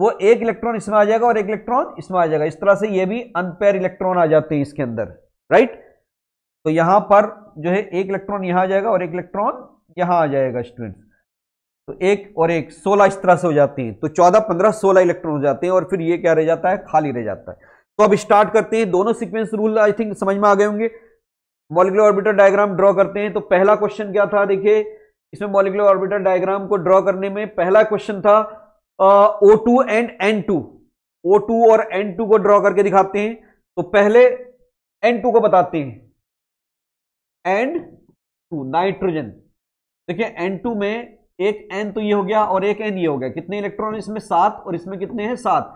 वो एक इलेक्ट्रॉन इसमें आ जाएगा और एक इलेक्ट्रॉन इसमें आ जाएगा इस तरह से ये भी अनपेयर इलेक्ट्रॉन आ जाते हैं इसके अंदर राइट तो यहां पर जो है एक इलेक्ट्रॉन यहां आ जाएगा और एक इलेक्ट्रॉन यहां आ जाएगा स्टूडेंट तो एक और एक सोलह इस तरह से हो जाती है तो चौदह पंद्रह सोलह इलेक्ट्रॉन हो जाते हैं और फिर ये क्या रह जाता है खाली रह जाता है तो अब स्टार्ट करते हैं दोनों सिक्वेंस रूल आई थिंक समझ में आ गए होंगे मॉलिकुलर ऑर्बिटर डायग्राम ड्रॉ करते हैं तो पहला क्वेश्चन क्या था देखिए इसमें मॉलिकुलर ऑर्बिटर डायग्राम को ड्रॉ करने में पहला क्वेश्चन था O two and N two O two और एन टू को ड्रॉ करके दिखाते हैं तो पहले एन टू को बताते हैं एंड टू नाइट्रोजन देखिए एन टू में एक एन तो ये हो गया और एक एन ये हो गया कितने इलेक्ट्रॉन इसमें सात और इसमें कितने हैं सात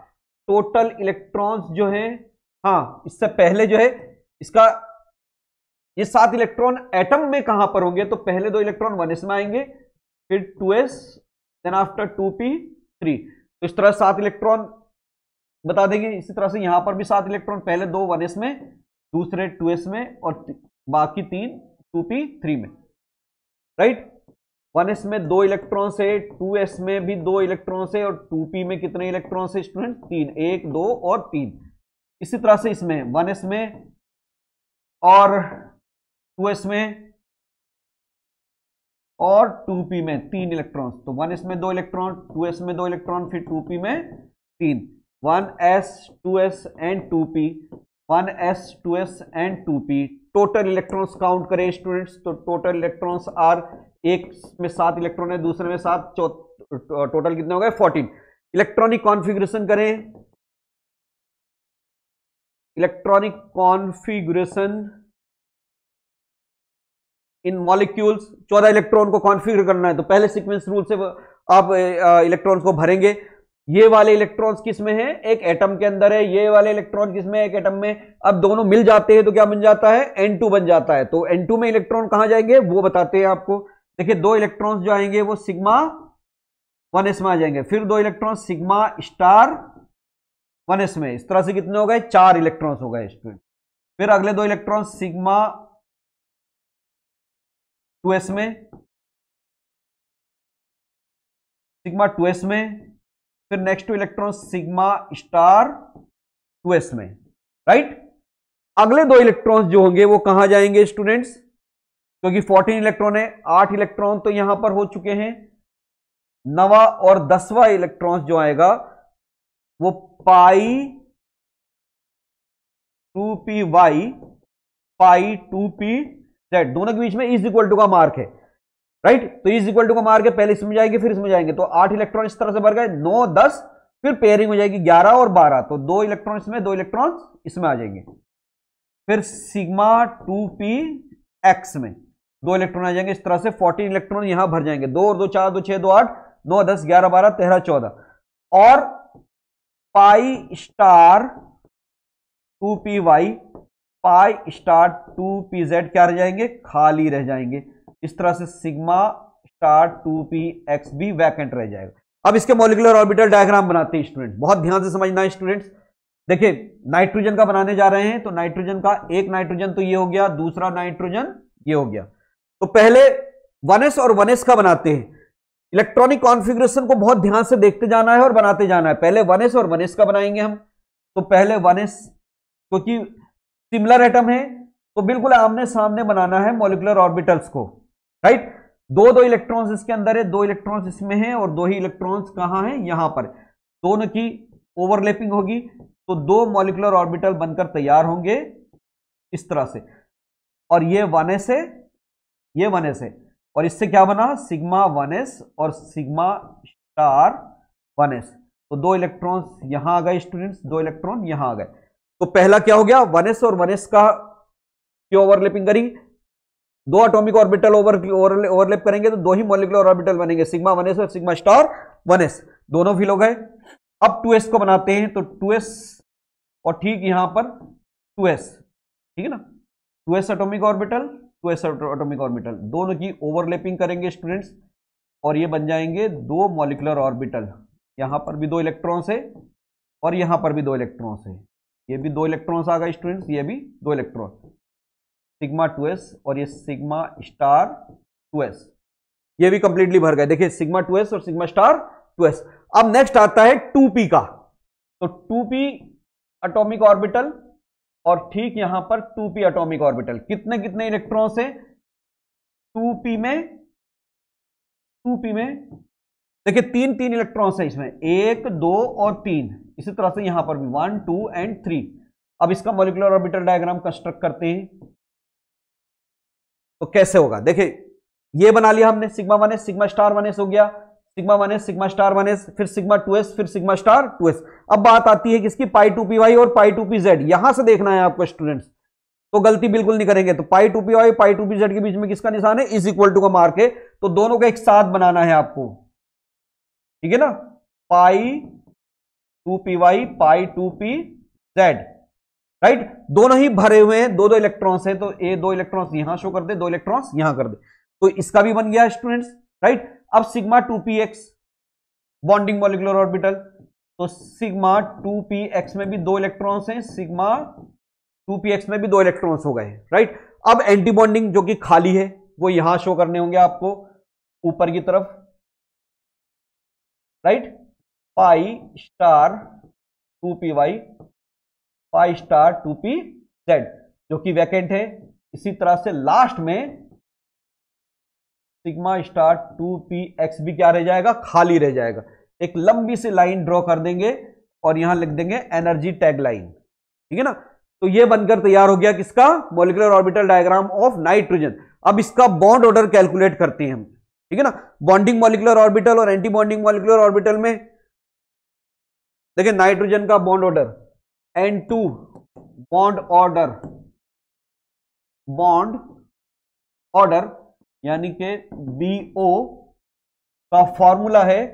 टोटल इलेक्ट्रॉन्स जो है हाँ इससे पहले जो है इसका ये सात इलेक्ट्रॉन एटम में कहां पर होंगे तो पहले दो इलेक्ट्रॉन वन इसमें आएंगे फिर two S then after two P three तो इस तरह सात इलेक्ट्रॉन बता देंगे इसी तरह से यहां पर भी सात इलेक्ट्रॉन पहले दो वन एस में दूसरे टू एस में और बाकी तीन टू पी थ्री में राइट वन एस में दो इलेक्ट्रॉन से टू एस में भी दो इलेक्ट्रॉन से और टू पी में कितने इलेक्ट्रॉन से स्टूडेंट तीन एक दो और तीन इसी तरह से इसमें वन एस में और टू एस में और 2p में तीन इलेक्ट्रॉन तो 1s में दो इलेक्ट्रॉन 2s में दो इलेक्ट्रॉन फिर 2p में तीन 1s 2s and 2p 1s 2s and 2p total electrons count करें स्टूडेंट्स तो टोटल इलेक्ट्रॉन्स आर एक में सात इलेक्ट्रॉन है दूसरे में सात टोटल कितने हो गए फोर्टीन इलेक्ट्रॉनिक कॉन्फिग्रेशन करें इलेक्ट्रॉनिक कॉन्फिग्रेशन इन मॉलिक्यूल्स चौदह इलेक्ट्रॉन को कॉन्फिगर करना है तो पहले सिक्वेंस रूल से आप इलेक्ट्रॉन्स को भरेंगे ये वाले इलेक्ट्रॉन्स किस में हैं एक एटम के अंदर है ये वाले इलेक्ट्रॉन किस में एक एटम में अब दोनों मिल जाते हैं तो क्या बन जाता है N2 बन जाता है तो N2 में इलेक्ट्रॉन कहां जाएंगे वो बताते हैं आपको देखिए दो इलेक्ट्रॉन्स जो आएंगे वो सिग्मा वन एस में आ जाएंगे फिर दो electron sigma star one S में इस तरह से कितने हो गए चार इलेक्ट्रॉन्स हो गए स्टूडेंट फिर अगले दो इलेक्ट्रॉन सिग्मा टू एस में सिग्मा टू एस में फिर next two electron sigma star two S में राइट अगले दो इलेक्ट्रॉन्स जो होंगे वो कहां जाएंगे स्टूडेंट्स क्योंकि 14 इलेक्ट्रॉन है आठ इलेक्ट्रॉन तो यहां पर हो चुके हैं नवा और दसवा इलेक्ट्रॉन्स जो आएगा वो pi two P Y pi two P Z दोनों के बीच में इज इक्वल टू का मार्क है राइट तो इज इक्वल टू का मार्क है पहले इसमें जाएंगे फिर इसमें जाएंगे तो आठ इलेक्ट्रॉन इस तरह से भर गए नौ दस फिर पेयरिंग हो जाएगी ग्यारह और बारह तो दो इलेक्ट्रॉन इसमें दो इलेक्ट्रॉन इसमें आ जाएंगे फिर सिग्मा टू पी एक्स में दो इलेक्ट्रॉन आ जाएंगे इस तरह से फोर्टीन इलेक्ट्रॉन यहां भर जाएंगे दो और दो चार दो छह दो आठ नौ दस ग्यारह बारह तेरह चौदह और pi star two P Y pi star two P Z क्या रह जाएंगे खाली रह जाएंगे इस तरह से sigma star two P X भी वैकेंट रह जाएगा अब इसके मोलिकुलर ऑर्बिटल डायग्राम बनाते हैं स्टूडेंट बहुत ध्यान से समझना है स्टूडेंट देखिए नाइट्रोजन का बनाने जा रहे हैं तो नाइट्रोजन का एक नाइट्रोजन तो ये हो गया दूसरा नाइट्रोजन ये हो गया तो पहले वनस और वनस का बनाते हैं इलेक्ट्रॉनिक कॉन्फ़िगरेशन को बहुत ध्यान से देखते जाना है और बनाते जाना है पहले वनस और वनस का बनाएंगे हम तो पहले वनस क्योंकि सिमिलर एटम है तो बिल्कुल आमने सामने बनाना है मोलिकुलर ऑर्बिटल्स को राइट दो दो इलेक्ट्रॉन्स इसके अंदर है दो इलेक्ट्रॉन्स इसमें है और दो ही इलेक्ट्रॉन्स कहां है यहां पर दोनों की ओवरलैपिंग होगी तो दो मॉलिकुलर ऑर्बिटल बनकर तैयार होंगे इस तरह से और ये वन एस है ये वन एस है और इससे क्या बना सिग्मा वन एस और सिग्मा स्टार वन एस तो दो इलेक्ट्रॉन्स यहां आ गए स्टूडेंट्स दो इलेक्ट्रॉन यहां आ गए तो पहला क्या हो गया वनेस और वनेस का क्यों ओवरलैपिंग करी दो एटॉमिक ऑर्बिटल ओवर ओवरलैप करेंगे तो दो ही मोलिकुलर ऑर्बिटल बनेंगे सिग्मा वनस और सिग्मा स्टार वन दोनों फिल हो गए अब 2s को बनाते हैं तो 2s और ठीक यहां पर 2s ठीक है ना 2s S atomic orbital two S atomic orbital दोनों की ओवरलैपिंग करेंगे स्टूडेंट्स और ये बन जाएंगे दो मोलिकुलर ऑर्बिटल यहां पर भी दो इलेक्ट्रॉन्स है और यहां पर भी दो इलेक्ट्रॉन्स है ये भी दो इलेक्ट्रॉन्स आ गए स्टूडेंट्स ये भी दो इलेक्ट्रॉन सिग्मा टू एस और ये सिग्मा स्टार टू एस ये भी कंप्लीटली भर गए देखिए सिग्मा टू एस और सिग्मा स्टार टू एस अब नेक्स्ट आता है टू पी का तो टू पी अटोमिक ऑर्बिटल और ठीक यहां पर टू पी अटोमिक ऑर्बिटल कितने कितने इलेक्ट्रॉन्स हैं टू पी में टू पी में देखिए तीन तीन इलेक्ट्रॉन्स हैं इसमें एक दो और तीन इसी तरह से यहां पर भी वन टू एंड थ्री अब इसका मोलिकुलर ऑर्बिटल डायग्राम कंस्ट्रक्ट करते हैं तो कैसे होगा देखिए ये बना लिया हमने sigma one S sigma star one S हो गया sigma one S sigma star one S फिर सिग्मा टू एस फिर सिग्मा स्टार टू एस अब बात आती है किसकी पाई टू पी वाई और पाई टू पी जेड यहां से देखना है आपको स्टूडेंट्स तो गलती बिल्कुल नहीं करेंगे तो pi two P Y pi two P Z के बीच में किसका निशान है इज इक्वल टू का मार्क है तो दोनों का एक साथ बनाना है आपको ठीक है ना pi two P Y pi two P Z right दोनों ही भरे हुए हैं दो दो इलेक्ट्रॉन्स हैं तो ए दो इलेक्ट्रॉन्स यहां शो कर दे दो इलेक्ट्रॉन्स यहां कर दे तो इसका भी बन गया स्टूडेंट्स राइट अब sigma two P X bonding molecular orbital तो सिग्मा टू पी एक्स में भी दो इलेक्ट्रॉन्स हैं सिग्मा टू पी एक्स में भी दो इलेक्ट्रॉन्स हो गए राइट अब एंटीबॉन्डिंग जो कि खाली है वो यहां शो करने होंगे आपको ऊपर की तरफ right pi star two P Y pi star two P Z जो कि वैकेंट है इसी तरह से लास्ट में sigma star two P X भी क्या रह जाएगा खाली रह जाएगा एक लंबी सी लाइन ड्रॉ कर देंगे और यहां लिख देंगे एनर्जी टैग लाइन ठीक है ना तो ये बनकर तैयार हो गया किसका molecular orbital diagram of nitrogen अब इसका बॉन्ड ऑर्डर कैलकुलेट करते हैं हम ठीक है ना बॉन्डिंग मॉलिकुलर ऑर्बिटल और एंटी बॉन्डिंग मॉलिकुलर ऑर्बिटल में देखिए नाइट्रोजन का bond order N two bond order bond order यानी के ओ का फॉर्मूला है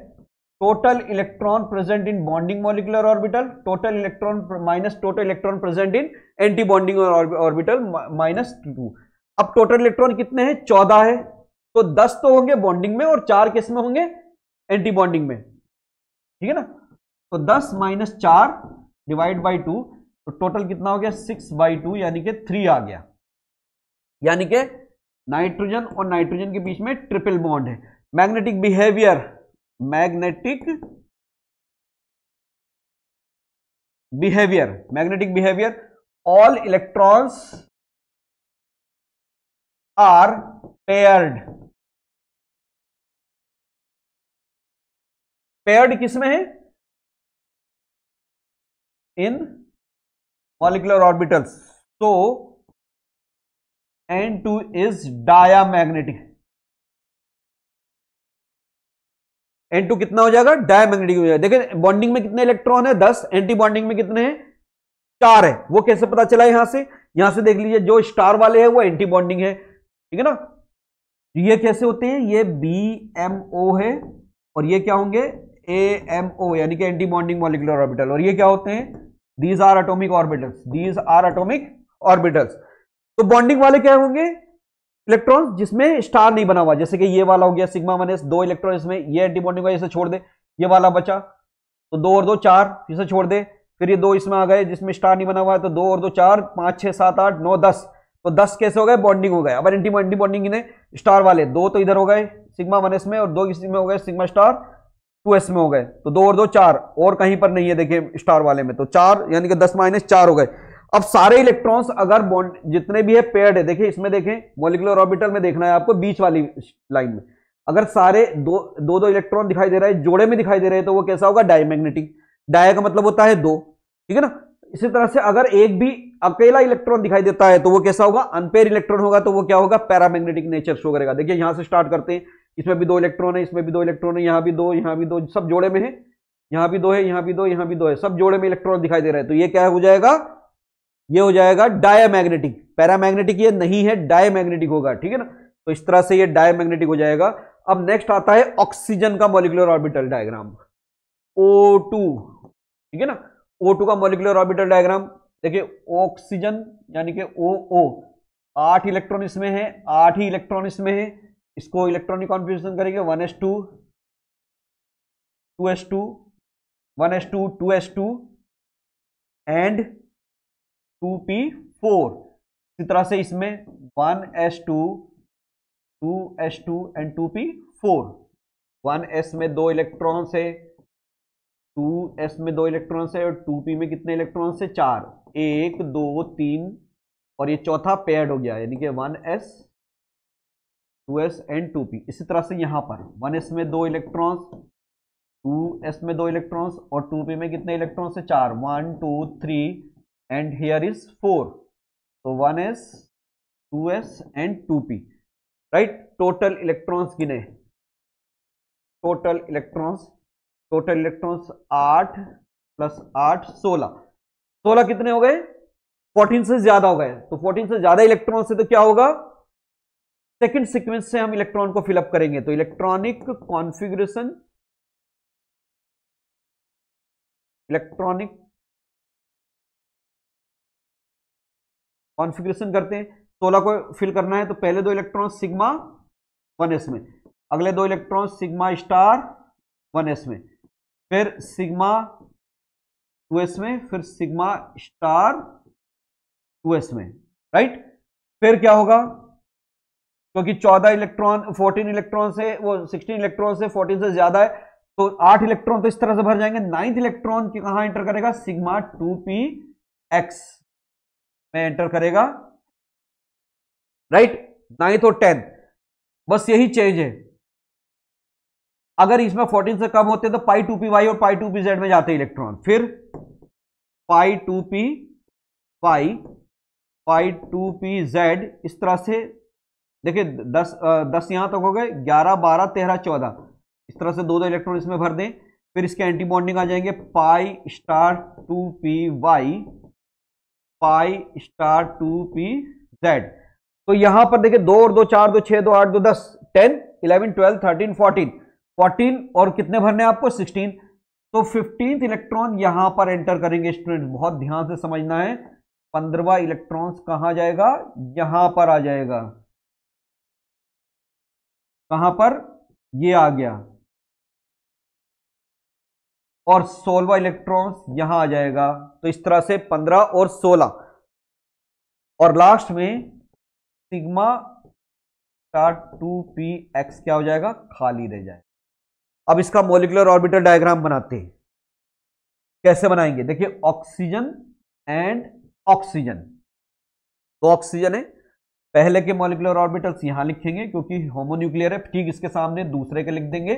total electron present in bonding molecular orbital total electron minus total electron present in anti bonding orbital minus two अब total electron कितने हैं चौदह है तो दस तो होंगे बॉन्डिंग में और चार किस में होंगे एंटी बॉन्डिंग में ठीक है ना तो दस माइनस चार डिवाइड बाई टू तो टोटल कितना हो गया सिक्स बाई टू यानी कि थ्री आ गया यानी कि नाइट्रोजन और नाइट्रोजन के बीच में ट्रिपल बॉन्ड है magnetic behaviour magnetic behaviour magnetic behaviour all electrons are paired paired किसमें है इन मॉलिकुलर ऑर्बिटल्स तो N2 इज डायामैग्नेटिक N2 कितना हो जाएगा डायमैग्नेटिक हो जाएगा देखिए बॉन्डिंग में कितने इलेक्ट्रॉन है दस एंटी बॉन्डिंग में कितने हैं चार है वो कैसे पता चला यहां से यहां से देख लीजिए जो स्टार वाले हैं वो एंटी बॉन्डिंग है ठीक है ना तो ये कैसे होते हैं ये बी एम ओ है और ये क्या होंगे ए एम ओ यानी कि एंटी बॉन्डिंग मॉलिकुलर ऑर्बिटल और ये क्या होते हैं these are atomic orbitals these are atomic orbitals तो बॉन्डिंग वाले क्या होंगे इलेक्ट्रॉन जिसमें स्टार नहीं बना हुआ जैसे कि ये वाला हो गया सिग्मा माइनस दो इलेक्ट्रॉन इसमें ये एंटी बॉन्डिंग वाले इसे छोड़ दे ये वाला बचा तो दो और दो चार इसे छोड़ दे फिर ये दो इसमें आ गए जिसमें स्टार नहीं बना हुआ है तो दो और दो चार पांच छह सात आठ नौ दस तो दस कैसे हो गए बॉन्डिंग हो गए अब एंटी एंटी बॉन्डिंग इन्हें स्टार वाले दो तो इधर हो गए सिग्मा वन एस में और दो किसी में हो गए सिग्मा स्टार टू एस में हो गए तो दो और दो चार और कहीं पर नहीं है देखिए स्टार वाले में तो चार यानी कि दस माइनस चार हो गए अब सारे इलेक्ट्रॉन्स अगर बॉन्ड जितने भी है पेड है देखिए इसमें देखें मोलिकुलर ऑर्बिटल में देखना है आपको बीच वाली लाइन में अगर सारे दो दो दो इलेक्ट्रॉन दिखाई दे रहा है जोड़े में दिखाई दे रहे हैं तो वो कैसा होगा डायमैग्नेटिक डाया का मतलब होता है दो ठीक है ना इसी तरह से अगर एक भी अकेला इलेक्ट्रॉन दिखाई देता है तो वो कैसा होगा अनपेयर इलेक्ट्रॉन होगा तो वो क्या होगा पैरामैग्नेटिक नेचर शो करेगा देखिए यहां से स्टार्ट करते हैं इसमें भी दो इलेक्ट्रॉन है इसमें भी दो इलेक्ट्रॉन है यहां भी दो यहां भी दो सब जोड़े में है यहां भी दो है यहां भी दो यहां भी दो है सब जोड़े में इलेक्ट्रॉन दिखाई दे रहे हैं तो यह क्या हो जाएगा यह हो जाएगा डायमैग्नेटिक पैरामैग्नेटिक ये नहीं है डायमैग्नेटिक होगा ठीक है ना तो इस तरह से ये डायमैग्नेटिक हो जाएगा अब नेक्स्ट आता है ऑक्सीजन का मोलिकुलर ऑर्बिटल डायग्राम टू ठीक है ना टू का मोलिकुलर ऑर्बिटल डायग्राम देखिए ऑक्सीजन यानी कि ओ ओ आठ इलेक्ट्रॉन इसमें है आठ ही इलेक्ट्रॉन इसमें है इसको इलेक्ट्रॉनिक कॉन्फ्यूजन करेंगे one S two two S two one S two two S two and two P four इसी तरह से इसमें one S two two S two and two P four one S में दो इलेक्ट्रॉन से to S में दो electron से और टू पी में कितने इलेक्ट्रॉन से चार एक दो तीन और ये चौथा पेड हो गया यानी कि one S two S and two P इसी तरह से यहां पर वन एस में दो इलेक्ट्रॉन्स टू एस में दो इलेक्ट्रॉन्स और टू पी में कितने इलेक्ट्रॉन्स है चार one two three and here is four तो one S two S and two P right total electrons गिने टोटल इलेक्ट्रॉन्स टोटल इलेक्ट्रॉन्स आठ प्लस आठ सोलह सोलह कितने हो गए फोर्टीन से ज्यादा हो गए तो फोर्टीन से ज्यादा इलेक्ट्रॉन से तो क्या होगा सेकंड सीक्वेंस से हम इलेक्ट्रॉन को फिलअप करेंगे तो इलेक्ट्रॉनिक कॉन्फ़िगरेशन इलेक्ट्रॉनिक कॉन्फ़िगरेशन करते हैं सोलह को फिल करना है तो पहले दो इलेक्ट्रॉन सिग्मा वन एस में अगले दो electron sigma star one S में फिर सिग्मा टू एस में फिर सिग्मा स्टार टू एस में राइट फिर क्या होगा क्योंकि चौदह इलेक्ट्रॉन फोर्टीन इलेक्ट्रॉन से वो सिक्सटीन इलेक्ट्रॉन से फोर्टीन से ज्यादा है तो आठ इलेक्ट्रॉन तो इस तरह से भर जाएंगे नाइन्थ इलेक्ट्रॉन कहां एंटर करेगा सिग्मा टू पी एक्स में एंटर करेगा राइट नाइन्थ और टेंथ बस यही चेंज है अगर इसमें फोर्टीन से कम होते तो पाई टू पी वाई और पाई टू पी जेड में जाते इलेक्ट्रॉन फिर pi two P pi pi two P Z इस तरह से देखिए दस दस यहां तक हो गए ग्यारह बारह तेरह चौदह इस तरह से दो दो इलेक्ट्रॉन इसमें भर दें फिर इसके एंटी बॉन्डिंग आ जाएंगे pi star two P Y pi star two P Z तो यहां पर देखिए दो और दो चार दो छह दो आठ दो दस ten eleven twelve thirteen fourteen fourteen और कितने भरने आपको सिक्सटीन तो फिफ्टींथ इलेक्ट्रॉन यहां पर एंटर करेंगे स्टूडेंट बहुत ध्यान से समझना है पंद्रवा इलेक्ट्रॉन कहां जाएगा यहां पर आ जाएगा कहां पर ये आ गया और सोलवा इलेक्ट्रॉन्स यहां आ जाएगा तो इस तरह से पंद्रह और सोलह और लास्ट में sigma star two P X क्या हो जाएगा खाली रह जाएगा अब इसका मोलिकुलर ऑर्बिटल डायग्राम बनाते हैं कैसे बनाएंगे देखिए ऑक्सीजन एंड ऑक्सीजन तो ऑक्सीजन है पहले के मोलिकुलर ऑर्बिटल्स यहां लिखेंगे क्योंकि होमोन्यूक्लियर है ठीक इसके सामने दूसरे के लिख देंगे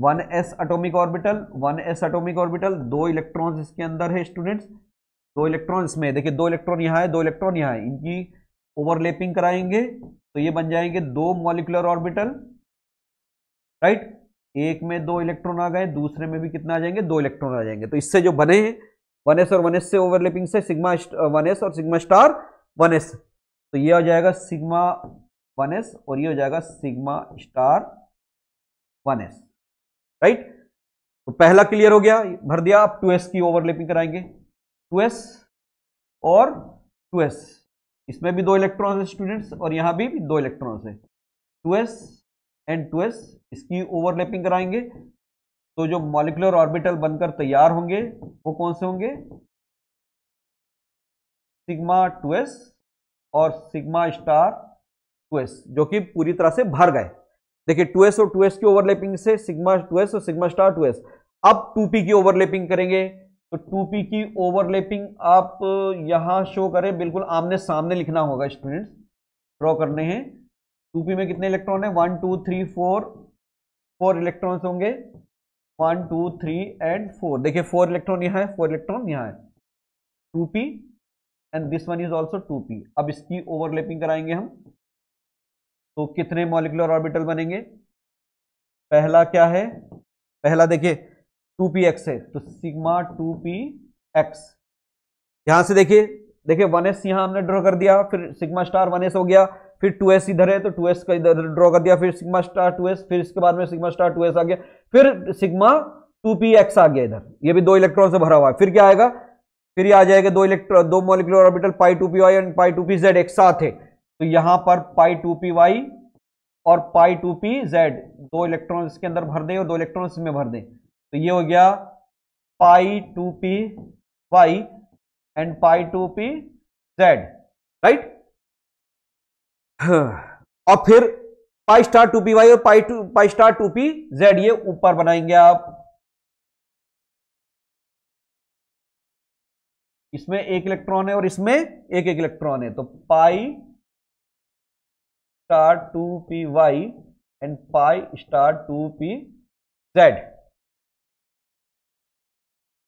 one S atomic orbital one S atomic orbital दो इलेक्ट्रॉन्स इसके अंदर है स्टूडेंट्स दो इलेक्ट्रॉन इसमें देखिए दो इलेक्ट्रॉन यहां है दो इलेक्ट्रॉन यहां है इनकी ओवरलेपिंग कराएंगे तो ये बन जाएंगे दो मॉलिकुलर ऑर्बिटल राइट एक में दो इलेक्ट्रॉन आ गए दूसरे में भी कितना आ जाएंगे दो इलेक्ट्रॉन आ जाएंगे तो इससे जो बने हैं वन एस और वन एस से ओवरलेपिंग से सिग्मा वन एस और सिग्मा स्टार वन एस तो ये हो जाएगा सिग्मा वन एस और ये हो जाएगा sigma star one S right तो पहला क्लियर हो गया भर दिया आप टू एस की ओवरलेपिंग कराएंगे टू एस और टू एस इसमें भी दो इलेक्ट्रॉन है स्टूडेंट्स और यहां भी, भी दो इलेक्ट्रॉन है टू एस एंड ट्वेल्स इसकी ओवरलैपिंग कराएंगे तो जो मॉलिकुलर ऑर्बिटल बनकर तैयार होंगे वो कौन से होंगे सिग्मा ट्वेस और सिग्मा स्टार ट्वेस जो कि पूरी तरह से भर गए देखिए ट्वेस और ट्वेस की ओवरलैपिंग से सिग्मा ट्वेस और सिग्मा स्टार ट्वेस अब टू पी की ओवरलैपिंग करेंगे तो टू पी की ओवरलैपिंग आप यहां शो करें बिल्कुल आमने सामने लिखना होगा स्टूडेंट्स ड्रॉ करने हैं टू में कितने इलेक्ट्रॉन है one two three four four electrons होंगे one two three and four देखिए फोर इलेक्ट्रॉन यहाँ है फोर इलेक्ट्रॉन यहाँ है two P and this one is also two P अब इसकी ओवरलैपिंग कराएंगे हम तो कितने मॉलिकुलर ऑर्बिटल बनेंगे पहला क्या है पहला देखिए टू पी एक्स है तो सिग्मा टू पी एक्स यहां से देखिए देखिए वन एस यहां हमने ड्रॉ कर दिया फिर सिग्मा स्टार वन एस हो गया फिर टू एस इधर है तो टू एस का इधर ड्रॉ कर दिया फिर सिग्मा स्टार टू एस फिर इसके बाद में सिग्मा स्टार टू एस आ गया फिर सिग्मा टू पी एक्स आ गया इधर ये भी दो इलेक्ट्रॉन से भरा हुआ है फिर क्या आएगा फिर ये आ जाएगा दो इलेक्ट्रॉन दो molecular orbital pi two P Y and pi two P Z एक साथ है तो यहां पर पाई टू पी वाई और पाई टू पी जेड दो इलेक्ट्रॉन इसके अंदर भर दें और दो इलेक्ट्रॉन इसमें भर दें तो ये हो गया pi two P Y and pi two P Z right हाँ। और फिर pi star two P Y और pi two pi star two P Z ये ऊपर बनाएंगे आप इसमें एक इलेक्ट्रॉन है और इसमें एक एक इलेक्ट्रॉन है तो pi star two P Y and pi star two P Z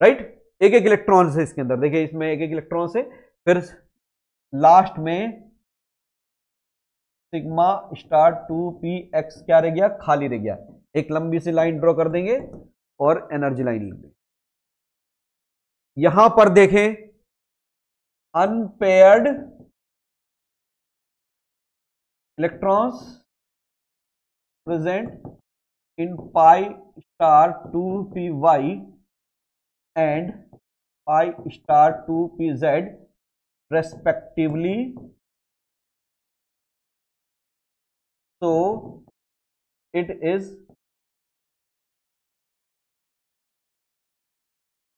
right एक एक इलेक्ट्रॉन से इसके अंदर देखिए इसमें एक एक इलेक्ट्रॉन से फिर लास्ट में sigma star two P X क्या रह गया खाली रह गया एक लंबी सी लाइन ड्रॉ कर देंगे और एनर्जी लाइन लिख देंगे यहां पर देखें unpaired electrons present in pi star two P Y and pi star two P Z respectively so it is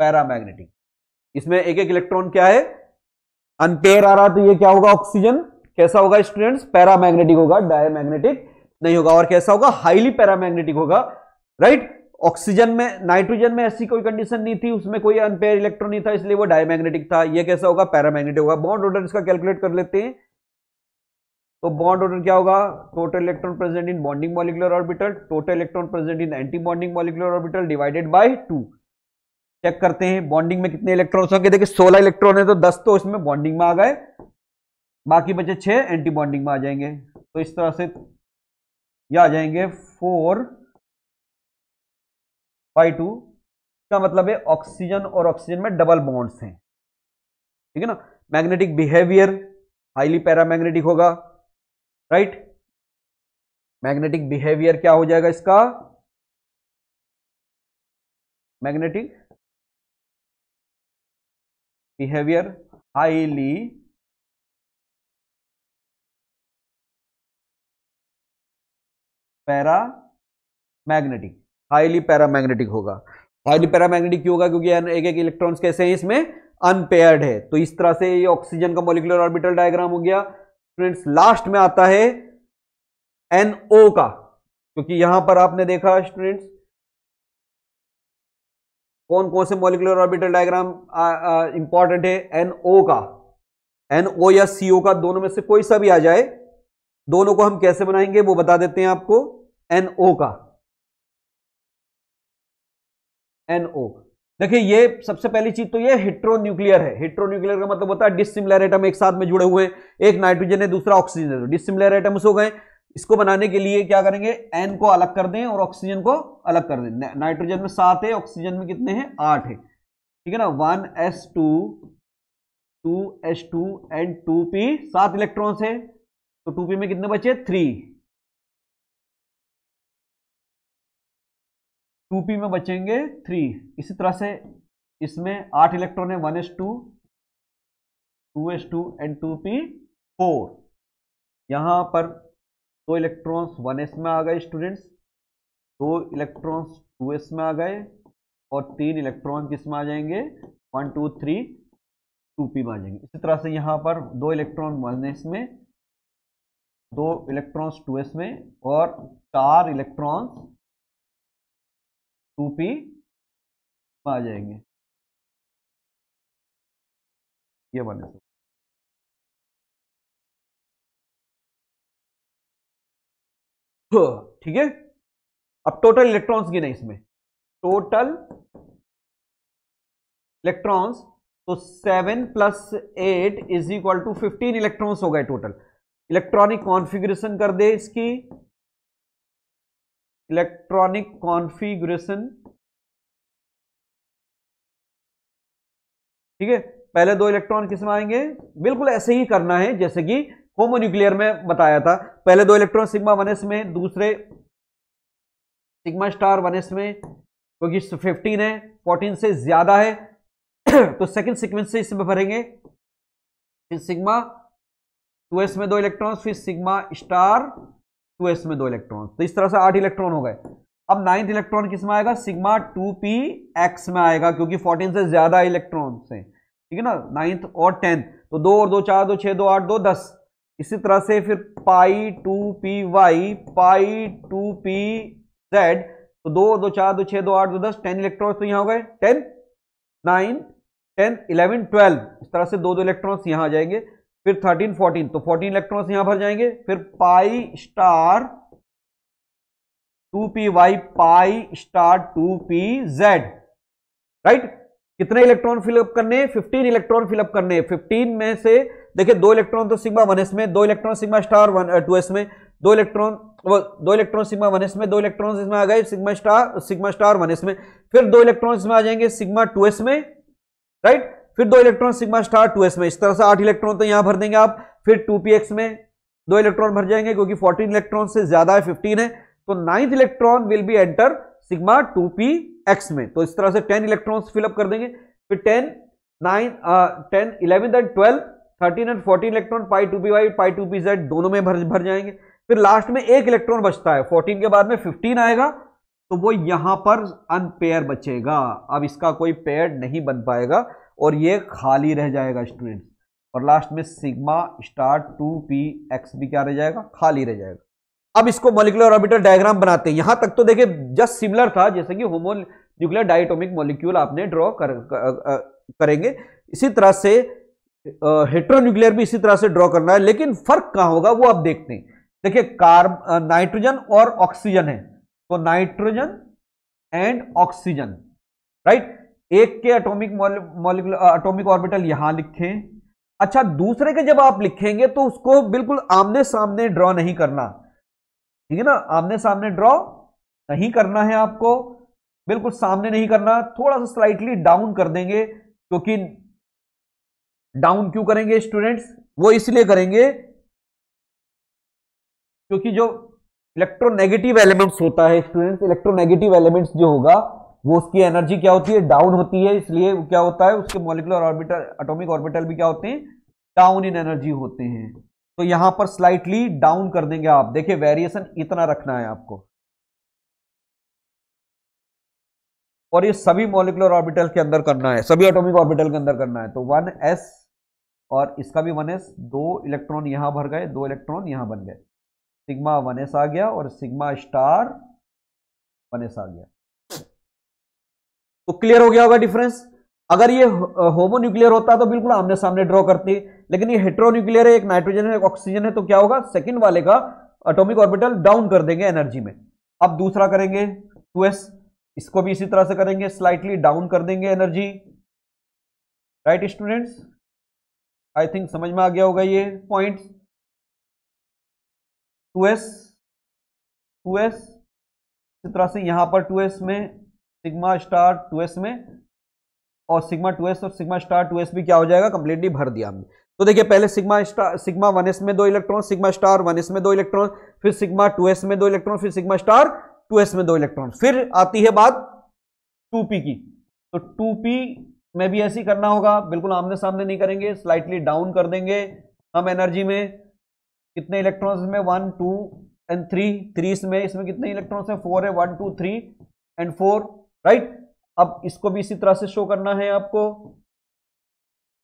paramagnetic इसमें एक एक इलेक्ट्रॉन क्या है अनपेयर आ रहा तो ये क्या होगा ऑक्सीजन कैसा होगा स्टूडेंट्स पैरामैग्नेटिक होगा डायमैग्नेटिक नहीं होगा और कैसा होगा हाईली पैरामैग्नेटिक होगा राइट ऑक्सीजन में नाइट्रोजन में ऐसी कोई कंडीशन नहीं थी उसमें कोई अनपेयर इलेक्ट्रॉन नहीं था इसलिए वो डायमैग्नेटिक था ये कैसा होगा पैरामैग्नेटिक होगा बॉन्ड ऑर्डर इसका कैलकुलेट कर लेते हैं तो बॉन्ड ऑर्डर क्या होगा total electron present in bonding molecular orbital total electron present in anti bonding molecular orbital divided by two check करते हैं बॉन्डिंग में कितने इलेक्ट्रॉन होंगे देखिए सोलह इलेक्ट्रॉन है तो दस तो इसमें बॉन्डिंग में आ गए बाकी बचे छह एंटी बॉन्डिंग में आ जाएंगे तो इस तरह से यह आ जाएंगे फोर बाई टू का मतलब है ऑक्सीजन और ऑक्सीजन में डबल बॉन्ड्स हैं ठीक है ना मैग्नेटिक बिहेवियर हाईली पैरामैग्नेटिक होगा राइट मैग्नेटिक बिहेवियर क्या हो जाएगा इसका magnetic behaviour highly paramagnetic highly paramagnetic होगा हाईली पैरा मैग्नेटिक क्यों होगा क्योंकि एक एक इलेक्ट्रॉन्स कैसे हैं इसमें अनपेयर्ड है तो इस तरह से ये ऑक्सीजन का मोलिकुलर ऑर्बिटल डायग्राम हो गया स्टूडेंट्स लास्ट में आता है एनओ का क्योंकि यहां पर आपने देखा स्टूडेंट्स कौन कौन से मॉलिकुलर ऑर्बिटल डायग्राम इंपॉर्टेंट है एनओ का एनओ या सीओ का दोनों में से कोई सा भी आ जाए दोनों को हम कैसे बनाएंगे वो बता देते हैं आपको एनओ का एनओ देखिए ये सबसे पहली चीज तो ये हिट्रोन्यूक्लियर है हिट्रोन्यूक्लियर का मतलब होता है डिसिमिलर एटम एक साथ में जुड़े हुए एक नाइट्रोजन है दूसरा ऑक्सीजन है तो डिसिमिलर एटम्स हो गए इसको बनाने के लिए क्या करेंगे एन को अलग कर दें और ऑक्सीजन को अलग कर दें नाइट्रोजन में सात है ऑक्सीजन में कितने हैं आठ है ठीक है ना one S two two S two and two P सात इलेक्ट्रॉन्स है तो टू पी में कितने बचे थ्री टू पी में बचेंगे थ्री इसी तरह से इसमें आठ इलेक्ट्रॉन है one S two two S two and two P four यहाँ पर दो इलेक्ट्रॉन्स वन एस में आ गए स्टूडेंट्स दो इलेक्ट्रॉन्स टू एस में आ गए और तीन इलेक्ट्रॉन किस में आ जाएंगे one two three two P में आ जाएंगे इसी तरह से यहाँ पर दो इलेक्ट्रॉन वन एस में दो इलेक्ट्रॉन्स टू एस में और चार इलेक्ट्रॉन्स टू पी आ जाएंगे ये बने सब ठीक है अब टोटल इलेक्ट्रॉन्स गिने इसमें टोटल इलेक्ट्रॉन्स तो seven plus eight is equal to fifteen electrons हो गए टोटल इलेक्ट्रॉनिक कॉन्फ़िगरेशन कर दे इसकी इलेक्ट्रॉनिक configuration ठीक है पहले दो इलेक्ट्रॉन किसमें आएंगे बिल्कुल ऐसे ही करना है जैसे कि होमोन्यूक्लियर में बताया था पहले दो इलेक्ट्रॉन सिग्मा वन एस में दूसरे सिग्मा स्टार वन एस में क्योंकि तो फिफ्टीन है फोर्टीन से ज्यादा है तो सेकंड सीक्वेंस से इसमें भरेंगे फिर सिग्मा टू एस में दो इलेक्ट्रॉन फिर सिग्मा स्टार टू एस में दो इलेक्ट्रॉन तो इस तरह से आठ इलेक्ट्रॉन हो गए अब नाइन्थ इलेक्ट्रॉन किस में आएगा सिग्मा टू पी एक्स में आएगा क्योंकि फोर्टीन से ज्यादा इलेक्ट्रॉन हैं ठीक है ना नाइन्थ और टेंथ तो दो और दो चार दो छः दो आठ दो दस इसी तरह से फिर pi two P Y pi two P Z तो दो दो चार दो छः दो आठ दो दस टेन इलेक्ट्रॉन तो यहाँ हो गए ten nine ten eleven twelve इस तरह से दो दो इलेक्ट्रॉन्स यहाँ आ जाएंगे फिर 13, 14, तो 14 इलेक्ट्रॉन्स यहां भर जाएंगे फिर pi star two P Y pi star two P Z right कितने इलेक्ट्रॉन फिलअप करने 15 इलेक्ट्रॉन फिलअप करने 15 में से देखिए दो इलेक्ट्रॉन तो सिग्मा वन एस में दो electron sigma star one two S में दो इलेक्ट्रॉन दो इलेक्ट्रॉन सिग्मा वन एस में दो इलेक्ट्रॉन इसमें आ गए sigma star sigma star one S में फिर दो इलेक्ट्रॉन इसमें आ जाएंगे सिग्मा टू एस में राइट right? फिर दो इलेक्ट्रॉन सिग्मा स्टार टू में इस तरह से आठ इलेक्ट्रॉन तो यहां भर देंगे आप फिर टू में दो इलेक्ट्रॉन भर जाएंगे क्योंकि फोर्टीन इलेक्ट्रॉन से ज्यादा है फिफ्टीन है तो ninth electron will be enter sigma two में तो इस तरह से टेन इलेक्ट्रॉन फिलअप कर देंगे फिर ten nine ten eleven and twelve thirteen and fourteen electron pi two P Y pi two P Z दोनों में भर भर जाएंगे फिर लास्ट में एक इलेक्ट्रॉन बचता है फोर्टीन के बाद में फिफ्टीन आएगा तो वो यहां पर अनपेयर बचेगा अब इसका कोई पेयर नहीं बन पाएगा और ये खाली रह जाएगा स्टूडेंट्स और लास्ट में sigma star two P X भी क्या रह जाएगा खाली रह जाएगा अब इसको मोलिकुलर ऑर्बिटल डायग्राम बनाते हैं यहां तक तो देखिए जस्ट सिमिलर था जैसे कि होमो न्यूक्लियर डायटोमिक मोलिक्यूल आपने ड्रॉ कर, कर, करेंगे इसी तरह से हेट्रोन्यूक्लियर भी इसी तरह से ड्रॉ करना है लेकिन फर्क कहां होगा वो आप देखते हैं देखिए कार्ब नाइट्रोजन और ऑक्सीजन है तो नाइट्रोजन एंड ऑक्सीजन राइट एक के एटॉमिक मॉलिकुलर एटॉमिक ऑर्बिटल यहां लिखे अच्छा दूसरे के जब आप लिखेंगे तो उसको बिल्कुल आमने सामने ड्रॉ नहीं करना ठीक है ना आमने सामने ड्रॉ नहीं करना है आपको बिल्कुल सामने नहीं करना थोड़ा सा स्लाइटली डाउन कर देंगे क्योंकि डाउन क्यों करेंगे स्टूडेंट्स वो इसलिए करेंगे क्योंकि जो इलेक्ट्रोनेगेटिव एलिमेंट्स होता है स्टूडेंट्स इलेक्ट्रोनेगेटिव एलिमेंट्स जो होगा वो उसकी एनर्जी क्या होती है डाउन होती है इसलिए क्या होता है उसके मोलिकुलर ऑर्बिटल अटोमिक ऑर्बिटल भी क्या होते हैं डाउन इन एनर्जी होते हैं तो यहां पर स्लाइटली डाउन कर देंगे आप देखिए वेरिएशन इतना रखना है आपको और ये सभी मोलिकुलर ऑर्बिटल के अंदर करना है सभी ऑटोमिक ऑर्बिटल के अंदर करना है तो वन एस और इसका भी वन एस दो इलेक्ट्रॉन यहां भर गए दो इलेक्ट्रॉन यहां बन गए सिग्मा वन एस आ गया और सिग्मा स्टार वन एस आ गया तो क्लियर हो गया होगा डिफरेंस अगर ये होमो न्यूक्लियर होता तो बिल्कुल आमने सामने ड्रॉ करती लेकिन ये हेट्रो न्यूक्लियर है एक नाइट्रोजन है एक ऑक्सीजन है तो क्या होगा सेकंड वाले का एटॉमिक ऑर्बिटल डाउन कर देंगे एनर्जी में अब दूसरा करेंगे 2s इसको भी इसी तरह से करेंगे स्लाइटली डाउन कर देंगे energy right students I think समझ में आ गया होगा ये point two S two S इसी तरह से यहां पर टू एस में सिग्मा स्टार टू एस में और सिग्मा टू एस और सिग्मा स्टार टू एस भी क्या हो जाएगा कंप्लीटली भर दिया हमने तो देखिए पहले sigma star sigma one S में दो electron sigma star one S में दो इलेक्ट्रॉन फिर सिग्मा टू एस में दो इलेक्ट्रॉन फिर सिग्मा स्टार टू एस में दो इलेक्ट्रॉन फिर आती है बात टू पी की तो टू पी में भी ऐसी करना होगा बिल्कुल आमने सामने नहीं करेंगे स्लाइटली डाउन कर देंगे हम एनर्जी में कितने इलेक्ट्रॉन्स में one two and three three इसमें इसमें कितने इलेक्ट्रॉन्स हैं फोर है one two three and four right अब इसको भी इसी तरह से शो करना है आपको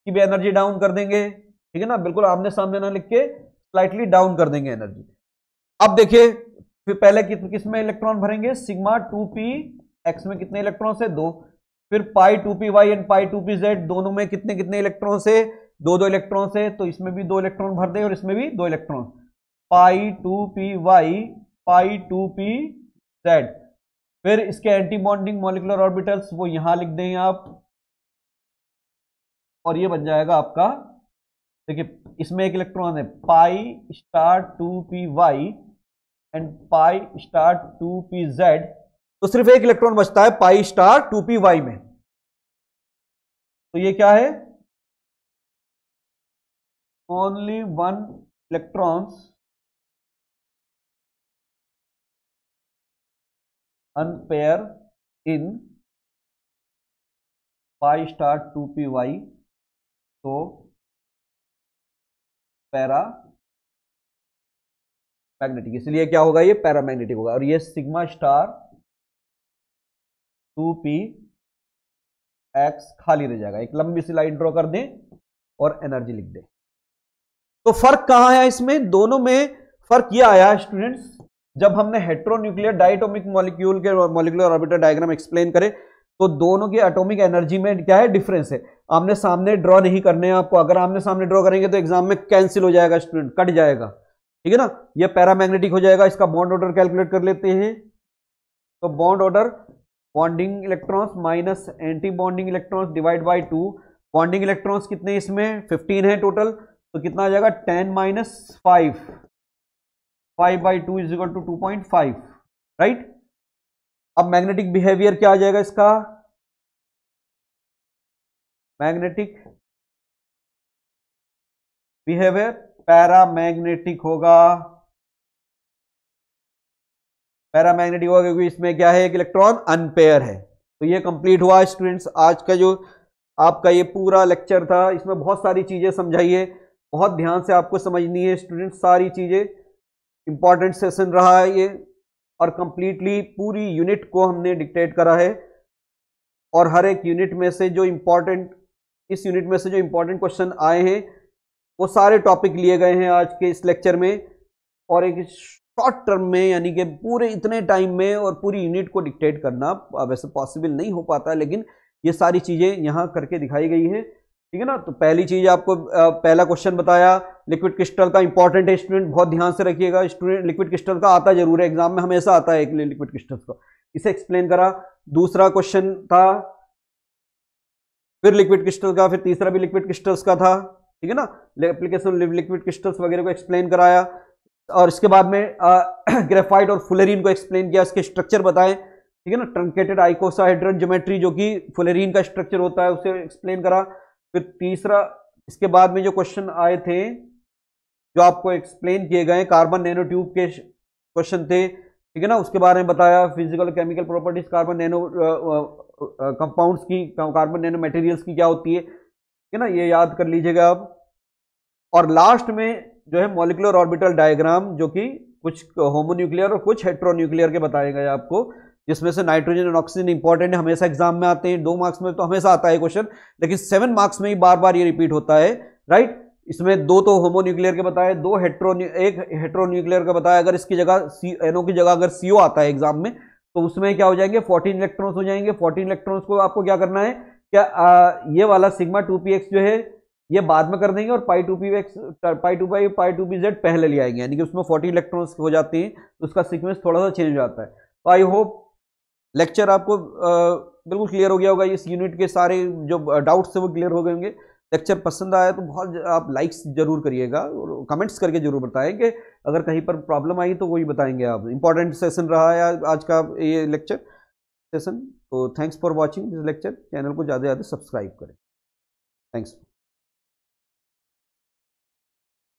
कि भी एनर्जी डाउन कर देंगे ठीक है ना बिल्कुल आमने सामने ना लिख के स्लाइटली डाउन कर देंगे एनर्जी अब देखिए फिर पहले कि, किस में इलेक्ट्रॉन भरेंगे सिग्मा टू पी एक्स में कितने इलेक्ट्रॉन है दो फिर pi two P Y and pi two P Z दोनों में कितने कितने इलेक्ट्रॉन से दो दो इलेक्ट्रॉन से तो इसमें भी दो इलेक्ट्रॉन भर दे और इसमें भी दो electron pi two P Y pi two P Z फिर इसके एंटी बॉन्डिंग मोलिकुलर ऑर्बिटल्स वो यहां लिख दें आप और ये बन जाएगा आपका देखिए इसमें एक इलेक्ट्रॉन है pi star two P Y and pi star two P Z तो सिर्फ एक इलेक्ट्रॉन बचता है pi star two P y में तो ये क्या है only one electrons in pi star two P y तो पैरा मैग्नेटिक इसलिए क्या होगा ये मैग्नेटिक होगा और ये sigma star two P x खाली रह जाएगा एक लंबी सी लाइन ड्रॉ कर दें और एनर्जी लिख दें तो फर्क कहां है इसमें दोनों में फर्क यह आया स्टूडेंट्स जब हमने हेट्रोन्यूक्लियर डाइटोमिक मॉलिक्यूल के मॉलिक्यूलर ऑर्बिटल डायग्राम एक्सप्लेन करें तो दोनों की एटॉमिक एनर्जी में क्या है डिफरेंस है आमने सामने ड्रॉ नहीं करने हैं आपको अगर आमने सामने ड्रॉ करेंगे तो एग्जाम में कैंसिल हो जाएगा स्टूडेंट कट जाएगा ठीक है ना ये पैरामैग्नेटिक हो जाएगा इसका बॉन्ड ऑर्डर कैलकुलेट कर लेते हैं तो bond order bonding electrons minus anti bonding electrons divide by two bonding electrons कितने इसमें फिफ्टीन है टोटल तो कितना आ जाएगा ten minus five five by two is equal to two point five right अब मैग्नेटिक बिहेवियर क्या आ जाएगा इसका मैग्नेटिक बिहेवियर पैरामैग्नेटिक होगा पैरामैग्नेटिक होगा क्योंकि इसमें क्या है एक इलेक्ट्रॉन अनपेयर है तो ये कंप्लीट हुआ स्टूडेंट्स आज का जो आपका ये पूरा लेक्चर था इसमें बहुत सारी चीज़ें समझाइए बहुत ध्यान से आपको समझनी है स्टूडेंट्स सारी चीज़ें इंपॉर्टेंट सेशन रहा है ये और कंप्लीटली पूरी यूनिट को हमने डिक्टेट करा है और हर एक यूनिट में से जो इम्पोर्टेंट इस यूनिट में से जो इम्पोर्टेंट क्वेश्चन आए हैं वो सारे टॉपिक लिए गए हैं आज के इस लेक्चर में और एक शॉर्ट टर्म में यानी कि पूरे इतने टाइम में और पूरी यूनिट को डिक्टेट करना वैसे पॉसिबल नहीं हो पाता लेकिन ये सारी चीज़ें यहाँ करके दिखाई गई हैं ठीक है ना तो पहली चीज आपको पहला क्वेश्चन बताया लिक्विड क्रिस्टल का इंपॉर्टेंट है स्टूडेंट बहुत ध्यान से रखिएगा स्टूडेंट लिक्विड क्रिस्टल का आता जरूर है एग्जाम में हमेशा आता है लिक्विड क्रिस्टल का इसे एक्सप्लेन करा दूसरा क्वेश्चन था फिर लिक्विड क्रिस्टल का फिर तीसरा भी लिक्विड क्रिस्टल्स का था ठीक है ना एप्लीकेशन लिक्विड क्रिस्टल्स वगैरह को एक्सप्लेन कराया और इसके बाद में ग्रेफाइट और फुलेरिन को एक्सप्लेन किया इसके स्ट्रक्चर बताएं ठीक है ना ट्रंकेटेड आइकोसाहाइड्रन ज्योमेट्री जो कि फुलेरिन का स्ट्रक्चर होता है उसे एक्सप्लेन करा फिर तीसरा इसके बाद में जो क्वेश्चन आए थे जो आपको एक्सप्लेन किए गए कार्बन नैनो ट्यूब के क्वेश्चन थे ठीक है ना उसके बारे में बताया physical chemical properties carbon nano compounds की कार्बन नैनो मटेरियल्स की क्या होती है ठीक है ना ये याद कर लीजिएगा आप और लास्ट में जो है मोलिकुलर ऑर्बिटल डायग्राम जो कि कुछ होमोन्यूक्लियर और कुछ हेट्रोन्यूक्लियर के बताए गए आपको जिसमें से नाइट्रोजन एंड ऑक्सीजन इंपॉर्टेंट है हमेशा एग्जाम में आते हैं दो मार्क्स में तो हमेशा आता है क्वेश्चन लेकिन सेवन मार्क्स में ही बार बार ये रिपीट होता है राइट इसमें दो तो होमोन्यूक्लियर के बताए दो हेट्रो एक हेट्रोन्यूक्लियर का बताया अगर इसकी जगह सी एनओ की जगह अगर सीओ आता है एग्जाम में तो उसमें क्या हो जाएंगे 14 इलेक्ट्रॉन्स हो जाएंगे 14 इलेक्ट्रॉन्स को आपको क्या करना है क्या आ, ये वाला सिग्मा टू पी एक्स जो है ये बाद में कर देंगे और pi two P x pi two pi pi two P z पहले ले आएंगे यानी कि उसमें 40 इलेक्ट्रॉन्स हो जाते हैं तो उसका सिक्वेंस थोड़ा सा चेंज हो जाता है तो आई होप लेक्चर आपको बिल्कुल क्लियर हो गया होगा इस यूनिट के सारे जो डाउट्स थे वो क्लियर हो गए होंगे लेक्चर पसंद आया तो बहुत आप लाइक्स जरूर करिएगा और कमेंट्स करके जरूर बताएं कि अगर कहीं पर प्रॉब्लम आई तो वही बताएंगे आप इंपॉर्टेंट सेशन रहा है आज का ये लेक्चर सेशन तो thanks for watching this lecture channel को ज़्यादा से ज़्यादा सब्सक्राइब करें थैंक्स